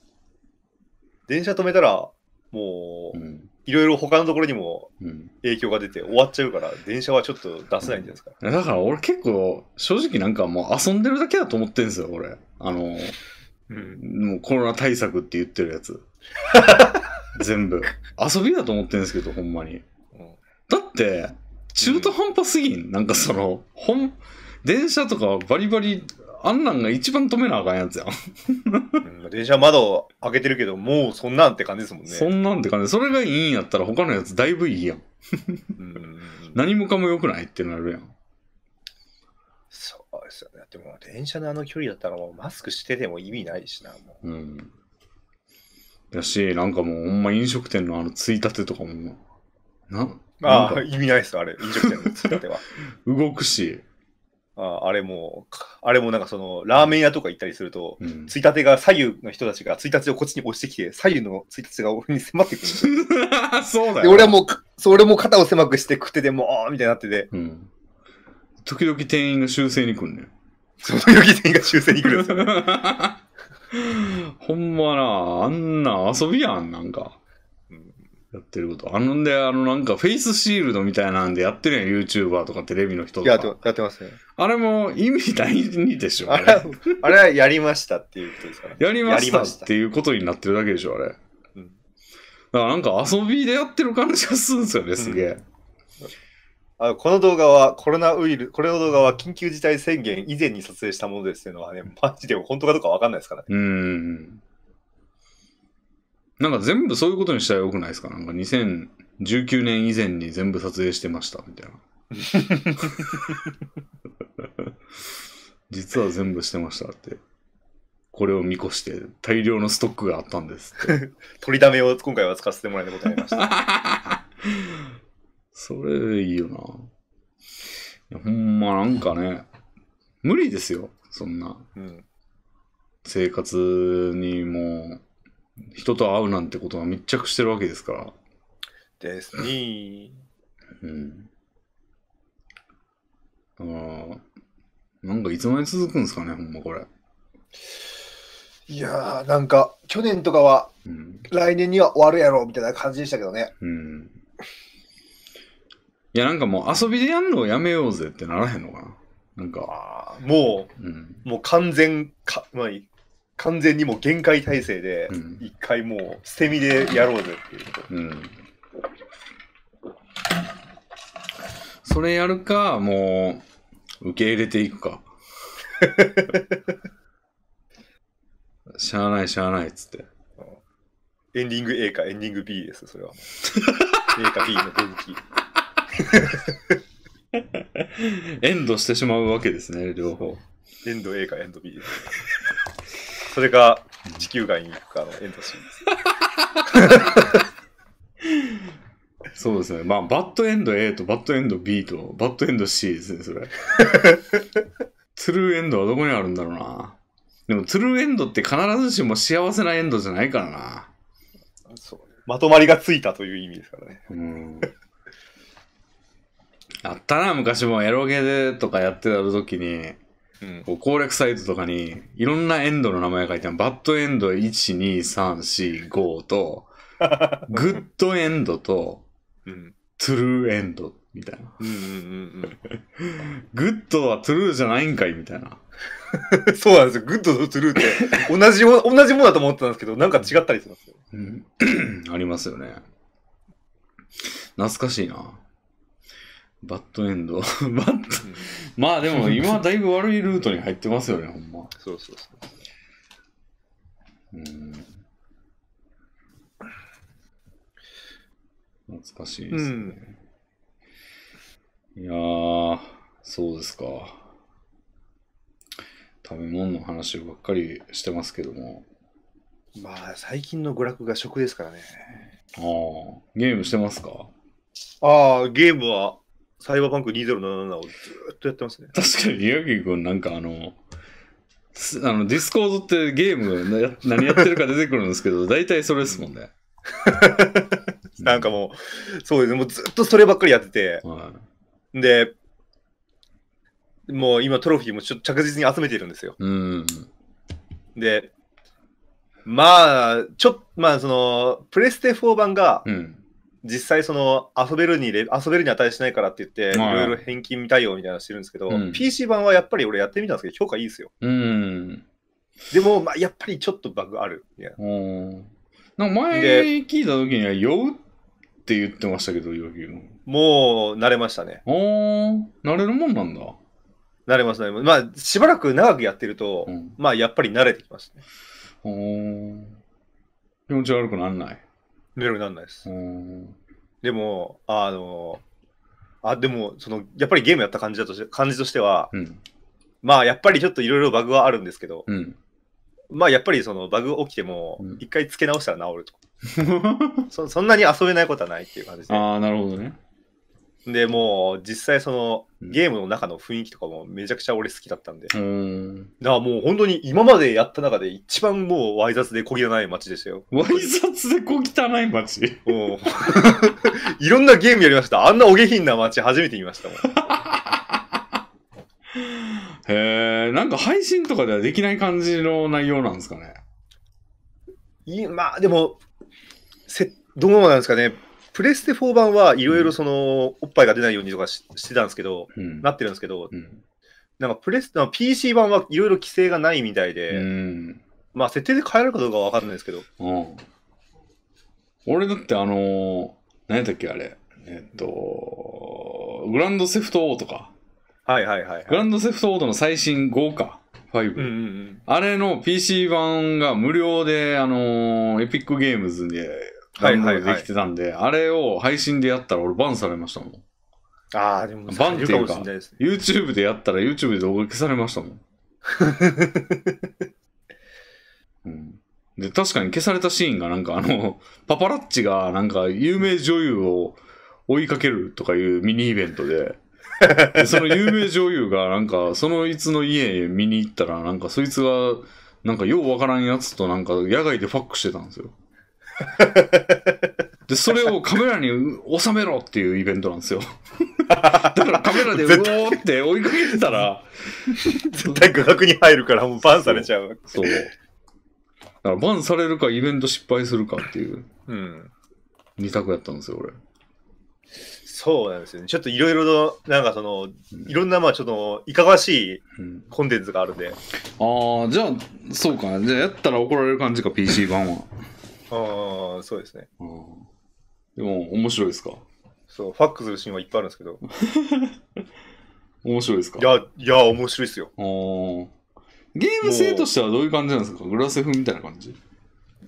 電車止めたら、もう、いろいろ他のところにも影響が出て終わっちゃうから、電車はちょっと出せないんじゃないですか。うん、だから俺結構、正直なんかもう遊んでるだけだと思ってんですよ、俺。あの、うん、もうコロナ対策って言ってるやつ。全部。遊びだと思ってんですけど、ほんまに。だって、中途半端すぎん、うん、なんかその、本、電車とかバリバリ、あんなんが一番止めなあかんやつやん。電車窓開けてるけど、もうそんなんって感じですもんね。そんなんって感じ。それがいいんやったら他のやつだいぶいいやん。うん何もかも良くないってなるやん。そうですよね。でも電車のあの距離だったらもうマスクしてても意味ないしな、もう。うん。だし、なんかもうほんま飲食店のあのついたてとかも、な、ああ、意味ないです、あれ。飲食店のつきたては。動くし。ああれも、あれもなんかその、ラーメン屋とか行ったりすると、うん、ついたてが左右の人たちが、ついたてをこっちに押してきて、左右のついたてが俺に迫ってくる。そうだよ。で、俺はもう、それも肩を狭くして食ってでも、ああ、みたいになってて。うん。時々店員が修正に来んねん。々店員が修正に来るんですよ、ね。ほんまな、あんな遊びやん、なんか。やってること。あのんで、あのなんかフェイスシールドみたいなんでやってるやん、YouTuber とかテレビの人とか。やってやってますね。あれも意味ないでしょ、あれ。あれはやりましたっていうことですか、ね、やりましたっていうことになってるだけでしょ、あれ。うん、だからなんか遊びでやってる感じがするんですよね、すげえ。うんあこの動画はコロナウイルス、これの動画は緊急事態宣言以前に撮影したものですっていうのはね、マジで本当かどうかわかんないですからね。うん。なんか全部そういうことにしたらよくないですかなんか2019年以前に全部撮影してましたみたいな。実は全部してましたって。これを見越して大量のストックがあったんです取りだめを今回は使わせてもらえたことありました。それいいよな。ほんまなんかね、無理ですよ、そんな。うん、生活にも人と会うなんてことは密着してるわけですから。ですね。うん。だから、なんかいつまで続くんですかね、ほんまこれ。いやー、なんか、去年とかは、うん、来年には終わるやろ、みたいな感じでしたけどね。うん。いや、なんかもう遊びでやるのをやめようぜってならへんのかな。なんか。もう、うん、もう完全か、まあいい、完全にもう限界体制で、一回もう捨て身でやろうぜっていうこと。うん、それやるか、もう、受け入れていくか。しゃあない、しゃあないっつって。エンディング A かエンディング B です、それは。A か B の分岐。エンドしてしまうわけですね、両方。エンド A かエンド B です。それが地球外に行くかのエンドシーンです。そうですね。まあ、バッドエンド A とバッドエンド B とバッドエンド C ですね、それ。トゥルーエンドはどこにあるんだろうな。でも、トゥルーエンドって必ずしも幸せなエンドじゃないからな。そう。まとまりがついたという意味ですからね。うん。あったな、昔もエロゲでとかやってた時に、うん、攻略サイトとかにいろんなエンドの名前書いてあるバッドエンド12345と グッドエンドと、うん、トゥルーエンドみたいな。うんうんうん、グッドはトゥルーじゃないんかいみたいな。そうなんですよ。グッドとトゥルーって同じも、同じものだと思ってたんですけど、なんか違ったりしますよ。うん、ありますよね。懐かしいな。バッドエンド。バッド、まあでも今はだいぶ悪いルートに入ってますよね、ほんま。そうそうそう。うん。懐かしいですね。うん、いやー、そうですか。食べ物の話ばっかりしてますけども。まあ、最近の娯楽が食ですからね。ああ、ゲームしてますかああ、ゲームはサイバーパンク2077をずっとやってますね。確かに宮城君なんかあの、あのディスコードってゲーム何やってるか出てくるんですけど、大体それですもんね。なんかもう、そうですね、もうずっとそればっかりやってて、はい、で、もう今トロフィーもちょ着実に集めてるんですよ。うん、で、まあ、ちょっまあその、プレステ4版が、うん実際その遊べるに遊べるに値しないからって言っていろいろ返金対応みたいなのしてるんですけど、うん、PC 版はやっぱり俺やってみたんですけど評価いいですよ、うん、でも、まあ、やっぱりちょっとバグあるみたいな前聞いた時には酔うって言ってましたけど余裕もう慣れましたねおあ慣れるもんなんだ慣れますねまあしばらく長くやってると、うん、まあやっぱり慣れてきますねお気持ち悪くなんないメロになんないです。でも、あの、あ、でも、その、やっぱりゲームやった感じだとし感じとしては、うん、まあ、やっぱりちょっといろいろバグはあるんですけど、うん、まあ、やっぱりそのバグ起きても、一回付け直したら治ると。そそんなに遊べないことはないっていう感じです、ああ、なるほどね。でもう実際そのゲームの中の雰囲気とかもめちゃくちゃ俺好きだったんで、うん、だからもう本当に今までやった中で一番もうわい雑でらない街でしたよわい雑で小汚い街 いろんなゲームやりましたあんなお下品な街初めて見ましたもん へえんか配信とかではできない感じの内容なんですかねいまあでもせどうなんですかねプレステ4版はいろいろその、おっぱいが出ないようにとかしてたんですけど、うん、なってるんですけど、うん、なんかプレス、テ、PC 版はいろいろ規制がないみたいで、うん、まあ設定で変えられるかどうかはわかんないですけど。俺だってあのー、何やったっけあれ、えっと、グランドセフトオートか。はいはいはい、はい、グランドセフトオートの最新5か。5、うんうんうん、あれの PC 版が無料で、あのー、エピックゲームズではいはい。できてたんで、あれを配信でやったら俺バンされましたもん。ああ、でも、バンっていうか、ね、YouTube でやったら YouTube で動画消されましたもん。うん、で、確かに消されたシーンがなんかあの、パパラッチがなんか有名女優を追いかけるとかいうミニイベントで、でその有名女優がなんかそのいつの家見に行ったらなんかそいつがなんかようわからんやつとなんか野外でファックしてたんですよ。で、それをカメラに収めろっていうイベントなんですよ。だからカメラでうおーって追いかけてたら。絶対画角に入るからもうバンされちゃう。そう。そうだからバンされるかイベント失敗するかっていう。うん。二択やったんですよ、俺。そうなんですよね。ちょっといろいろの、なんかその、いろんな、まあちょっと、いかがしいコンテンツがあるんで。うん、ああ、じゃあ、そうか。じゃあ、やったら怒られる感じか、PC 版は。ああ、そうですね。うん、でも、面白いですかそう、ファックするシーンはいっぱいあるんですけど。面白いですかいや、いや、面白いですよ。ゲーム性としてはどういう感じなんですかグラセフみたいな感じい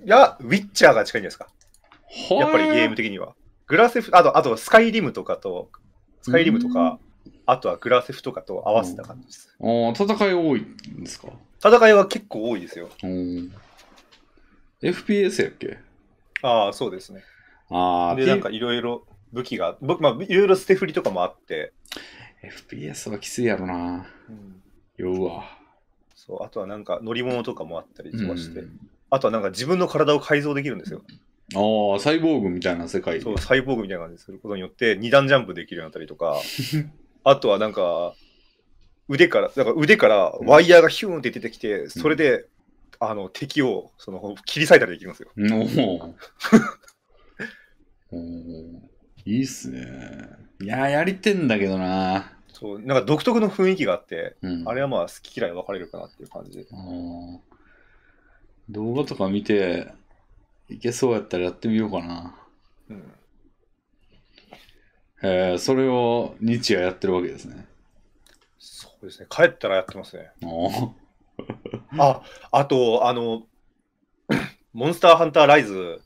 や、ウィッチャーが近いんですかやっぱりゲーム的には。グラセフ、あと、あとスカイリムとかと、スカイリムとか、あとはグラセフとかと合わせた感じです。ああ、戦い多いんですか戦いは結構多いですよ。うん FPS やっけああ、そうですね。ああ、で、なんかいろいろ武器が、僕、まあ、いろいろ捨て振りとかもあって。FPS はきついやろな。うん、酔うわ。そう、あとはなんか乗り物とかもあったりとかして、うん、あとはなんか自分の体を改造できるんですよ。ああ、サイボーグみたいな世界そう、サイボーグみたいな感じすることによって、二段ジャンプできるようになったりとか、あとはなんか、腕から、だから腕からワイヤーがヒューンって出てきて、それであの敵をその切り裂いたりできますよ。おおいいっすね。いややりてんだけどな。そうなんか独特の雰囲気があって、うん、あれはまあ好き嫌い分かれるかなっていう感じで。動画とか見て、いけそうやったらやってみようかな。うん、えー、それを日夜やってるわけですね。そうですね。帰ったらやってますね。お あ、あと、あの、モンスターハンターライズ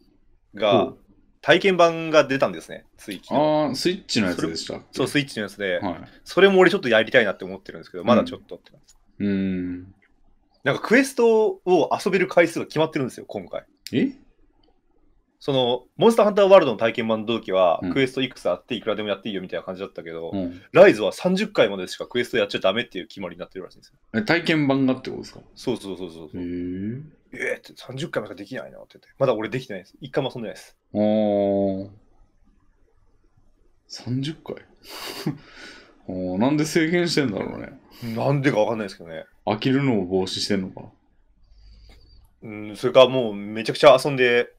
が体験版が出たんですね、スイッチの。ああ、スイッチのやつでしたそ。そう、スイッチのやつで、はい、それも俺ちょっとやりたいなって思ってるんですけど、まだちょっとってうん。なんかクエストを遊べる回数が決まってるんですよ、今回。えそのモンスターハンターワールドの体験版の期は、クエストいくつあっていくらでもやっていいよみたいな感じだったけど、うんライズは30回までしかクエストやっちゃダメっていう決まりになってるらしいんですよ。え体験版がってことですかそうそうそうそう。ええ。えー30回までしかできないなってって。まだ俺できてないです。一回も遊んでないです。おー。30回あーなんで制限してんだろうね。なんでかわかんないですけどね。飽きるのを防止してんのかな。うん、それかもうめちゃくちゃ遊んで、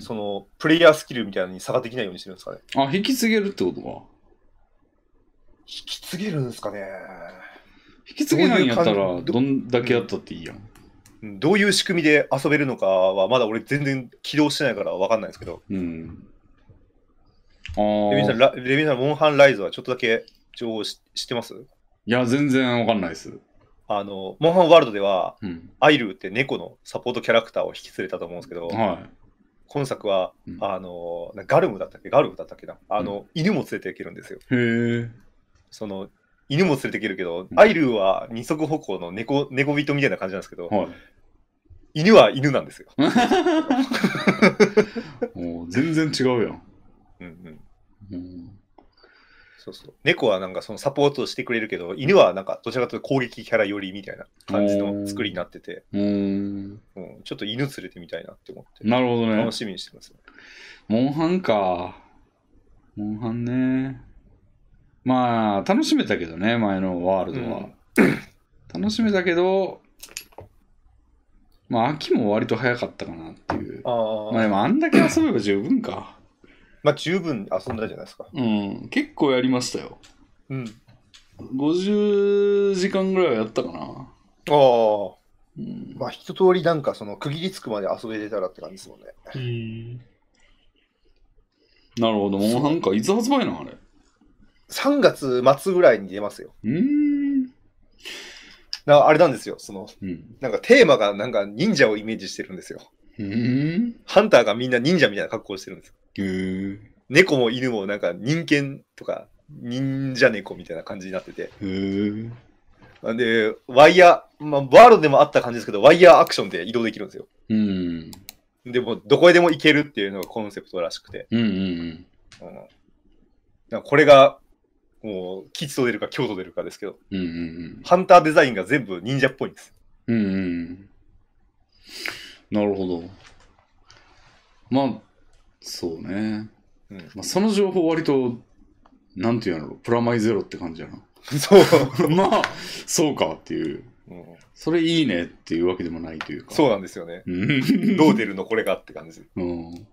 その、プレイヤースキルみたいなのに差ができないようにしてるんですかね。あ、引き継げるってことか。引き継げるんですかね。引き継げないんやったら、どんだけやったっていいやん。どういう仕組みで遊べるのかは、まだ俺全然起動してないから分かんないですけど。うん。あレミさん、レミさん、モンハンライズはちょっとだけ情報し知ってますいや、全然分かんないです。あの、モンハンワールドでは、うん、アイルって猫のサポートキャラクターを引き連れたと思うんですけど、はい、今作は、うん、あのガルムだったっけガルムだったっけなあの、うん、犬も連れていけるんですよ。へその犬も連れていけるけど、アイルは二足歩行の猫猫人みたいな感じなんですけど、はい、犬は犬なんですよ。もう全然違うやうんうん、うんそうそう猫はなんかそのサポートしてくれるけど、犬はなんかどちらかというと攻撃キャラ寄りみたいな感じの作りになってて、うん、ちょっと犬連れてみたいなって思って、なるほどね。楽しみにしてます、ね。モンハンか。モンハンね。まあ、楽しめたけどね、前のワールドは。うん、楽しめたけど、まあ、秋も割と早かったかなっていう。あまあ、でもあんだけ遊べば十分か。まあ、十分遊んだじゃないですか。うん、結構やりましたよ。うん。50時間ぐらいはやったかな。ああ。うん、まあ、一通りなんか、その、区切りつくまで遊べてたらって感じですもんね。うん。なるほど。もうなんか、いつ発売なんあれ。3月末ぐらいに出ますよ。うん。なあれなんですよ。その、うん、なんかテーマがなんか忍者をイメージしてるんですよ。ハンターがみんな忍者みたいな格好してるんですよ。猫も犬もなんか人間とか忍者猫みたいな感じになってて。なんで、ワイヤー、まあ、ワールドでもあった感じですけど、ワイヤーアクションで移動できるんですよ。でも、どこへでも行けるっていうのがコンセプトらしくて。これが、もう、吉と出るか、京と出るかですけど、ハンターデザインが全部忍者っぽいんです。うん、うん。なるほど。まあ、そうね。うん、まあ、その情報割と、なんていうんろう、プラマイゼロって感じやな。そう。まあ、そうかっていう。うん、それいいねっていうわけでもないというか。そうなんですよね。どう出るのこれがって感じうん。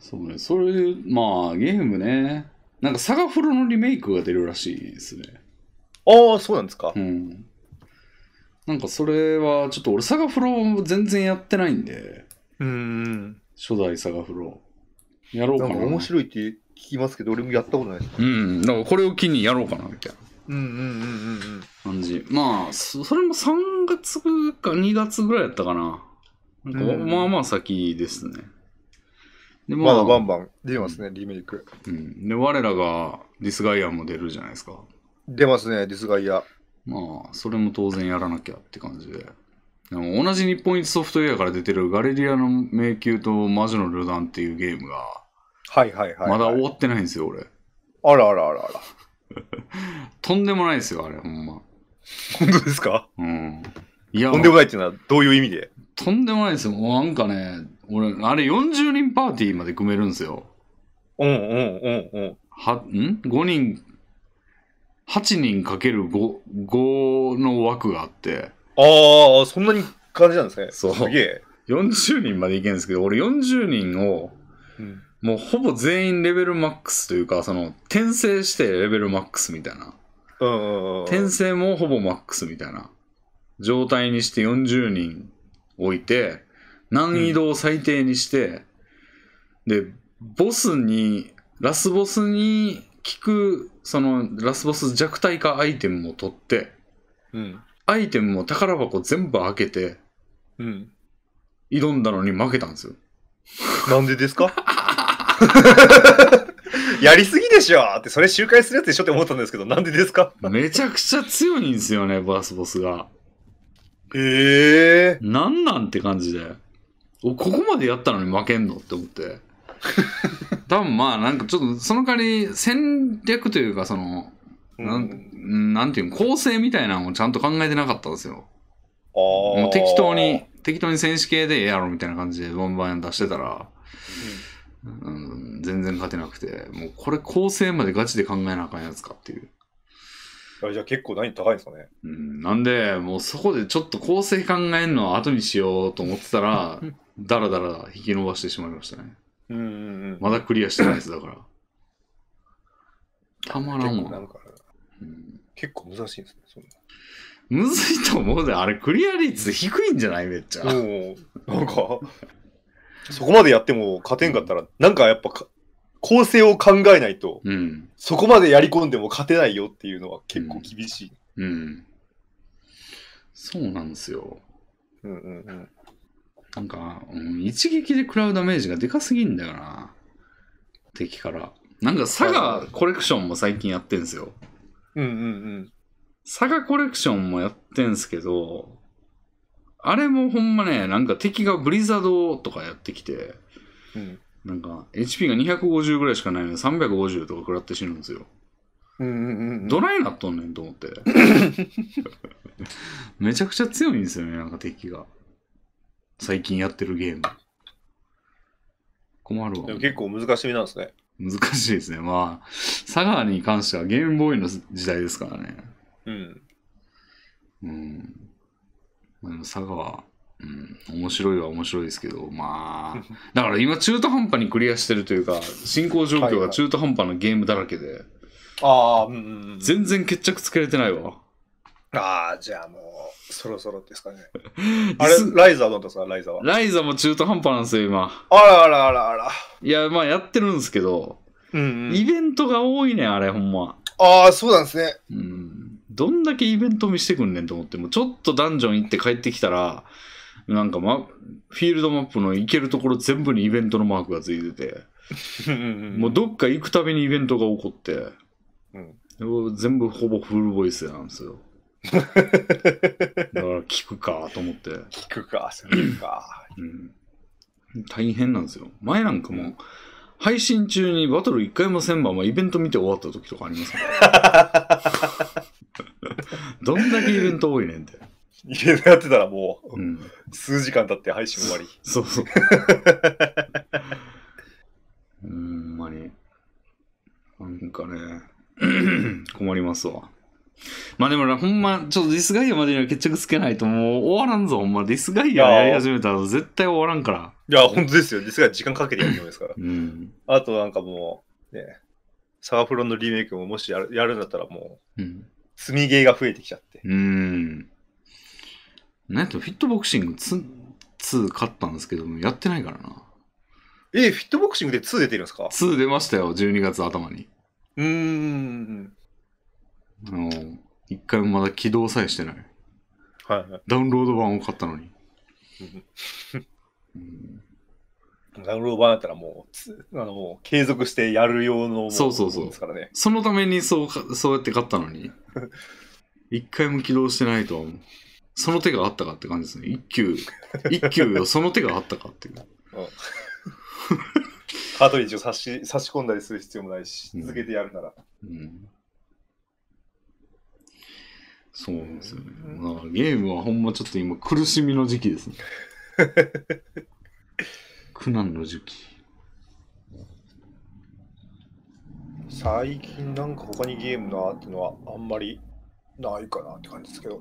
そうね。それ、まあ、ゲームね。なんか、サガフロのリメイクが出るらしいですね。ああ、そうなんですか。うん。なんかそれはちょっと俺サガフロー全然やってないんで。うん。初代サガフロー。やろうかな。な面白いって聞きますけど、俺もやったことないです、うん。だからこれを機にやろうかな、みたいな。うんうんうんうんうん。感じ。まあ、それも3月か2月ぐらいやったかな。なんか、まあまあ先ですね。でまあ、まだバンバン出ますね、リメイク。うん。で、我らがディスガイアも出るじゃないですか。出ますね、ディスガイア。まあ、それも当然やらなきゃって感じで。でも同じ日本一ソフトウェアから出てるガレリアの迷宮と魔女の旅団っていうゲームが、はいはいはい、まだ終わってないんですよ、俺。あらあらあらあら。とんでもないですよ、あれ、ほんま。本当ですかうん。いや、とんでもないっていうのはどういう意味でとんでもないですよ。もうなんかね、俺、あれ40人パーティーまで組めるんですよ。うんうんうんうん。はん ?5 人8人かける5、の枠があって。ああ、そんなに感じなんですね。そう。すげえ。40人までいけるんですけど、俺40人を、うん、もうほぼ全員レベルマックスというか、その、転生してレベルマックスみたいな。転生もほぼマックスみたいな状態にして40人置いて、難易度を最低にして、うん、で、ボスに、ラスボスに効くそのラスボス弱体化アイテムも取って、うん、アイテムも宝箱全部開けて、うん、挑んだのに負けたんですよ。なんでですか やりすぎでしょって、それ周回するやつでしょって思ったんですけど、なんでですかめちゃくちゃ強いんですよね、バースボスが。ええー。なんなんって感じで。ここまでやったのに負けんのって思って。多分まあ、なんかちょっと、その代わり戦略というか、その、なん、なんていうの、構成みたいなのをちゃんと考えてなかったんですよ。もう適当に、適当に選手系でええやろみたいな感じでボンバン出してたら、うん、うん、全然勝てなくて、もうこれ構成までガチで考えなあかんやつかっていう。あじゃあ結構何高いんですかね。うん、なんで、もうそこでちょっと構成考えるのは後にしようと思ってたら、だらだら引き伸ばしてしまいましたね。うんうんうん。まだクリアしてないやつだから。たまらん結構んうん結構難しいんですね。むずいと思うで、あれクリア率低いんじゃないめっちゃ。う、なんか、そこまでやっても勝てんかったら、なんかやっぱか構成を考えないと、うん。そこまでやり込んでも勝てないよっていうのは結構厳しい。うん。そうなんですよ。うんうんうん。なんか、うん、一撃で食らうダメージがでかすぎんだよな。敵から。なんか、佐賀コレクションも最近やってんすよ。うんうんうん。佐賀コレクションもやってんすけど、あれもほんまね、なんか敵がブリザードとかやってきて、うん、なんか HP が250ぐらいしかないのに350とか食らって死ぬんですよ。うんうんうん、ドライなっとんねんと思って。めちゃくちゃ強いんですよね、なんか敵が。最近やってるゲーム。困るわ。でも結構難しみなんですね。難しいですね。まあ、佐川に関してはゲームボーイの時代ですからね。うん。うん。まあ、でも佐川、うん、面白いは面白いですけど、まあ、だから今中途半端にクリアしてるというか、進行状況が中途半端なゲームだらけで、はいはい、ああ、うん、うん。全然決着つけれてないわ。ああ、じゃあもう、そろそろですかね。あれ、ライザーどうですか、ライザーは。ライザーも中途半端なんですよ、今。あらあらあらあら。いや、まあやってるんですけど、うんうん、イベントが多いね、あれ、ほんま。ああ、そうなんですね。うん。どんだけイベント見してくんねんと思って、もうちょっとダンジョン行って帰ってきたら、なんか、ま、フィールドマップの行けるところ全部にイベントのマークがついてて、もうどっか行くたびにイベントが起こって、うん、全部ほぼフルボイスなんですよ。だから聞くかと思って。聞くか、そういうか。うん。大変なんですよ。前なんかも、配信中にバトル1回もせんば、まあ、イベント見て終わった時とかありますから。どんだけイベント多いねんって。ントやってたらもう、うん、数時間経って配信終わり。そうそう。ほんまに。なんかね、困りますわ。まあでもほんま、ちょっとディスガイアまでには決着つけないともう終わらんぞ、ほんま。ディスガイアやり始めたら絶対終わらんから。いや、本当ですよ。ディスガイア時間かけてやるんですから。うん。あとなんかもう、ね、サーフロンのリメイクももしやるやるんだったらもう、うん、積みゲーが増えてきちゃって。うん。なんとフィットボクシング 2, 2勝ったんですけども、やってないからな。えフィットボクシングで2出てるんですか ?2 出ましたよ、12月頭に。うーん。あの、一回もまだ起動さえしてない。はいはい。ダウンロード版を買ったのに。うんダウンロード版だったらもう、つあのもう継続してやる用のそうそうそうですからね。そのためにそうか、そうやって買ったのに。一回も起動してないとは思う。その手があったかって感じですね。一級、一級よ、その手があったかっていう。うん、カートリッジを差し差し込んだりする必要もないし、続けてやるなら。うんそうなんですよね。ゲームはほんまちょっと今苦しみの時期ですね。苦難の時期。最近なんか他にゲームなっていうのはあんまりないかなって感じですけど。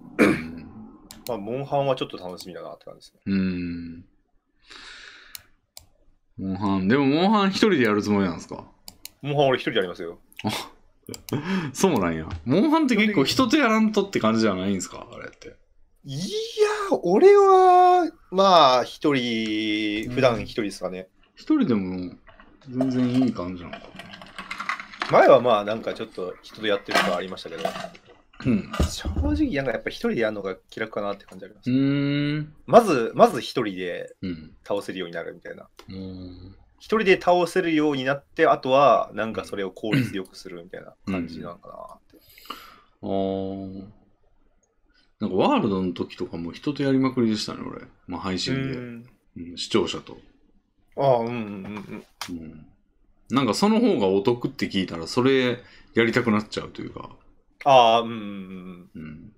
まあ、モンハンはちょっと楽しみだなって感じですね。うん。モンハン、でもモンハン一人でやるつもりなんですかモンハン俺一人でやりますよ。そうなんや。モンハンって結構人とやらんとって感じじゃないんですかあれって。いや、俺は、まあ、一人、普段一人ですかね。一、うん、人でも、全然いい感じなのかな。前はまあ、なんかちょっと人とやってるとはありましたけど、うん、正直、なんかやっぱ一人でやるのが気楽かなって感じあります。まず、まず一人で倒せるようになるみたいな。うん一人で倒せるようになって、あとはなんかそれを効率よくするみたいな感じなのかな、うんうん、ああ。なんかワールドの時とかも人とやりまくりでしたね、俺。まあ配信で。うん、視聴者と。ああ、うんうんうん。うん、なんかその方がお得って聞いたら、それやりたくなっちゃうというか。ああ、うん、うん。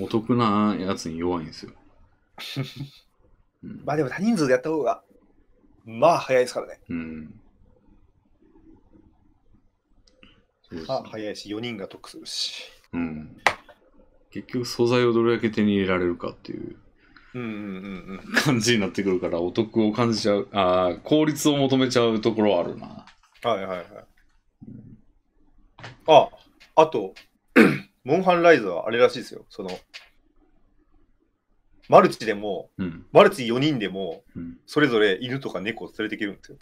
お得なやつに弱いんですよ。まあでも多人数でやった方が、まあ早いですからね。うん。まあ早いし、4人が得するし。うん。結局素材をどれだけ手に入れられるかっていう。うんうんうん、感じになってくるからお得を感じちゃうあ効率を求めちゃうところはあるなはいはいはいああと モンハンライズはあれらしいですよそのマルチでも、うん、マルチ4人でも、うん、それぞれ犬とか猫を連れて行けるん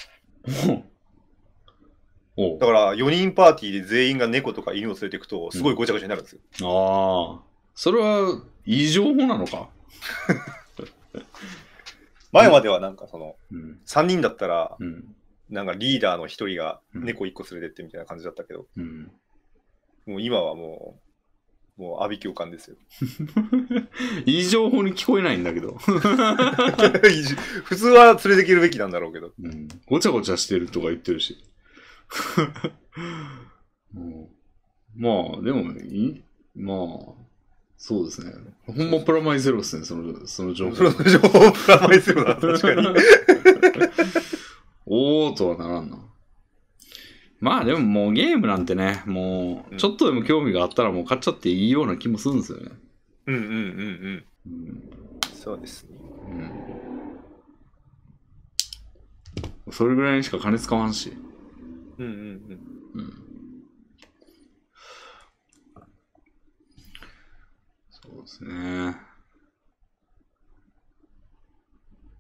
ですよ。だから4人パーティーで全員が猫とか犬を連れていくと、すごいごちゃごちゃになるんですよ。うん、ああ、それは異常なのか 前まではなんかその、うん、3人だったら、なんかリーダーの1人が猫1個連れてってみたいな感じだったけど、もう今はもうもう、阿鼻教官ですよ。いい情報に聞こえないんだけど。普通は連れてきるべきなんだろうけど。うん。ごちゃごちゃしてるとか言ってるし。まあ、でもい、まあ、そうですね。ほんまプラマイゼロですね、その、その情報。その情報プラマイゼロだ、確かに。おーとはならんな。まあでももうゲームなんてね、もうちょっとでも興味があったらもう買っちゃっていいような気もするんですよね。うんうんうんうん。うん、そうですね、うん。それぐらいにしか金使わんし。うんうんうん。うん、そうですね。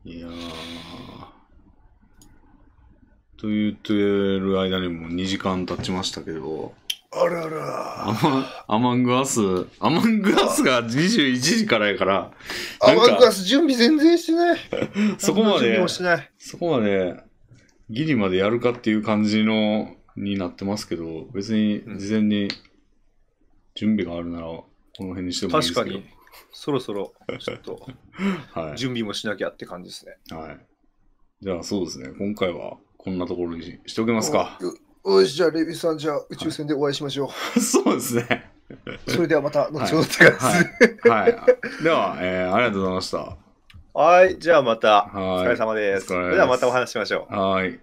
いやー。と言ってる間にもう2時間経ちましたけど。あらら。アマングアス、アマングアスが21時からやから。アマングアス準備全然してない。そこまで、そこまで、ギリまでやるかっていう感じの、になってますけど、別に事前に準備があるなら、この辺にしてもいいですけ確かに、そろそろ、ちょっと、準備もしなきゃって感じですね。はい。はい、じゃあ、そうですね。今回は、こんなところにしておきますか。よし、じゃあ、レビさん、じゃあ、宇宙船でお会いしましょう。はい、そうですね。それではまた後ほどって感じはい。では、えー、ありがとうございました。はい。じゃあまた、お疲れ様です。それではまたお話ししましょう。はい。